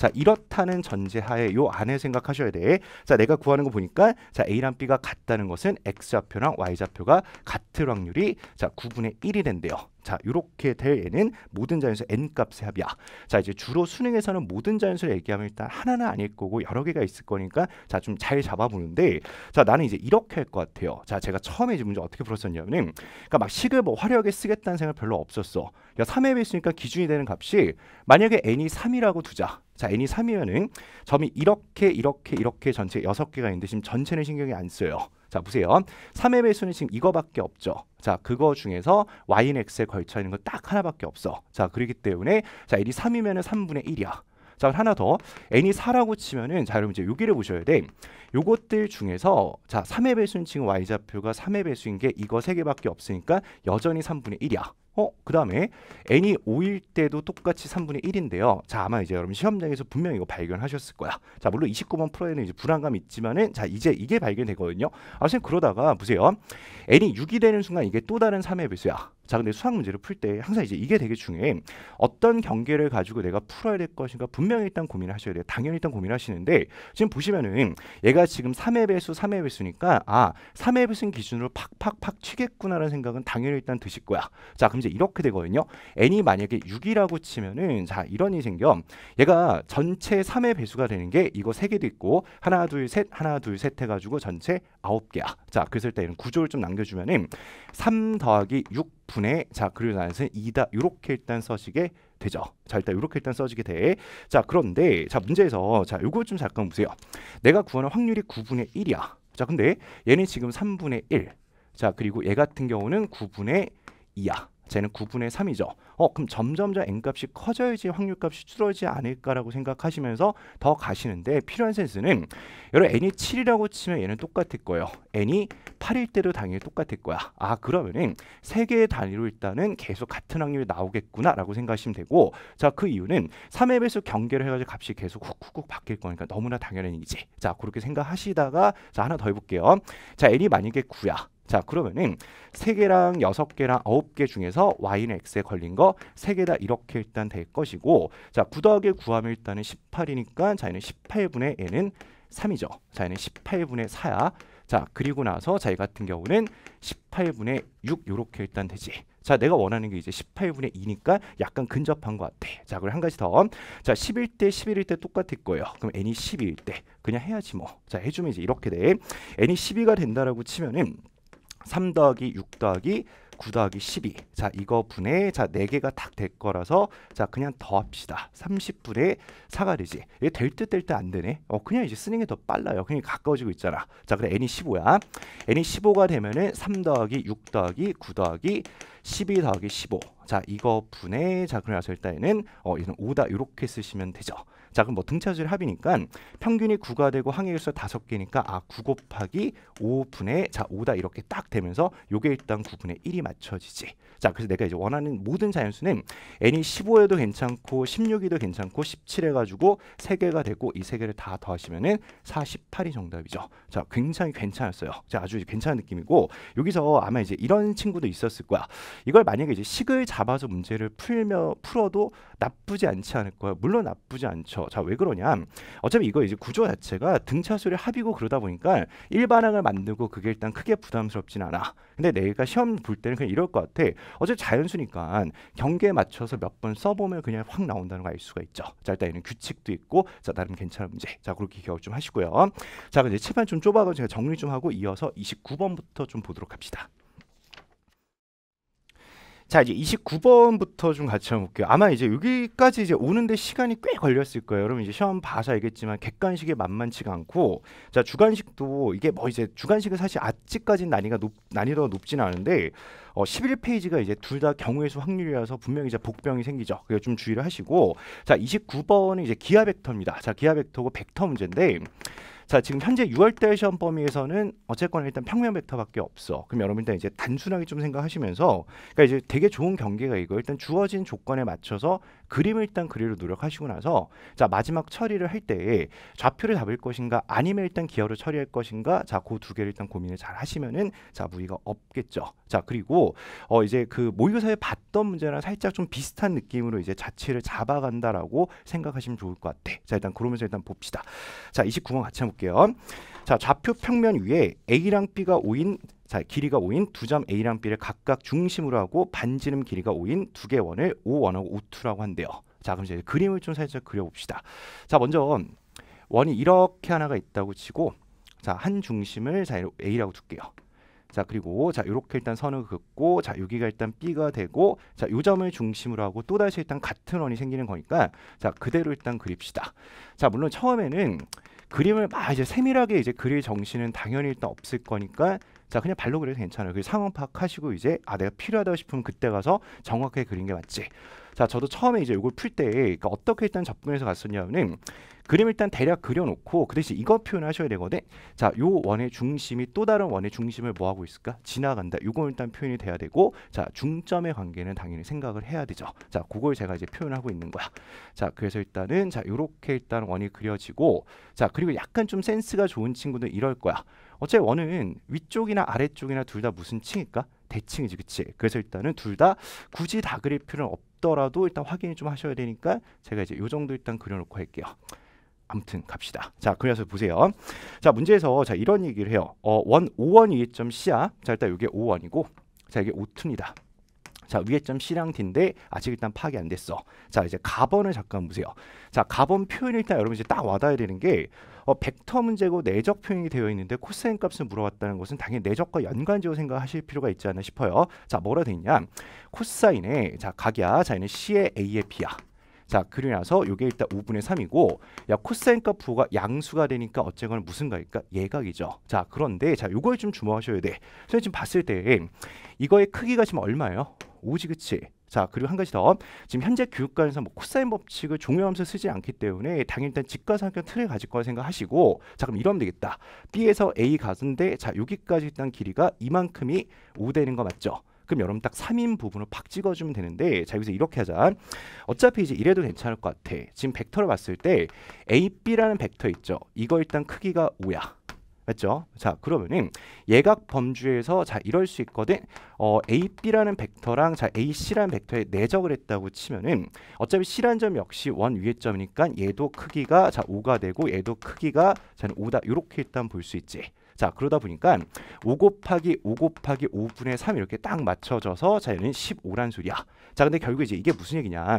자 이렇다는 전제하에 요 안에 생각하셔야 돼. 자 내가 구하는 거 보니까 자 A랑 B가 같다는 것은 X좌표랑 Y좌표가 같을 확률이 자 9분의 1이 된대요. 자 이렇게 될 얘는 모든 자연수 n 값의 합이야. 자 이제 주로 수능에서는 모든 자연수를 얘기하면 일단 하나는 아닐 거고 여러 개가 있을 거니까 자 좀 잘 잡아보는데 자 나는 이제 이렇게 할 것 같아요. 자 제가 처음에 이제 문제 어떻게 풀었었냐면은 그러니까 막 식을 뭐 화려하게 쓰겠다는 생각 별로 없었어. 야 3의 에배으니까 기준이 되는 값이 만약에 n이 3이라고 두자. 자 n이 3이면은 점이 이렇게 이렇게 이렇게 전체 6개가 있는데 지금 전체는 신경이 안 써요. 자 보세요. 3의 배수는 지금 이거밖에 없죠. 자 그거 중에서 y인 x에 걸쳐 있는 거 딱 하나밖에 없어. 자그렇기 때문에 자 n이 3이면은 3분의 1이야. 자 하나 더 n이 4라고 치면은 자 여러분 이제 여기를 보셔야 돼 요것들 중에서 자 3의 배수는 지금 y 좌표가 3의 배수인 게 이거 3개밖에 없으니까 여전히 3분의 1이야 어, 그 다음에 n이 5일 때도 똑같이 3분의 1인데요. 자, 아마 이제 여러분 시험장에서 분명히 이거 발견하셨을 거야. 자, 물론 29번 풀어에는 이제 불안감 이 있지만은 자, 이제 이게 발견되거든요. 아, 선생님 그러다가 보세요. n이 6이 되는 순간 이게 또 다른 3의 배수야. 자, 근데 수학 문제를 풀 때 항상 이제 이게 되게 중요해. 어떤 경계를 가지고 내가 풀어야 될 것인가 분명히 일단 고민을 하셔야 돼요. 당연히 일단 고민하시는데 을 지금 보시면은 얘가 지금 3의 배수, 3의 배수니까 아, 3의 배수는 기준으로 팍팍팍 치겠구나라는 생각은 당연히 일단 드실 거야. 자, 그럼 이제 이렇게 되거든요. n이 만약에 6이라고 치면은 자 이런 이 생겨. 얘가 전체 3의 배수가 되는 게 이거 3개도 있고 하나 둘 셋 하나 둘 셋 해가지고 전체 9개야. 자 그랬을 때 이런 구조를 좀 남겨주면은 3 더하기 6분의 자 그리고 나서 2다 이렇게 일단 써지게 되죠. 자 일단 이렇게 일단 써지게 돼. 자 그런데 자 문제에서 자 요거 좀 잠깐 보세요. 내가 구하는 확률이 9분의 1이야. 자 근데 얘는 지금 3분의 1. 자 그리고 얘 같은 경우는 9분의 2야. 쟤는 9분의 3이죠. 어, 그럼 점점점 n값이 커져야지 확률값이 줄어지 지 않을까라고 생각하시면서 더 가시는데 필요한 센스는 여러분 n이 7이라고 치면 얘는 똑같을 거예요. n이 8일 때도 당연히 똑같을 거야. 아 그러면은 3 개의 단위로 일단은 계속 같은 확률이 나오겠구나라고 생각하시면 되고 자그 이유는 3의 배수 경계를 해가지고 값이 계속 훅훅훅 바뀔 거니까 너무나 당연한 일이지. 자 그렇게 생각하시다가 자 하나 더 해볼게요. 자 n이 만약에 9야. 자 그러면은 3개랑6 개랑 9개 중에서 y는 x에 걸린 거3개다 이렇게 일단 될 것이고 자9 더하기 9하면 일단은 1 8이니까자 얘는 1 8분의 n은 3이죠자 얘는 1 8분의4야자 그리고 나서 자기 같은 경우는 1 8분의6 요렇게 일단 되지 자 내가 원하는 게 이제 18분의 2니까 약간 근접한 것 같아 자그리한 가지 더자 11대 11일 때 똑같을 거예요 그럼 n이 12일 때 그냥 해야지 뭐 자 해주면 이제 이렇게 돼 n이 12가 된다라고 치면은 3 더하기 6 더하기 9 더하기 12. 자, 이거 분의 자, 4개가 딱 될 거라서 자, 그냥 더합시다. 30분의 4가 되지. 이게 될듯 될 듯 안 되네. 어, 그냥 이제 쓰는 게더 빨라요. 그냥 가까워지고 있잖아. 자, 그래 n이 15야. n이 15가 되면은 3 더하기 6 더하기 9 더하기 12 더하기 15. 자, 이거 분의 자, 그래서 일단은 어, 이런 오다 이렇게 쓰시면 되죠. 자 그럼 뭐 등차질 합이니까 평균이 9가 되고 항해일수가 5개니까 아9 곱하기 5분의 자 5다 이렇게 딱 되면서 요게 일단 9분의 1이 맞춰지지 자 그래서 내가 이제 원하는 모든 자연수는 n이 15에도 괜찮고 16이도 괜찮고 17 해가지고 3개가 되고 이 3개를 다 더하시면은 48이 정답이죠 자 굉장히 괜찮았어요 자 아주 괜찮은 느낌이고 여기서 아마 이제 이런 친구도 있었을 거야 이걸 만약에 이제 식을 잡아서 문제를 풀며 풀어도 나쁘지 않지 않을 거야 물론 나쁘지 않죠 그렇죠. 자왜 그러냐? 어차피 이거 이제 구조 자체가 등차수를 합이고 그러다 보니까 일반항을 만들고 그게 일단 크게 부담스럽진 않아. 근데 내가 시험 볼 때는 그냥 이럴 것 같아. 어차피 자연수니까 경계에 맞춰서 몇 번 써보면 그냥 확 나온다는 걸 알 수가 있죠. 자 일단 이런 규칙도 있고 자 나름 괜찮은 문제. 자 그렇게 기억 을좀 하시고요. 자 이제 칠판 좀 좁아서 제가 정리 좀 하고 이어서 29번부터 좀 보도록 합시다. 자 이제 29번부터 좀 같이 한번 볼게요. 아마 이제 여기까지 이제 오는데 시간이 꽤 걸렸을 거예요. 여러분 이제 시험 봐서 알겠지만 객관식이 만만치가 않고 자 주관식도 이게 뭐 이제 주관식은 사실 아직까지 난이가 높, 난이도가 높진 않은데 어 11페이지가 이제 둘 다 경우의 수 확률이라서 분명히 이제 복병이 생기죠. 그래서 좀 주의를 하시고 자 29번은 이제 기하 벡터입니다. 자 기하 벡터고 벡터 문제인데 자 지금 현재 6월달 시험 범위에서는 어쨌거나 일단 평면 벡터밖에 없어. 그럼 여러분들 이제 단순하게 좀 생각하시면서 그러니까 이제 되게 좋은 경계가 이거 일단 주어진 조건에 맞춰서 그림을 일단 그리려 노력하시고 나서 자 마지막 처리를 할 때 좌표를 잡을 것인가 아니면 일단 기어를 처리할 것인가 자그 두 개를 일단 고민을 잘 하시면은 자 무리가 없겠죠 자 그리고 어 이제 그 모의고사에 봤던 문제랑 살짝 좀 비슷한 느낌으로 이제 자취를 잡아간다라고 생각하시면 좋을 것 같아 자 일단 그러면서 일단 봅시다 자 29번 같이 해 볼게요 자, 좌표 평면 위에 A랑 B가 5인 자, 길이가 5인 두 점 A랑 B를 각각 중심으로 하고 반지름 길이가 5인 두 개 원을 O1하고 O2라고 한대요. 자, 그럼 이제 그림을 좀 살짝 그려봅시다. 자, 먼저 원이 이렇게 하나가 있다고 치고 자, 한 중심을 자, A라고 둘게요. 자 그리고 자 이렇게 일단 선을 긋고 자 여기가 일단 B가 되고 자요 점을 중심으로 하고 또 다시 일단 같은 원이 생기는 거니까 자 그대로 일단 그립시다. 자 물론 처음에는 그림을 막 이제 세밀하게 이제 그릴 정신은 당연히 일단 없을 거니까 자 그냥 발로 그려도 괜찮아요. 그 상황 파악하시고 이제 아 내가 필요하다 싶으면 그때 가서 정확하게 그린 게 맞지. 자 저도 처음에 이제 이걸 풀때 그러니까 어떻게 일단 접근해서 갔었냐면은 그림 일단 대략 그려놓고 그 대신 이거 표현하셔야 되거든. 자, 요 원의 중심이 또 다른 원의 중심을 뭐 하고 있을까? 지나간다. 요건 일단 표현이 돼야 되고, 자, 중점의 관계는 당연히 생각을 해야 되죠. 자, 그걸 제가 이제 표현하고 있는 거야. 자, 그래서 일단은 자, 요렇게 일단 원이 그려지고, 자, 그리고 약간 좀 센스가 좋은 친구들 이럴 거야. 어째 원은 위쪽이나 아래쪽이나 둘 다 무슨 층일까? 대칭이지, 그치? 그래서 일단은 둘 다 굳이 다 그릴 필요는 없더라도 일단 확인을 좀 하셔야 되니까 제가 이제 요 정도 일단 그려놓고 할게요. 아무튼 갑시다. 자, 그래서 보세요. 자, 문제에서 자 이런 얘기를 해요. 어, 원 5원 위점 C야. 자, 일단 이게 5원이고 자, 이게 5투이다 자, 위에 점 C랑 D인데 아직 일단 파악이 안 됐어. 자, 이제 가번을 잠깐 보세요. 자, 가번 표현 일단 여러분 이제 딱 와닿아야 되는 게 어, 벡터 문제고 내적 표현이 되어 있는데 코사인 값을 물어봤다는 것은 당연히 내적과 연관적으로 생각하실 필요가 있지 않나 싶어요. 자, 뭐라 되냐 코사인의 자, 각이야. 자, 얘는 C의 A의 B야. 자 그리고 나서 요게 일단 5분의 3이고 야 코사인과 부호가 양수가 되니까 어쨌거나 무슨 가일까 예각이죠. 자 그런데 자 요걸 좀 주목하셔야 돼. 선생님 지금 봤을 때 이거의 크기가 지금 얼마예요? 오지 그치? 자 그리고 한 가지 더 지금 현재 교육과에서 뭐 코사인 법칙을 종용하면서 쓰지 않기 때문에 당연히 일단 직과상각 틀을 가질 거라 생각하시고 자 그럼 이러면 되겠다 b에서 a 가는데 자 여기까지 일단 길이가 이만큼이 5 되는 거 맞죠 그럼 여러분 딱 3인 부분을 팍 찍어주면 되는데 자 여기서 이렇게 하자. 어차피 이제 이래도 괜찮을 것 같아. 지금 벡터를 봤을 때 AB라는 벡터 있죠. 이거 일단 크기가 5야. 맞죠? 자 그러면은 예각 범주에서 자 이럴 수 있거든 어, AB라는 벡터랑 자 AC라는 벡터에 내적을 했다고 치면은 어차피 C라는 점 역시 원위에 점이니까 얘도 크기가 자 5가 되고 얘도 크기가 자 5다 이렇게 일단 볼 수 있지 자 그러다 보니까 5 곱하기 5 곱하기 5분의 3 이렇게 딱 맞춰져서 자 얘는 15란 소리야. 자 근데 결국 이제 이게 무슨 얘기냐.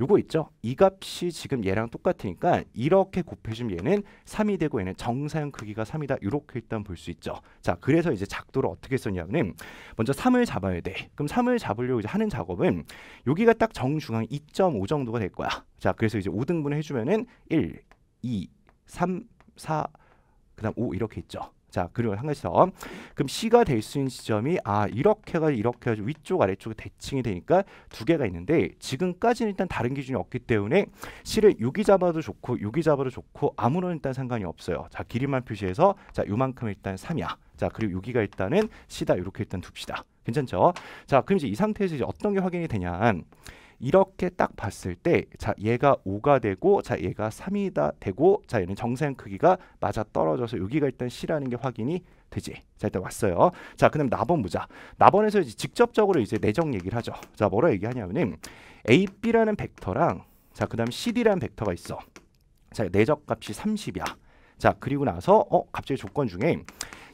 요거 있죠. 이 값이 지금 얘랑 똑같으니까 이렇게 곱해주면 얘는 3이 되고 얘는 정사형 크기가 3이다. 이렇게 일단 볼 수 있죠. 자 그래서 이제 작도를 어떻게 썼냐면 먼저 3을 잡아야 돼. 그럼 3을 잡으려고 이제 하는 작업은 여기가 딱 정중앙 2.5 정도가 될 거야. 자 그래서 이제 5등분 을 해주면은 1, 2, 3, 4 그다음 5 이렇게 있죠. 자, 그리고한가시점 그럼 C가 될 수 있는 지점이 아 이렇게가 이렇게 해 위쪽 아래쪽에 대칭이 되니까 두 개가 있는데 지금까지는 일단 다른 기준이 없기 때문에 C를 6이 잡아도 좋고 6이 잡아도 좋고 아무런 일단 상관이 없어요. 자, 길이만 표시해서 자, 요만큼 일단 3이야. 자, 그리고 여기가 일단은 C다. 이렇게 일단 둡시다. 괜찮죠? 자, 그럼 이제 이 상태에서 이제 어떤 게 확인이 되냐? 이렇게 딱 봤을 때 자 얘가 5가 되고 자 얘가 3이다 되고 자 얘는 정상 크기가 맞아 떨어져서 여기가 일단 C라는 게 확인이 되지. 자 일단 왔어요. 자 그럼 나번 보자. 나번에서 이제 직접적으로 이제 내정 얘기를 하죠. 자 뭐라 얘기하냐면은 AB라는 벡터랑 자 그다음 CD라는 벡터가 있어. 자 내적 값이 30이야. 자 그리고 나서 어 갑자기 조건 중에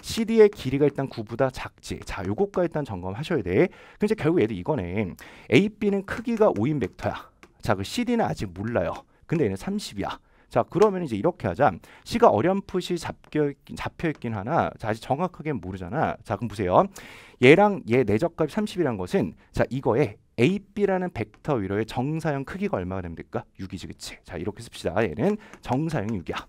CD의 길이가 일단 9보다 작지. 자, 요것과 일단 점검하셔야 돼. 근데 결국 얘도 이거네. AB는 크기가 5인 벡터야. 자, 그 CD는 아직 몰라요. 근데 얘는 30이야. 자 그러면 이제 이렇게 하자 시가 어렴풋이 잡혀, 잡혀 있긴 하나 자, 아직 정확하게 모르잖아 자 그럼 보세요 얘랑 얘내적값 30이란 것은 자 이거에 AB라는 벡터 위로의 정사형 크기가 얼마가 됩니까? 6이지 그치? 자 이렇게 씁시다 얘는 정사형 6이야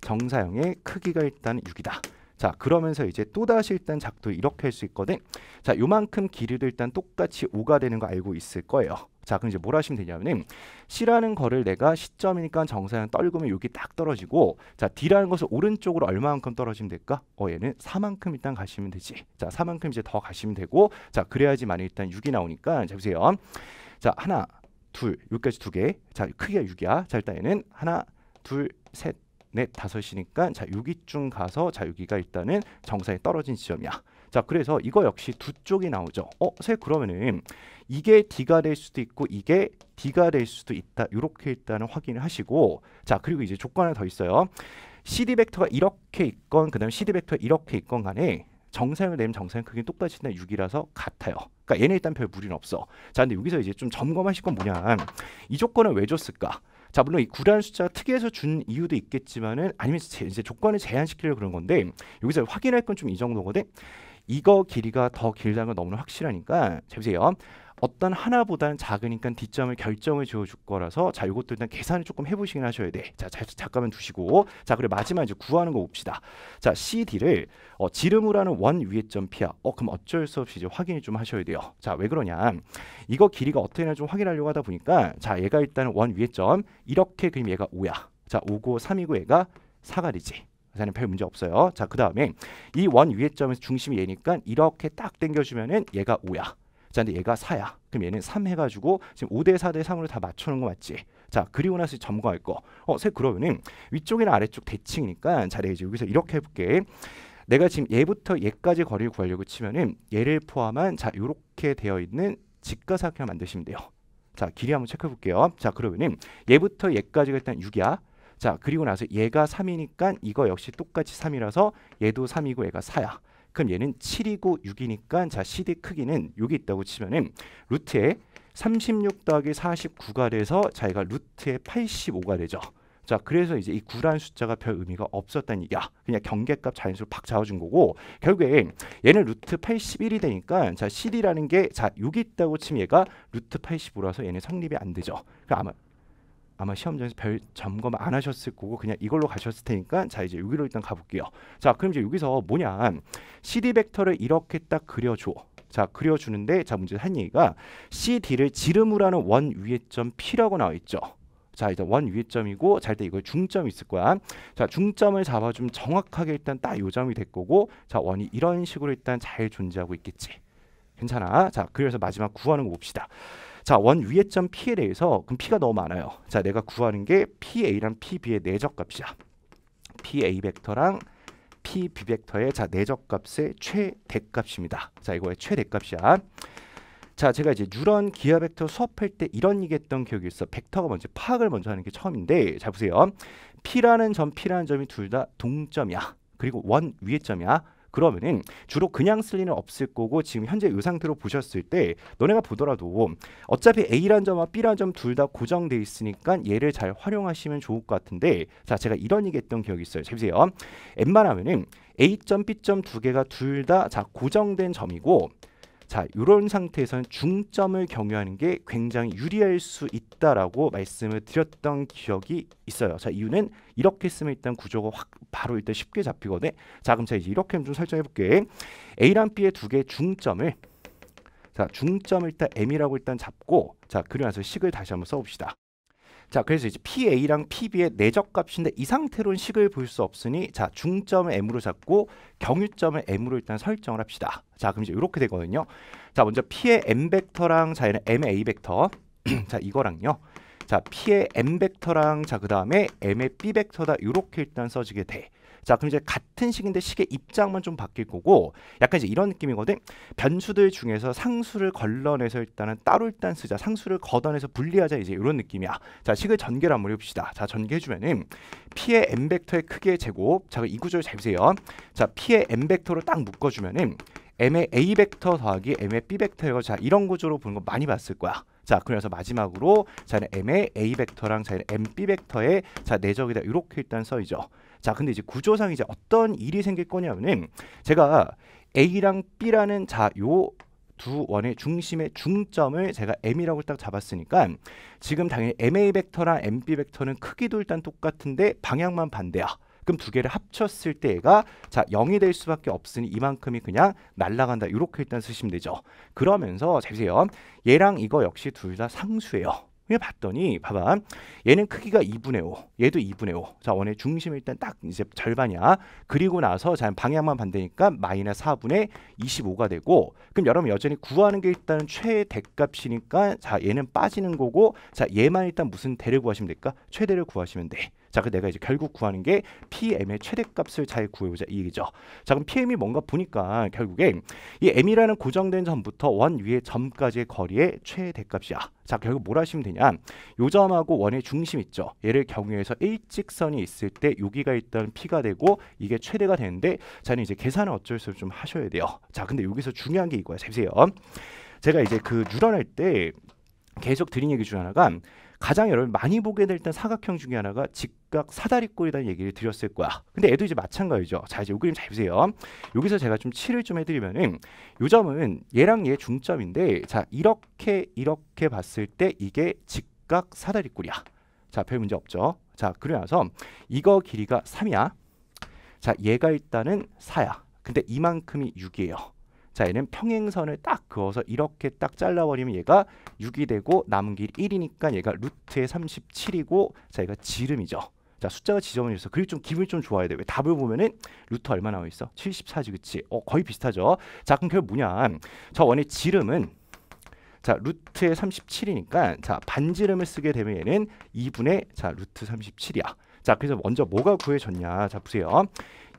정사형의 크기가 일단 6이다 자 그러면서 이제 또다시 일단 작도 이렇게 할 수 있거든 자 요만큼 길이도 일단 똑같이 5가 되는 거 알고 있을 거예요 자 그럼 이제 뭘 하시면 되냐면은 C라는 거를 내가 시점이니까 정사양 떨구면 여기 딱 떨어지고 자 D라는 것을 오른쪽으로 얼마만큼 떨어지면 될까? 어 얘는 4만큼 일단 가시면 되지 자 4만큼 이제 더 가시면 되고 자 그래야지만 일단 6이 나오니까 자 보세요 자 하나 둘 여기까지 두개자 크기가 6이야 자 일단 얘는 하나 둘셋 넷, 네, 다섯이니까 자6이쯤 가서 자6이가 일단은 정상에 떨어진 지점이야. 자 그래서 이거 역시 두 쪽이 나오죠. 어, 세 그러면은 이게 D가 될 수도 있고 이게 D가 될 수도 있다. 이렇게 일단은 확인을 하시고 자 그리고 이제 조건 하나 더 있어요. CD 벡터가 이렇게 있건 그다음 CD 벡터가 이렇게 있건 간에 정상을 내면 정상 크기는 똑같이 나 6이라서 같아요. 그러니까 얘네 일단 별 무리는 없어. 자 근데 여기서 이제 좀 점검하실 건 뭐냐. 이 조건을 왜 줬을까? 자 물론 이구라는 숫자가 특이해서 준 이유도 있겠지만은 아니면 제, 이제 조건을 제한시키려 그런 건데 여기서 확인할 건 좀 이 정도거든. 이거 길이가 더 길다는 건 너무나 확실하니까 잘 보세요. 어떤 하나보다는 작으니까 뒷점을 결정을 지어줄 거라서 자 이것도 일단 계산을 조금 해보시긴 하셔야 돼. 자, 자 잠깐만 두시고 자그리고 마지막 이제 구하는 거 봅시다. 자 CD를 어, 지름으로 하는 원 위에 점피야어 그럼 어쩔 수 없이 이제 확인을 좀 하셔야 돼요. 자 왜 그러냐? 이거 길이가 어떻게 되 나좀 확인하려고 하다 보니까 자 얘가 일단 원 위에 점 이렇게 그럼 얘가 5야. 자 5고 3이고 얘가 사가리지 사장님 별 문제 없어요. 자, 그 다음에 이 원 위에 점에서 중심이 얘니까 이렇게 딱 당겨주면은 얘가 5야. 자, 근데 얘가 4야. 그럼 얘는 3 해가지고 지금 5대 4대 3으로 다맞추는거 맞지? 자, 그리고 나서 점거할 거. 어, 새 그러면은 위쪽이나 아래쪽 대칭이니까 잘해야지. 여기서 이렇게 해볼게. 내가 지금 얘부터 얘까지 거리를 구하려고 치면은 얘를 포함한 자, 요렇게 되어 있는 직가사각형을 만드시면 돼요. 자, 길이 한번 체크해 볼게요. 자, 그러면은 얘부터 얘까지가 일단 6이야. 자, 그리고 나서 얘가 3이니까 이거 역시 똑같이 3이라서 얘도 3이고 얘가 4야. 그럼 얘는 7이고 6이니까 자 CD 크기는 여기 있다고 치면은 루트에 36 더하기 49가 돼서 자기가 루트에 85가 되죠. 자 그래서 이제 이 9라는 숫자가 별 의미가 없었다는 얘기야 그냥 경계값 자연수로 팍 잡아준 거고 결국엔 얘는 루트 81이 되니까 자 CD라는 게자 여기 있다고 치면 얘가 루트 85라서 얘는 성립이 안 되죠 그럼 그러니까 아마 아마 시험장에서 별 점검 안 하셨을 거고 그냥 이걸로 가셨을 테니까 자 이제 여기로 일단 가볼게요. 자 그럼 이제 여기서 뭐냐 CD 벡터를 이렇게 딱 그려줘. 자 그려주는데 자 문제 한 얘기가 CD를 지름으로 는원 위에 점 P라고 나와 있죠. 자 일단 원 위에 점이고 잘 때 이거 중점이 있을 거야 자 중점을 잡아주면 정확하게 일단 딱요 점이 될 거고 자 원이 이런 식으로 일단 잘 존재하고 있겠지 괜찮아 자 그래서 마지막 구하는 거 봅시다 자, 원 위의 점 p 대해서 그럼 P가 너무 많아요. 자, 내가 구하는 게 PA랑 PB의 내적값이야. PA 벡터랑 PB 벡터의 자, 내적값의 최대값입니다. 자, 이거의 최대값이야. 자, 제가 이제 뉴런 기하 벡터 수업할 때 이런 얘기했던 기억이 있어. 벡터가 먼저 파악을 먼저 하는 게 처음인데 자, 보세요. P라는 점, P라는 점이 둘 다 동점이야. 그리고 원 위의 점이야. 그러면은 주로 그냥 쓸 리는 없을 거고 지금 현재 이 상태로 보셨을 때 너네가 보더라도 어차피 A란 점과 B란 점 둘 다 고정돼 있으니까 얘를 잘 활용하시면 좋을 것 같은데 자 제가 이런 얘기했던 기억이 있어요. 잘 보세요. M만 하면은 A B 점 개가 둘 다 고정된 점이고 자, 이런 상태에서는 중점을 경유하는 게 굉장히 유리할 수 있다라고 말씀을 드렸던 기억이 있어요. 자, 이유는 이렇게 쓰면 일단 구조가 확 바로 일단 쉽게 잡히거든. 자, 그럼 제가 이제 이렇게 좀 설정해 볼게. A랑 B의 두 개의 중점을 자, 중점 을 일단 M이라고 일단 잡고 자, 그리고 나서 식을 다시 한번 써 봅시다. 자, 그래서 이제 PA랑 PB의 내적 값인데 이 상태로는 식을 볼 수 없으니 자, 중점을 M으로 잡고 경유점을 M으로 일단 설정을 합시다. 자, 그럼 이제 이렇게 되거든요. 자, 먼저 P의 M 벡터랑 자, 얘는 m A 벡터. 자, 이거랑요. 자, P의 M 벡터랑 자, 그다음에 M의 B 벡터다. 이렇게 일단 써지게 돼. 자 그럼 이제 같은 식인데 식의 입장만 좀 바뀔 거고 약간 이제 이런 느낌이거든 변수들 중에서 상수를 걸러내서 일단은 따로 일단 쓰자 상수를 걷어내서 분리하자 이제 이런 느낌이야 자 식을 전개를 한번 해봅시다 자 전개해주면은 p의 m 벡터의 크기의 제곱 자이구조를잘 보세요 자 p의 m 벡터로 딱 묶어주면은 m의 a 벡터 더하기 m의 b 벡터예요 자 이런 구조로 보는 거 많이 봤을 거야 자 그래서 마지막으로 자는 m의 a 벡터랑 자는 m b 벡터의 자 내적이다 이렇게 일단 써이죠 자, 근데 이제 구조상 이제 어떤 일이 생길 거냐면은 제가 A랑 B라는 자, 요 두 원의 중심의 중점을 제가 m이라고 딱 잡았으니까 지금 당연히 ma 벡터랑 mb 벡터는 크기도 일단 똑같은데 방향만 반대야. 그럼 두 개를 합쳤을 때가자 0이 될 수밖에 없으니 이만큼이 그냥 날라간다. 이렇게 일단 쓰시면 되죠. 그러면서 자 보세요. 얘랑 이거 역시 둘 다 상수예요. 봤더니 봐봐 얘는 크기가 2분의 5 얘도 2분의 5 자, 원의 중심 일단 딱 이제 절반이야 그리고 나서 자, 방향만 반대니까 마이너스 4분의 25가 되고 그럼 여러분 여전히 구하는 게 일단 최대값이니까 자 얘는 빠지는 거고 자 얘만 일단 무슨 대를 구하시면 될까 최대를 구하시면 돼 자, 그 내가 이제 결국 구하는 게 PM의 최대값을 잘 구해보자 이 얘기죠. 자, 그럼 PM이 뭔가 보니까 결국에 이 M이라는 고정된 점부터 원 위의 점까지의 거리의 최대값이야. 자, 결국 뭘 하시면 되냐? 요점하고 원의 중심 있죠. 얘를 경유해서 일직선이 있을 때 여기가 일단 P가 되고 이게 최대가 되는데 자는 이제 계산을 어쩔 수 없이 좀 하셔야 돼요. 자, 근데 여기서 중요한 게 이거야. 잘 보세요. 제가 이제 그 뉴런할 때 계속 드린 얘기 중 하나가 가장 여러분 많이 보게 될 때 사각형 중에 하나가 직 각각 사다리꼴이라는 얘기를 드렸을 거야. 근데 애도 이제 마찬가지죠. 자 이제 요 그림 잘 보세요. 여기서 제가 좀 칠을 좀 해드리면은 요 점은 얘랑 얘 중점인데 자 이렇게 이렇게 봤을 때 이게 직각 사다리꼴이야. 자 별 문제 없죠. 자그러면서 이거 길이가 3이야. 자 얘가 일단은 4야. 근데 이만큼이 6이에요. 자 얘는 평행선을 딱 그어서 이렇게 딱 잘라버리면 얘가 6이 되고 남은 길이 1이니까 얘가 루트의 37이고 자 얘가 지름이죠. 자 숫자가 지정이 있어. 그리고 좀 기분이 좀 좋아야 돼. 왜 답을 보면은 루트 얼마 나와 있어? 74지 그치? 어 거의 비슷하죠. 자 그럼 결국 뭐냐? 저 원의 지름은 자 루트의 37이니까 자 반지름을 쓰게 되면 얘는 2분의 자 루트 37이야. 자 그래서 먼저 뭐가 구해졌냐 자 보세요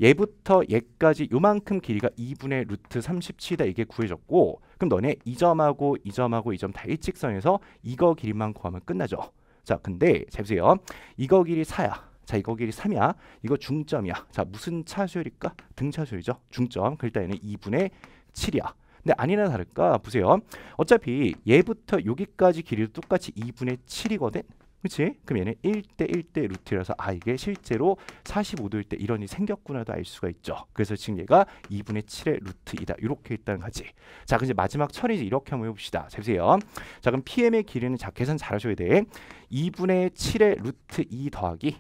얘부터 얘까지 요만큼 길이가 2분의 루트 37이다 이게 구해졌고 그럼 너네 2 점하고 2 점하고 2점다 일직선에서 이거 길이만 구하면 끝나죠 자 근데 잘 보세요 이거 길이 4야 자 이거 길이 3이야. 이거 중점이야. 자 무슨 차수열일까? 등차수열이죠. 중점. 그럴 때는 2분의 7이야. 근데 아니나 다를까 보세요. 어차피 얘부터 여기까지 길이도 똑같이 2분의 7이거든. 그치? 그럼 얘는 1대 1대 루트라서 아 이게 실제로 45도일 때 이런 일이 생겼구나도 알 수가 있죠. 그래서 지금 얘가 2분의 7의 루트이다. 이렇게 일단 가지자 그럼 이제 마지막 처리 이렇게 한번 해봅시다. 잘 보세요. 자 그럼 PM의 길이는 자 계산 잘하셔야 돼. 2분의 7의 루트 2 더하기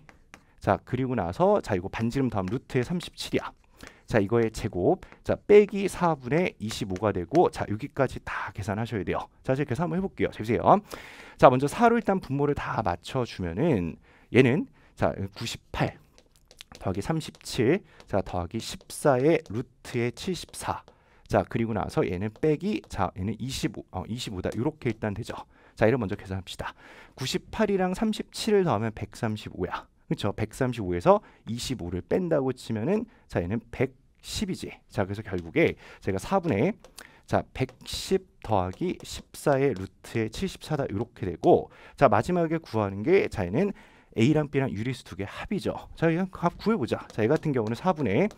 자 그리고 나서 자 이거 반지름 다음 루트의 37이야. 자 이거의 제곱 자 빼기 4분의 25가 되고 자 여기까지 다 계산하셔야 돼요 자 이제 계산 한번 해볼게요 재보세요자 먼저 4로 일단 분모를 다 맞춰주면은 얘는 자98 더하기 37자 더하기 14의 루트의 74자 그리고 나서 얘는 빼기 자 얘는 25 어, 25다 이렇게 일단 되죠 자 이를 먼저 계산합시다 98이랑 37을 더하면 135야 그렇죠. 135에서 25를 뺀다고 치면은 자 얘는 110이지. 자 그래서 결국에 제가 4분의 자 110 더하기 14의 루트에 74다 이렇게 되고 자 마지막에 구하는 게 자 얘는 A랑 B랑 유리수 두 개 합이죠. 자 그냥 합 구해보자. 자얘 같은 경우는 4분의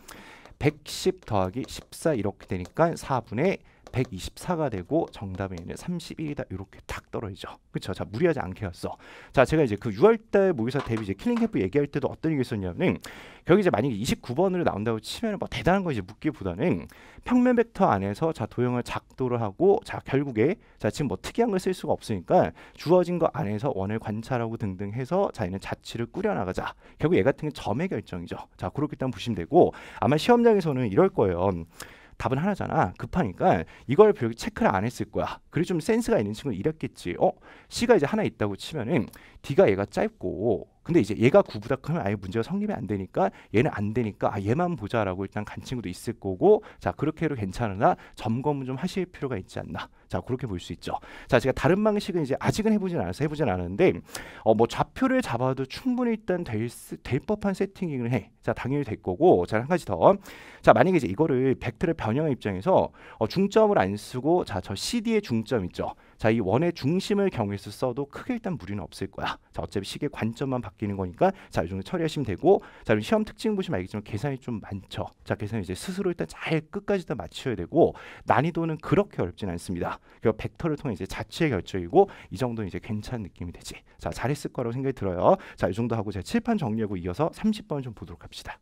110 더하기 14 이렇게 되니까 4분의 124가 되고 정답의 얘는 31이다 이렇게 탁 떨어지죠. 그렇죠. 자 무리하지 않게 왔어. 자 제가 이제 그 6월달 모의사 대비 이제 킬링 캠프 얘기할 때도 어떤 얘기 했었냐면은 여기 이제 만약에 29번으로 나온다고 치면 뭐 대단한 거 이제 묻기보다는 평면 벡터 안에서 자 도형을 작도를 하고 자 결국에 자 지금 뭐 특이한 걸 쓸 수가 없으니까 주어진 거 안에서 원을 관찰하고 등등 해서 자이는 자치를 꾸려나가자. 결국 얘 같은 게 점의 결정이죠. 자 그렇게 일단 보시면 되고 아마 시험장에서는 이럴 거예요. 답은 하나잖아. 급하니까 이걸 별로 체크를 안 했을 거야. 그리고 좀 센스가 있는 친구는 이랬겠지. 어? C가 이제 하나 있다고 치면은 D가 얘가 짧고 근데 이제 얘가 구부닥하면 아예 문제가 성립이 안 되니까 얘는 안 되니까 아 얘만 보자라고 일단 간 친구도 있을 거고 자 그렇게 해도 괜찮으나 점검은 좀 하실 필요가 있지 않나 자 그렇게 볼 수 있죠 자 제가 다른 방식은 이제 아직은 해보진 않아서 해보진 않았는데 어 뭐 좌표를 잡아도 충분히 일단 될, 수, 될 법한 세팅을 해자 당연히 될 거고 자 한 가지 더 자 만약에 이제 이거를 벡터를 변형의 입장에서 어 중점을 안 쓰고 자 저 CD의 중점 있죠 자, 이 원의 중심을 경위에서 써도 크게 일단 무리는 없을 거야. 자, 어차피 시계 관점만 바뀌는 거니까 자, 이 정도 처리하시면 되고 자, 그럼 시험 특징 보시면 알겠지만 계산이 좀 많죠. 자, 계산을 이제 스스로 일단 잘 끝까지 다 맞추어야 되고 난이도는 그렇게 어렵진 않습니다. 그리고 벡터를 통해 이제 자취의 결정이고 이 정도는 이제 괜찮은 느낌이 되지. 자, 잘했을 거라고 생각이 들어요. 자, 이 정도 하고 제가 칠판 정리하고 이어서 30번 좀 보도록 합시다.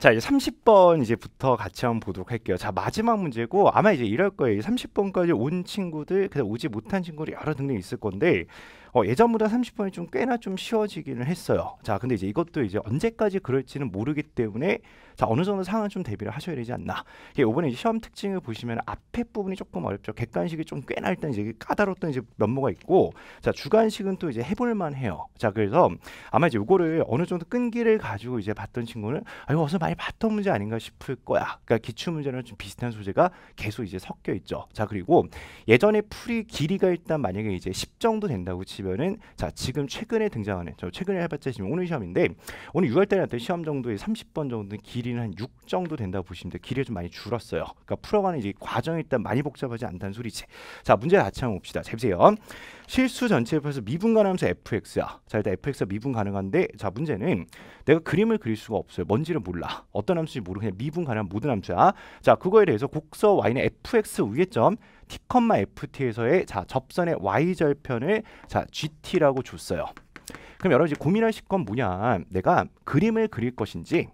자, 이제 30번 이제부터 같이 한번 보도록 할게요. 자, 마지막 문제고 아마 이제 이럴 거예요. 30번까지 온 친구들, 그냥 오지 못한 친구들 여러 등등 있을 건데 어, 예전보다 30번이 좀 꽤나 좀 쉬워지기는 했어요. 자, 근데 이제 이것도 이제 언제까지 그럴지는 모르기 때문에 자 어느 정도 상황은 좀 대비를 하셔야 되지 않나. 예, 이번에 시험 특징을 보시면 앞에 부분이 조금 어렵죠. 객관식이 좀 꽤 날 때는 이제 까다롭던 이제 면모가 있고 자 주관식은 또 이제 해볼만 해요. 자 그래서 아마 이제 요거를 어느 정도 끈기를 가지고 이제 봤던 친구는 아 이거 어서 많이 봤던 문제 아닌가 싶을 거야. 그러니까 기출 문제는좀 비슷한 소재가 계속 이제 섞여 있죠. 자 그리고 예전에 풀이 길이가 일단 만약에 이제 10 정도 된다고 치면은 자 지금 최근에 등장하는 저 최근에 해봤자 지금 오늘 시험인데 오늘 6월달에 났던 시험 정도의 30번 정도 길이 길이는 한6 정도 된다고 보시면 돼요 길이가 좀 많이 줄었어요. 그러니까 풀어가는 이제 과정이 일단 많이 복잡하지 않다는 소리지. 자, 문제 같이 한번 봅시다. 잘 보세요. 실수 전체에 비해서 미분 가능하면서 fx야. 자, 일단 fx가 미분 가능한데 자, 문제는 내가 그림을 그릴 수가 없어요. 뭔지를 몰라. 어떤 함수인지 모르고 그냥 미분 가능한 모든 함수야. 자, 그거에 대해서 곡서 y는 fx 위에 점 t, ft에서의 자, 접선의 y 절편을 자, gt라고 줬어요. 그럼 여러 분 이제 고민하실 건 뭐냐. 내가 그림을 그릴 것인지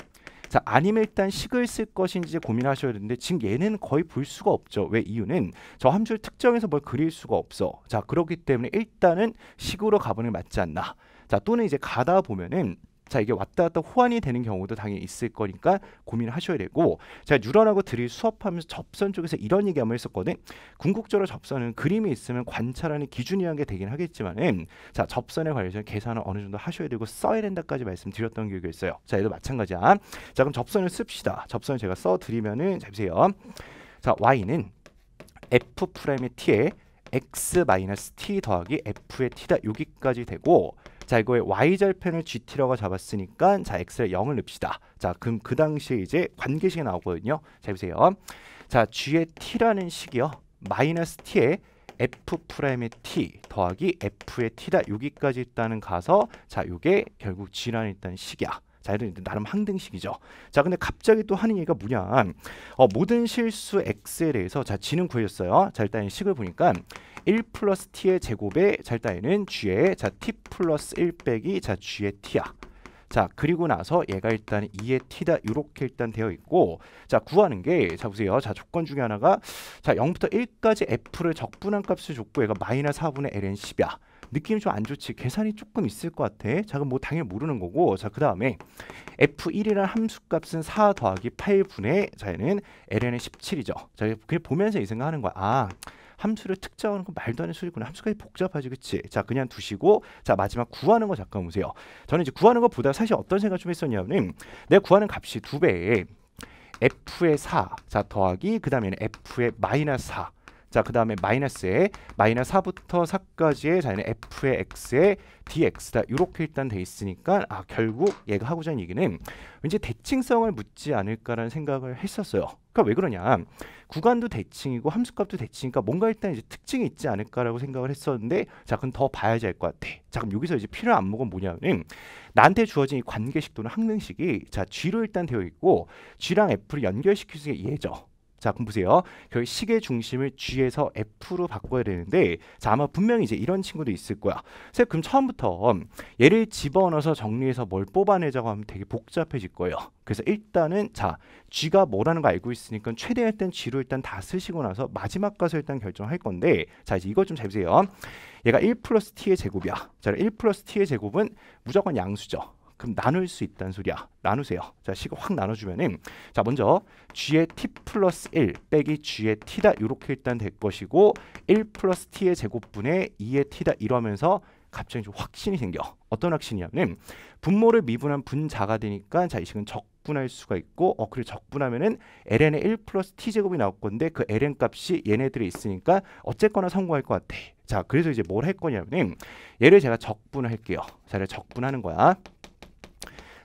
자, 아니면 일단 식을 쓸 것인지 고민하셔야 되는데 지금 얘는 거의 볼 수가 없죠. 왜 이유는 저 함수를 특정해서 뭘 그릴 수가 없어. 자, 그렇기 때문에 일단은 식으로 가보는 게 맞지 않나. 자, 또는 이제 가다 보면은 자 이게 왔다 갔다 호환이 되는 경우도 당연히 있을 거니까 고민을 하셔야 되고 제가 뉴런하고 드릴 수업하면서 접선 쪽에서 이런 얘기 한번 했었거든 궁극적으로 접선은 그림이 있으면 관찰하는 기준이라는 게 되긴 하겠지만은 자 접선에 관해서 련 계산을 어느 정도 하셔야 되고 써야 된다까지 말씀드렸던 기억이 있어요 자 얘도 마찬가지야 자 그럼 접선을 씁시다 접선을 제가 써드리면은 자 보세요 자 y는 f 프라임의 t에 x 마이너스 t 더하기 f의 t다 여기까지 되고 자 이거의 y절편을 gt라고 잡았으니까 자 x를 0을 넣읍시다. 자 그럼 그 당시에 이제 관계식이 나오거든요. 자 보세요. 자 g의 t라는 식이요. 마이너스 t에 f 프라임의 t 더하기 f의 t다 여기까지 있다는 가서 자 요게 결국 g라는 일단 식이야. 자, 이런 나름 항등식이죠. 자, 근데 갑자기 또 하는 얘기가 뭐냐? 어, 모든 실수 x에 대해서 자, 지는 구해졌어요. 자, 일단 식을 보니까 1 플러스 t의 제곱에 자, 일단은 g의 자, t 플러스 1 빼기 자, g의 t야. 자 그리고 나서 얘가 일단 2의 t다 이렇게 일단 되어 있고 자 구하는 게 자 보세요 자 조건 중에 하나가 자 0부터 1까지 f를 적분한 값을 줬고 얘가 마이너스 4분의 ln 10이야 느낌이 좀 안 좋지. 계산이 조금 있을 것 같아. 자, 그럼 뭐 당연히 모르는 거고. 자, 그 다음에 F1이라는 함수값은 4 더하기 8분의 자, 얘는 LN은 17이죠. 자, 그냥 보면서 이 생각하는 거야. 아, 함수를 특정하는 건 말도 안 되는 수리구나함수가 복잡하지, 그치? 자, 그냥 두시고, 자, 마지막 구하는 거 잠깐 보세요. 저는 이제 구하는 것보다 사실 어떤 생각 좀 했었냐면, 내가 구하는 값이 두 배에 F의 4, 자, 더하기, 그 다음에는 F의 마이너스 4, 자, 그 다음에 마이너스에 마이너스 4부터 4까지의 자기의 f의 x의 dx다. 이렇게 일단 돼 있으니까 아 결국 얘가 하고자 하는 얘기는 왠지 대칭성을 묻지 않을까라는 생각을 했었어요. 그러니까 왜 그러냐? 구간도 대칭이고 함수값도 대칭이니까 뭔가 일단 이제 특징이 있지 않을까라고 생각을 했었는데 자 그럼 더 봐야지 할것 같아. 자 그럼 여기서 이제 필요한 안목은 뭐냐면 나한테 주어진 이 관계식 또는 항등식이 자 g로 일단 되어 있고 g랑 f를 연결시킬 수 있는 예죠. 자, 그럼 보세요. 결국 식의 중심을 G에서 F로 바꿔야 되는데 자, 아마 분명히 이제 이런 친구도 있을 거야. 선생님, 그럼 처음부터 얘를 집어넣어서 정리해서 뭘 뽑아내자고 하면 되게 복잡해질 거예요. 그래서 일단은 자, G가 뭐라는 거 알고 있으니까 최대할 땐 G로 일단 다 쓰시고 나서 마지막 가서 일단 결정할 건데 자, 이제 이거좀잘 보세요. 얘가 1 플러스 T의 제곱이야. 자, 1 플러스 T의 제곱은 무조건 양수죠. 그럼 나눌 수 있다는 소리야. 나누세요. 자, 식확 나눠주면은 자, 먼저 g의 t 플러스 1 빼기 g의 t다 이렇게 일단 될 것이고 1 플러스 t의 제곱분의 2의 t다 이러면서 갑자기 좀 확신이 생겨. 어떤 확신이냐면 분모를 미분한 분자가 되니까 자, 이 식은 적분할 수가 있고 어, 그리고 적분하면은 ln의 1 플러스 t 제곱이 나올 건데 그 ln 값이 얘네들이 있으니까 어쨌거나 성공할 것 같아. 자, 그래서 이제 뭘 할 거냐면은 얘를 제가 적분할게요. 자, 얘를 적분하는 거야.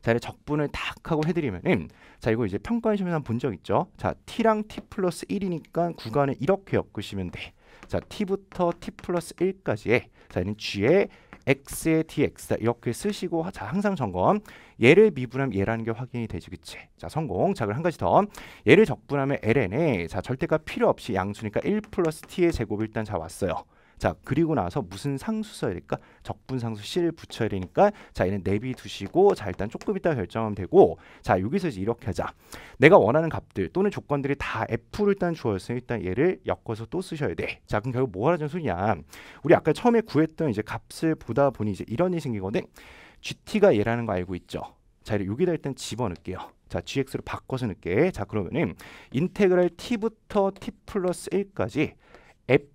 자, 이제 적분을 탁 하고 해드리면 은 자, 이거 이제 평가의 시험에서 본적 있죠? 자, t랑 t 플러스 1이니까 구간을 이렇게 엮으시면 돼. 자, t부터 t 플러스 1까지의 자, 얘는 g의 x의 dx 이렇게 쓰시고 자 항상 점검 얘를 미분하면 얘라는 게 확인이 되지 그치 자 성공 자 그럼 한 가지 더 얘를 적분하면 ln에 자절대가 필요 없이 양수니까 1 플러스 t의 제곱 일단 잡았어요 자 그리고 나서 무슨 상수 써야 될까? 적분 상수 C를 붙여야 되니까 자 얘는 내비 두시고 자 일단 조금 이따 결정하면 되고 자 여기서 이제 이렇게 하자. 내가 원하는 값들 또는 조건들이 다 F로 일단 주어졌으니 일단 얘를 엮어서 또 쓰셔야 돼. 자 그럼 결국 뭐 하라는 소리냐? 우리 아까 처음에 구했던 이제 값을 보다 보니 이제 이런 일이 생기거든. GT가 얘라는 거 알고 있죠? 자 여기다 일단 집어넣을게요. 자, gx로 바꿔서 넣게. 을 자, 그러면은 인테그랄 t부터 t 플러스 1까지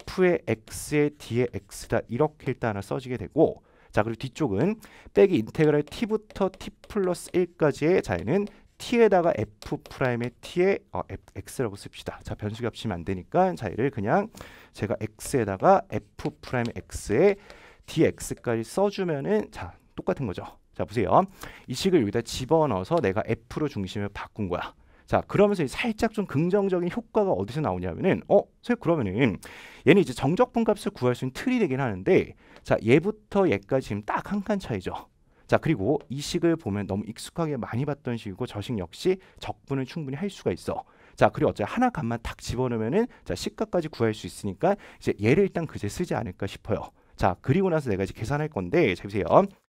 f의 x의 d의 x다 이렇게 일단 하나 써지게 되고 자 그리고 뒤쪽은 빼기 인테그랄 t부터 t 플러스 1까지의 자에는 t에다가 f 프라임의 t에 어, x라고 씁시다. 자 변수 가 겹치면 안 되니까 자이를 그냥 제가 x에다가 f 프라임 x에 dx까지 써주면은 자 똑같은 거죠. 자 보세요. 이 식을 여기다 집어넣어서 내가 f로 중심을 바꾼 거야. 자 그러면서 살짝 좀 긍정적인 효과가 어디서 나오냐면은 어 그러면은 얘는 이제 정적분 값을 구할 수 있는 틀이 되긴 하는데 자 얘부터 얘까지 지금 딱 한 칸 차이죠. 자 그리고 이 식을 보면 너무 익숙하게 많이 봤던 식이고 저 식 역시 적분을 충분히 할 수가 있어. 자 그리고 어째 하나 값만 탁 집어넣으면은 자 식값까지 구할 수 있으니까 이제 얘를 일단 그제 쓰지 않을까 싶어요. 자 그리고 나서 내가 이제 계산할 건데 자 보세요.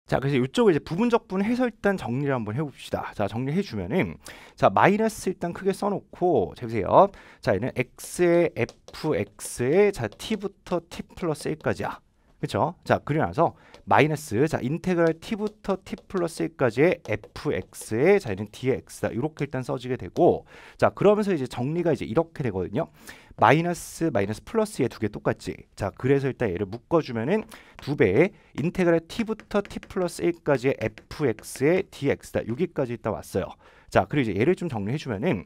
자, 그래서 이쪽을 이제 부분적분 해서 일단 정리를 한번 해봅시다. 자, 정리해 주면은 자 마이너스 일단 크게 써놓고 자, 보세요. 자, 얘는 x의 f x의 자 t부터 t 플러스 1까지야. 그렇죠? 자, 그리고 나서 마이너스 자 인테그랄 t부터 t 플러스 1까지의 fx의 자 얘는 dx다 이렇게 일단 써지게 되고 자 그러면서 이제 정리가 이제 이렇게 되거든요 마이너스 마이너스 플러스 의두 개 똑같지 자 그래서 일단 얘를 묶어주면은 두 배의 인테그랄 t부터 t 플러스 1까지의 fx의 dx다 여기까지 일단 왔어요 자 그리고 이제 얘를 좀 정리해주면은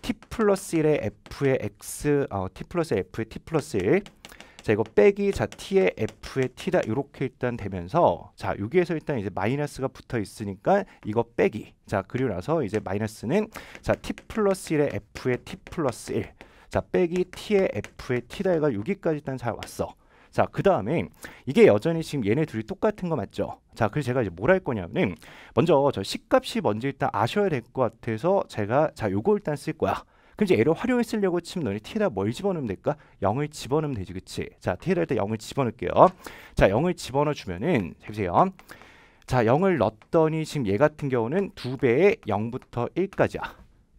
t 플러스 1의 f의 x 어, t 플러스 f의 t 플러스 1자 이거 빼기 자 t의 f의 t다 이렇게 일단 되면서 자 여기에서 일단 이제 마이너스가 붙어 있으니까 이거 빼기 자 그리고 나서 이제 마이너스는 자 t 플러스 1의 f의 t 플러스 1 자 빼기 t의 f의 t다 해가 여기까지 일단 잘 왔어 자, 그 다음에 이게 여전히 지금 얘네 둘이 똑같은 거 맞죠? 자, 그래서 제가 이제 뭘 할 거냐면 은 먼저 저 식값이 뭔지 일단 아셔야 될 것 같아서 제가 자, 요거 일단 쓸 거야. 그럼 이제 얘를 활용했 쓰려고 치면 너네 t에다 뭘 집어넣으면 될까? 0을 집어넣으면 되지 그치? 자 t에다 일단 0을 집어넣을게요. 자 0을 집어넣어 주면은 해보세요. 자 0을 넣었더니 지금 얘 같은 경우는 두배의 0부터 1까지야.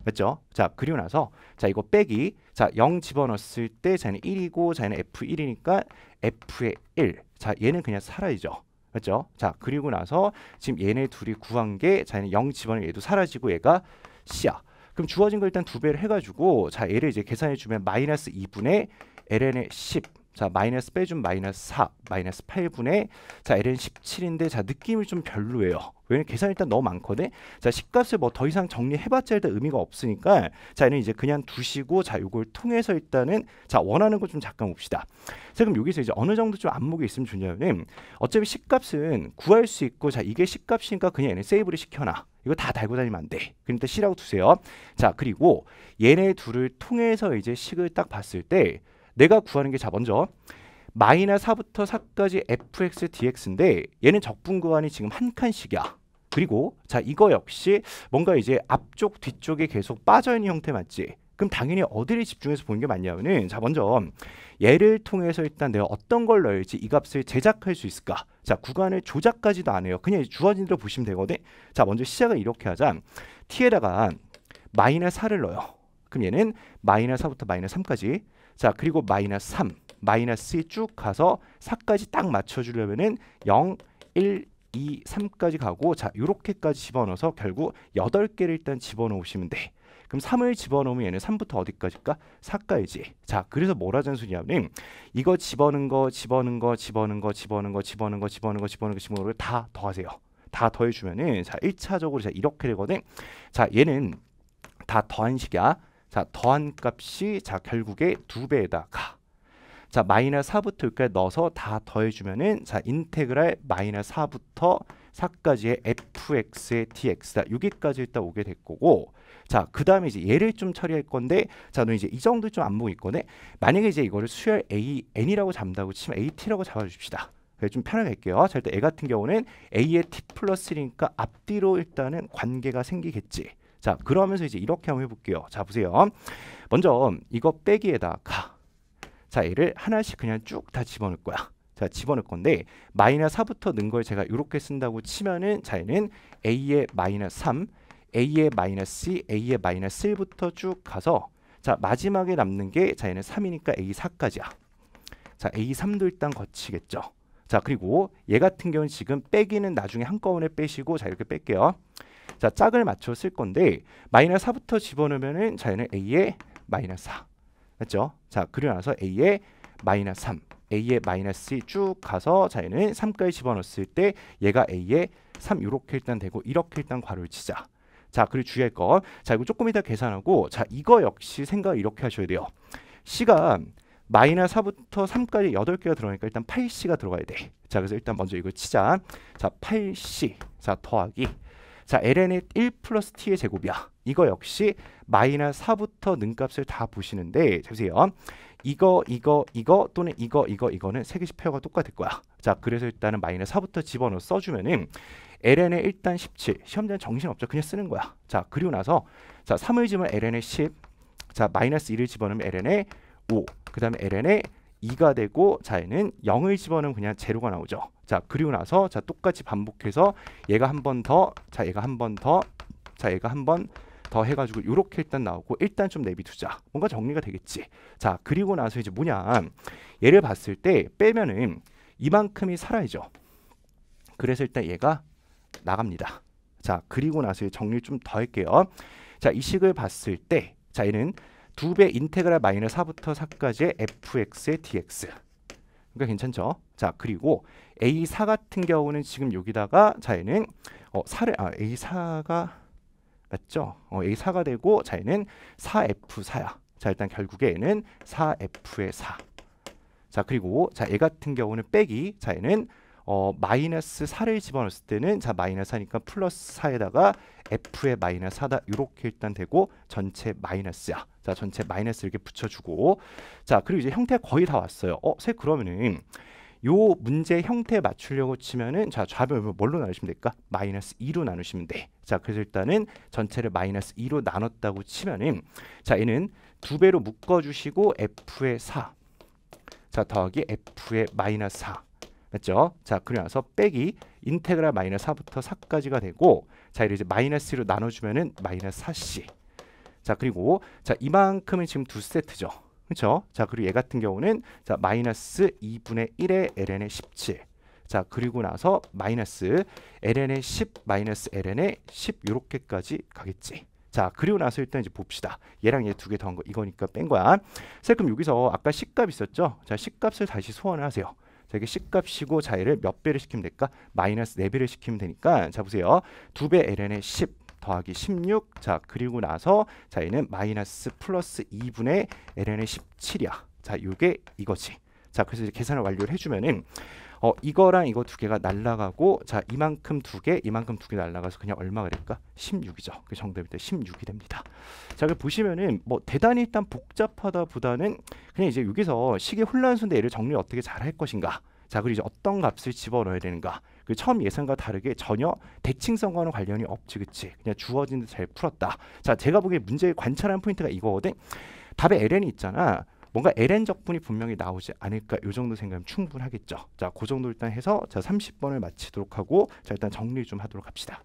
맞죠? 자 그리고 나서 자 이거 빼기 자 0 집어넣었을 때 자는 1이고 자는 F1이니까 F의 1. 자 얘는 그냥 사라지죠. 맞죠? 자 그리고 나서 지금 얘네 둘이 구한 게 자는 0집어넣을 얘도 사라지고 얘가 C야. 그럼 주어진 거 일단 두 배를 해가지고 자 얘를 이제 계산해 주면 마이너스 2분의 ln의 10. 자 마이너스 빼준 마이너스 4 마이너스 8분의 자 ln 17인데 자 느낌이 좀 별로예요 왜냐면 계산 일단 너무 많거든 자 식값을 뭐 더 이상 정리해봤자 일단 의미가 없으니까 자 얘는 이제 그냥 두시고 자 요걸 통해서 일단은 자 원하는 거 좀 잠깐 봅시다 자 그럼 여기서 이제 어느 정도 좀 안목이 있으면 좋냐면 어차피 식값은 구할 수 있고 자 이게 식값이니까 그냥 얘는 세이브를 시켜놔 이거 다 달고 다니면 안 돼. 그러니까 C라고 두세요. 자, 그리고 얘네 둘을 통해서 이제 식을 딱 봤을 때 내가 구하는 게 자 먼저 마이너 4부터 4까지 fx dx인데 얘는 적분구간이 지금 한 칸씩이야. 그리고 자 이거 역시 뭔가 이제 앞쪽 뒤쪽에 계속 빠져있는 형태 맞지? 그럼 당연히 어디를 집중해서 보는 게 맞냐면은 자 먼저 얘를 통해서 일단 내가 어떤 걸 넣을지 이 값을 제작할 수 있을까? 자 구간을 조작까지도 안 해요. 그냥 주어진 대로 보시면 되거든. 자 먼저 시작을 이렇게 하자. t에다가 마이너스 4를 넣어요. 그럼 얘는 마이너스 4부터 마이너스 3까지 자 그리고 마이너스 3 마이너스 쭉 가서 4까지 딱 맞춰주려면은 0, 1, 2, 3까지 가고 자 요렇게까지 집어넣어서 결국 8개를 일단 집어넣으시면 돼. 그럼 3을 집어넣으면 얘는 3부터 어디까지일까? 4까지. 자, 그래서 뭐라 전수냐야님 이거 집어넣은 거, 집어넣은 거, 집어넣은 거, 집어넣은 거, 집어넣은 거, 집어넣은 거, 집어넣은 거, 집어넣은 거다 더하세요. 다 더해주면은 자 1차적으로 자 이렇게 되거든. 자 얘는 다 더한 식이야. 자 더한 값이 자 결국에 2 배에다가 자 마이너스 4부터 여기까지 넣어서 다 더해주면은 자 인테그랄 마이너스 4부터 4까지의 fx의 dx다 여기까지 일단 오게 될 거고 자, 그 다음에 이제 얘를 좀 처리할 건데, 자, 너 이제 이 정도 좀 안목 있거네. 만약에 이제 이거를 수열 a n이라고 잡는다고 치면 at라고 잡아줍시다. 좀 편하게 할게요. 자, 일단 a 같은 경우는 a의 t 플러스 1이니까 앞뒤로 일단은 관계가 생기겠지. 자, 그러면서 이제 이렇게 한번 해볼게요. 자, 보세요. 먼저 이거 빼기에다가 자, 얘를 하나씩 그냥 쭉 다 집어넣을 거야. 자, 집어넣을 건데 마이너 4부터 넣은 걸 제가 이렇게 쓴다고 치면은 자, 얘는 a의 마이너3 a의 마이너스 c, a의 마이너스 1부터 쭉 가서 자 마지막에 남는 게 자 얘는 3이니까 a4까지야. 자 a3도 일단 거치겠죠. 자 그리고 얘 같은 경우는 지금 빼기는 나중에 한꺼번에 빼시고 자 이렇게 뺄게요. 자 짝을 맞춰 쓸 건데 마이너스 4부터 집어넣으면은 자 얘는 a의 마이너스 4 맞죠? 자 그리고 나서 a의 마이너스 3 a의 마이너스 쭉 가서 자 얘는 3까지 집어넣었을 때 얘가 a의 3 이렇게 일단 되고 이렇게 일단 괄호를 치자. 자, 그리고 주의할 것. 자, 이거 조금 이따 계산하고 자, 이거 역시 생각 을 이렇게 하셔야 돼요. C가 마이너 4부터 3까지 8개가 들어가니까 일단 8C가 들어가야 돼. 자, 그래서 일단 먼저 이걸 치자. 자, 8C. 자, 더하기. 자, ln의 1 플러스 t의 제곱이야. 이거 역시 마이너 4부터 능값을 다 보시는데 자, 보세요. 이거, 이거, 이거 또는 이거, 이거, 이거는 세 개씩 표가 똑같을 거야. 자, 그래서 일단은 마이너 4부터 집어넣어 써주면은 LN에 일단 17. 시험 전 정신없죠. 그냥 쓰는 거야. 자, 그리고 나서 자, 3을 집으면 LN에 10. 자, 마이너스 1을 집어넣으면 LN에 5. 그다음에 LN에 2가 되고 자 얘는 0을 집어넣으면 그냥 제로가 나오죠. 자, 그리고 나서 자 똑같이 반복해서 얘가 한 번 더, 자 얘가 한 번 더, 자 얘가 한 번 더 해가지고 이렇게 일단 나오고 일단 좀 내비두자 뭔가 정리가 되겠지 자 그리고 나서 이제 뭐냐 얘를 봤을 때 빼면은 이만큼이 살아야죠 그래서 일단 얘가 나갑니다. 자, 그리고 나서 정리를 좀더 할게요. 자, 이식을 봤을 때, 자, 얘는 두배 인테그랄 마이너스 4부터 4까지의 fx의 dx. 그러니까 괜찮죠? 자, 그리고 a4 같은 경우는 지금 여기다가 자, 얘는 어, 4를, 아, a4가 맞죠? 어, a4가 되고 자, 얘는 4f4야. 자, 일단 결국에 얘는 4f의 4. 자, 그리고 자, 얘 같은 경우는 빼기, 자, 얘는 어, 마이너스 4를 집어넣었을 때는 자 마이너스 4니까 플러스 4에다가 f의 마이너스 4다 이렇게 일단 되고 전체 마이너스야 자 전체 마이너스 이렇게 붙여주고 자 그리고 이제 형태 거의 다 왔어요 어 세 그러면은 요 문제 형태 맞추려고 치면은 자 좌변을 뭘로 나누시면 될까? 마이너스 2로 나누시면 돼. 자 그래서 일단은 전체를 마이너스 2로 나눴다고 치면은 자 얘는 두 배로 묶어주시고 f의 4. 자 더하기 f의 마이너스 4. 맞죠? 자, 그리고 나서 빼기 인테그랄 마이너스 4부터 4까지가 되고 자, 이제 마이너스 1로 나눠주면은 마이너스 4c 자, 그리고 자, 이만큼은 지금 두 세트죠. 그렇죠? 자, 그리고 얘 같은 경우는 자, 마이너스 2분의 1의 ln의 17 자, 그리고 나서 마이너스 ln의 10 마이너스 ln의 10 요렇게까지 가겠지. 자 그리고 나서 일단 이제 봅시다 얘랑 얘 두 개 더한 거 이거니까 뺀 거야 자 그럼 여기서 아까 식값 있었죠 자 C값을 다시 소환을 하세요 저게 C값이고 자 L을 몇 배를 시키면 될까? 마이너스 4배를 시키면 되니까 자 보세요. 2배 l n 의10 더하기 16. 자, 그리고 나서 자, 얘는 마이너스 플러스 2분의 ln의 17이야. 자, 요게 이거지. 자, 그래서 이제 계산을 완료를 해주면은 어 이거랑 이거 두 개가 날라가고 자 이만큼 두 개, 이만큼 두 개 날라가서 그냥 얼마가 될까? 16이죠. 그 정답일 때 16이 됩니다. 자, 그 보시면은 뭐 대단히 일단 복잡하다보다는 그냥 이제 여기서 시계 혼란수인데 얘를 정리 어떻게 잘 할 것인가? 자, 그리고 이제 어떤 값을 집어넣어야 되는가? 그 처음 예상과 다르게 전혀 대칭성과는 관련이 없지, 그치? 그냥 주어진 데 잘 풀었다. 자, 제가 보기에 문제의 관찰한 포인트가 이거거든. 답에 ln이 있잖아. 뭔가 LN 적분이 분명히 나오지 않을까 요 정도 생각하면 충분하겠죠. 자, 그 정도 일단 해서 자 30번을 마치도록 하고 자 일단 정리 좀 하도록 합시다.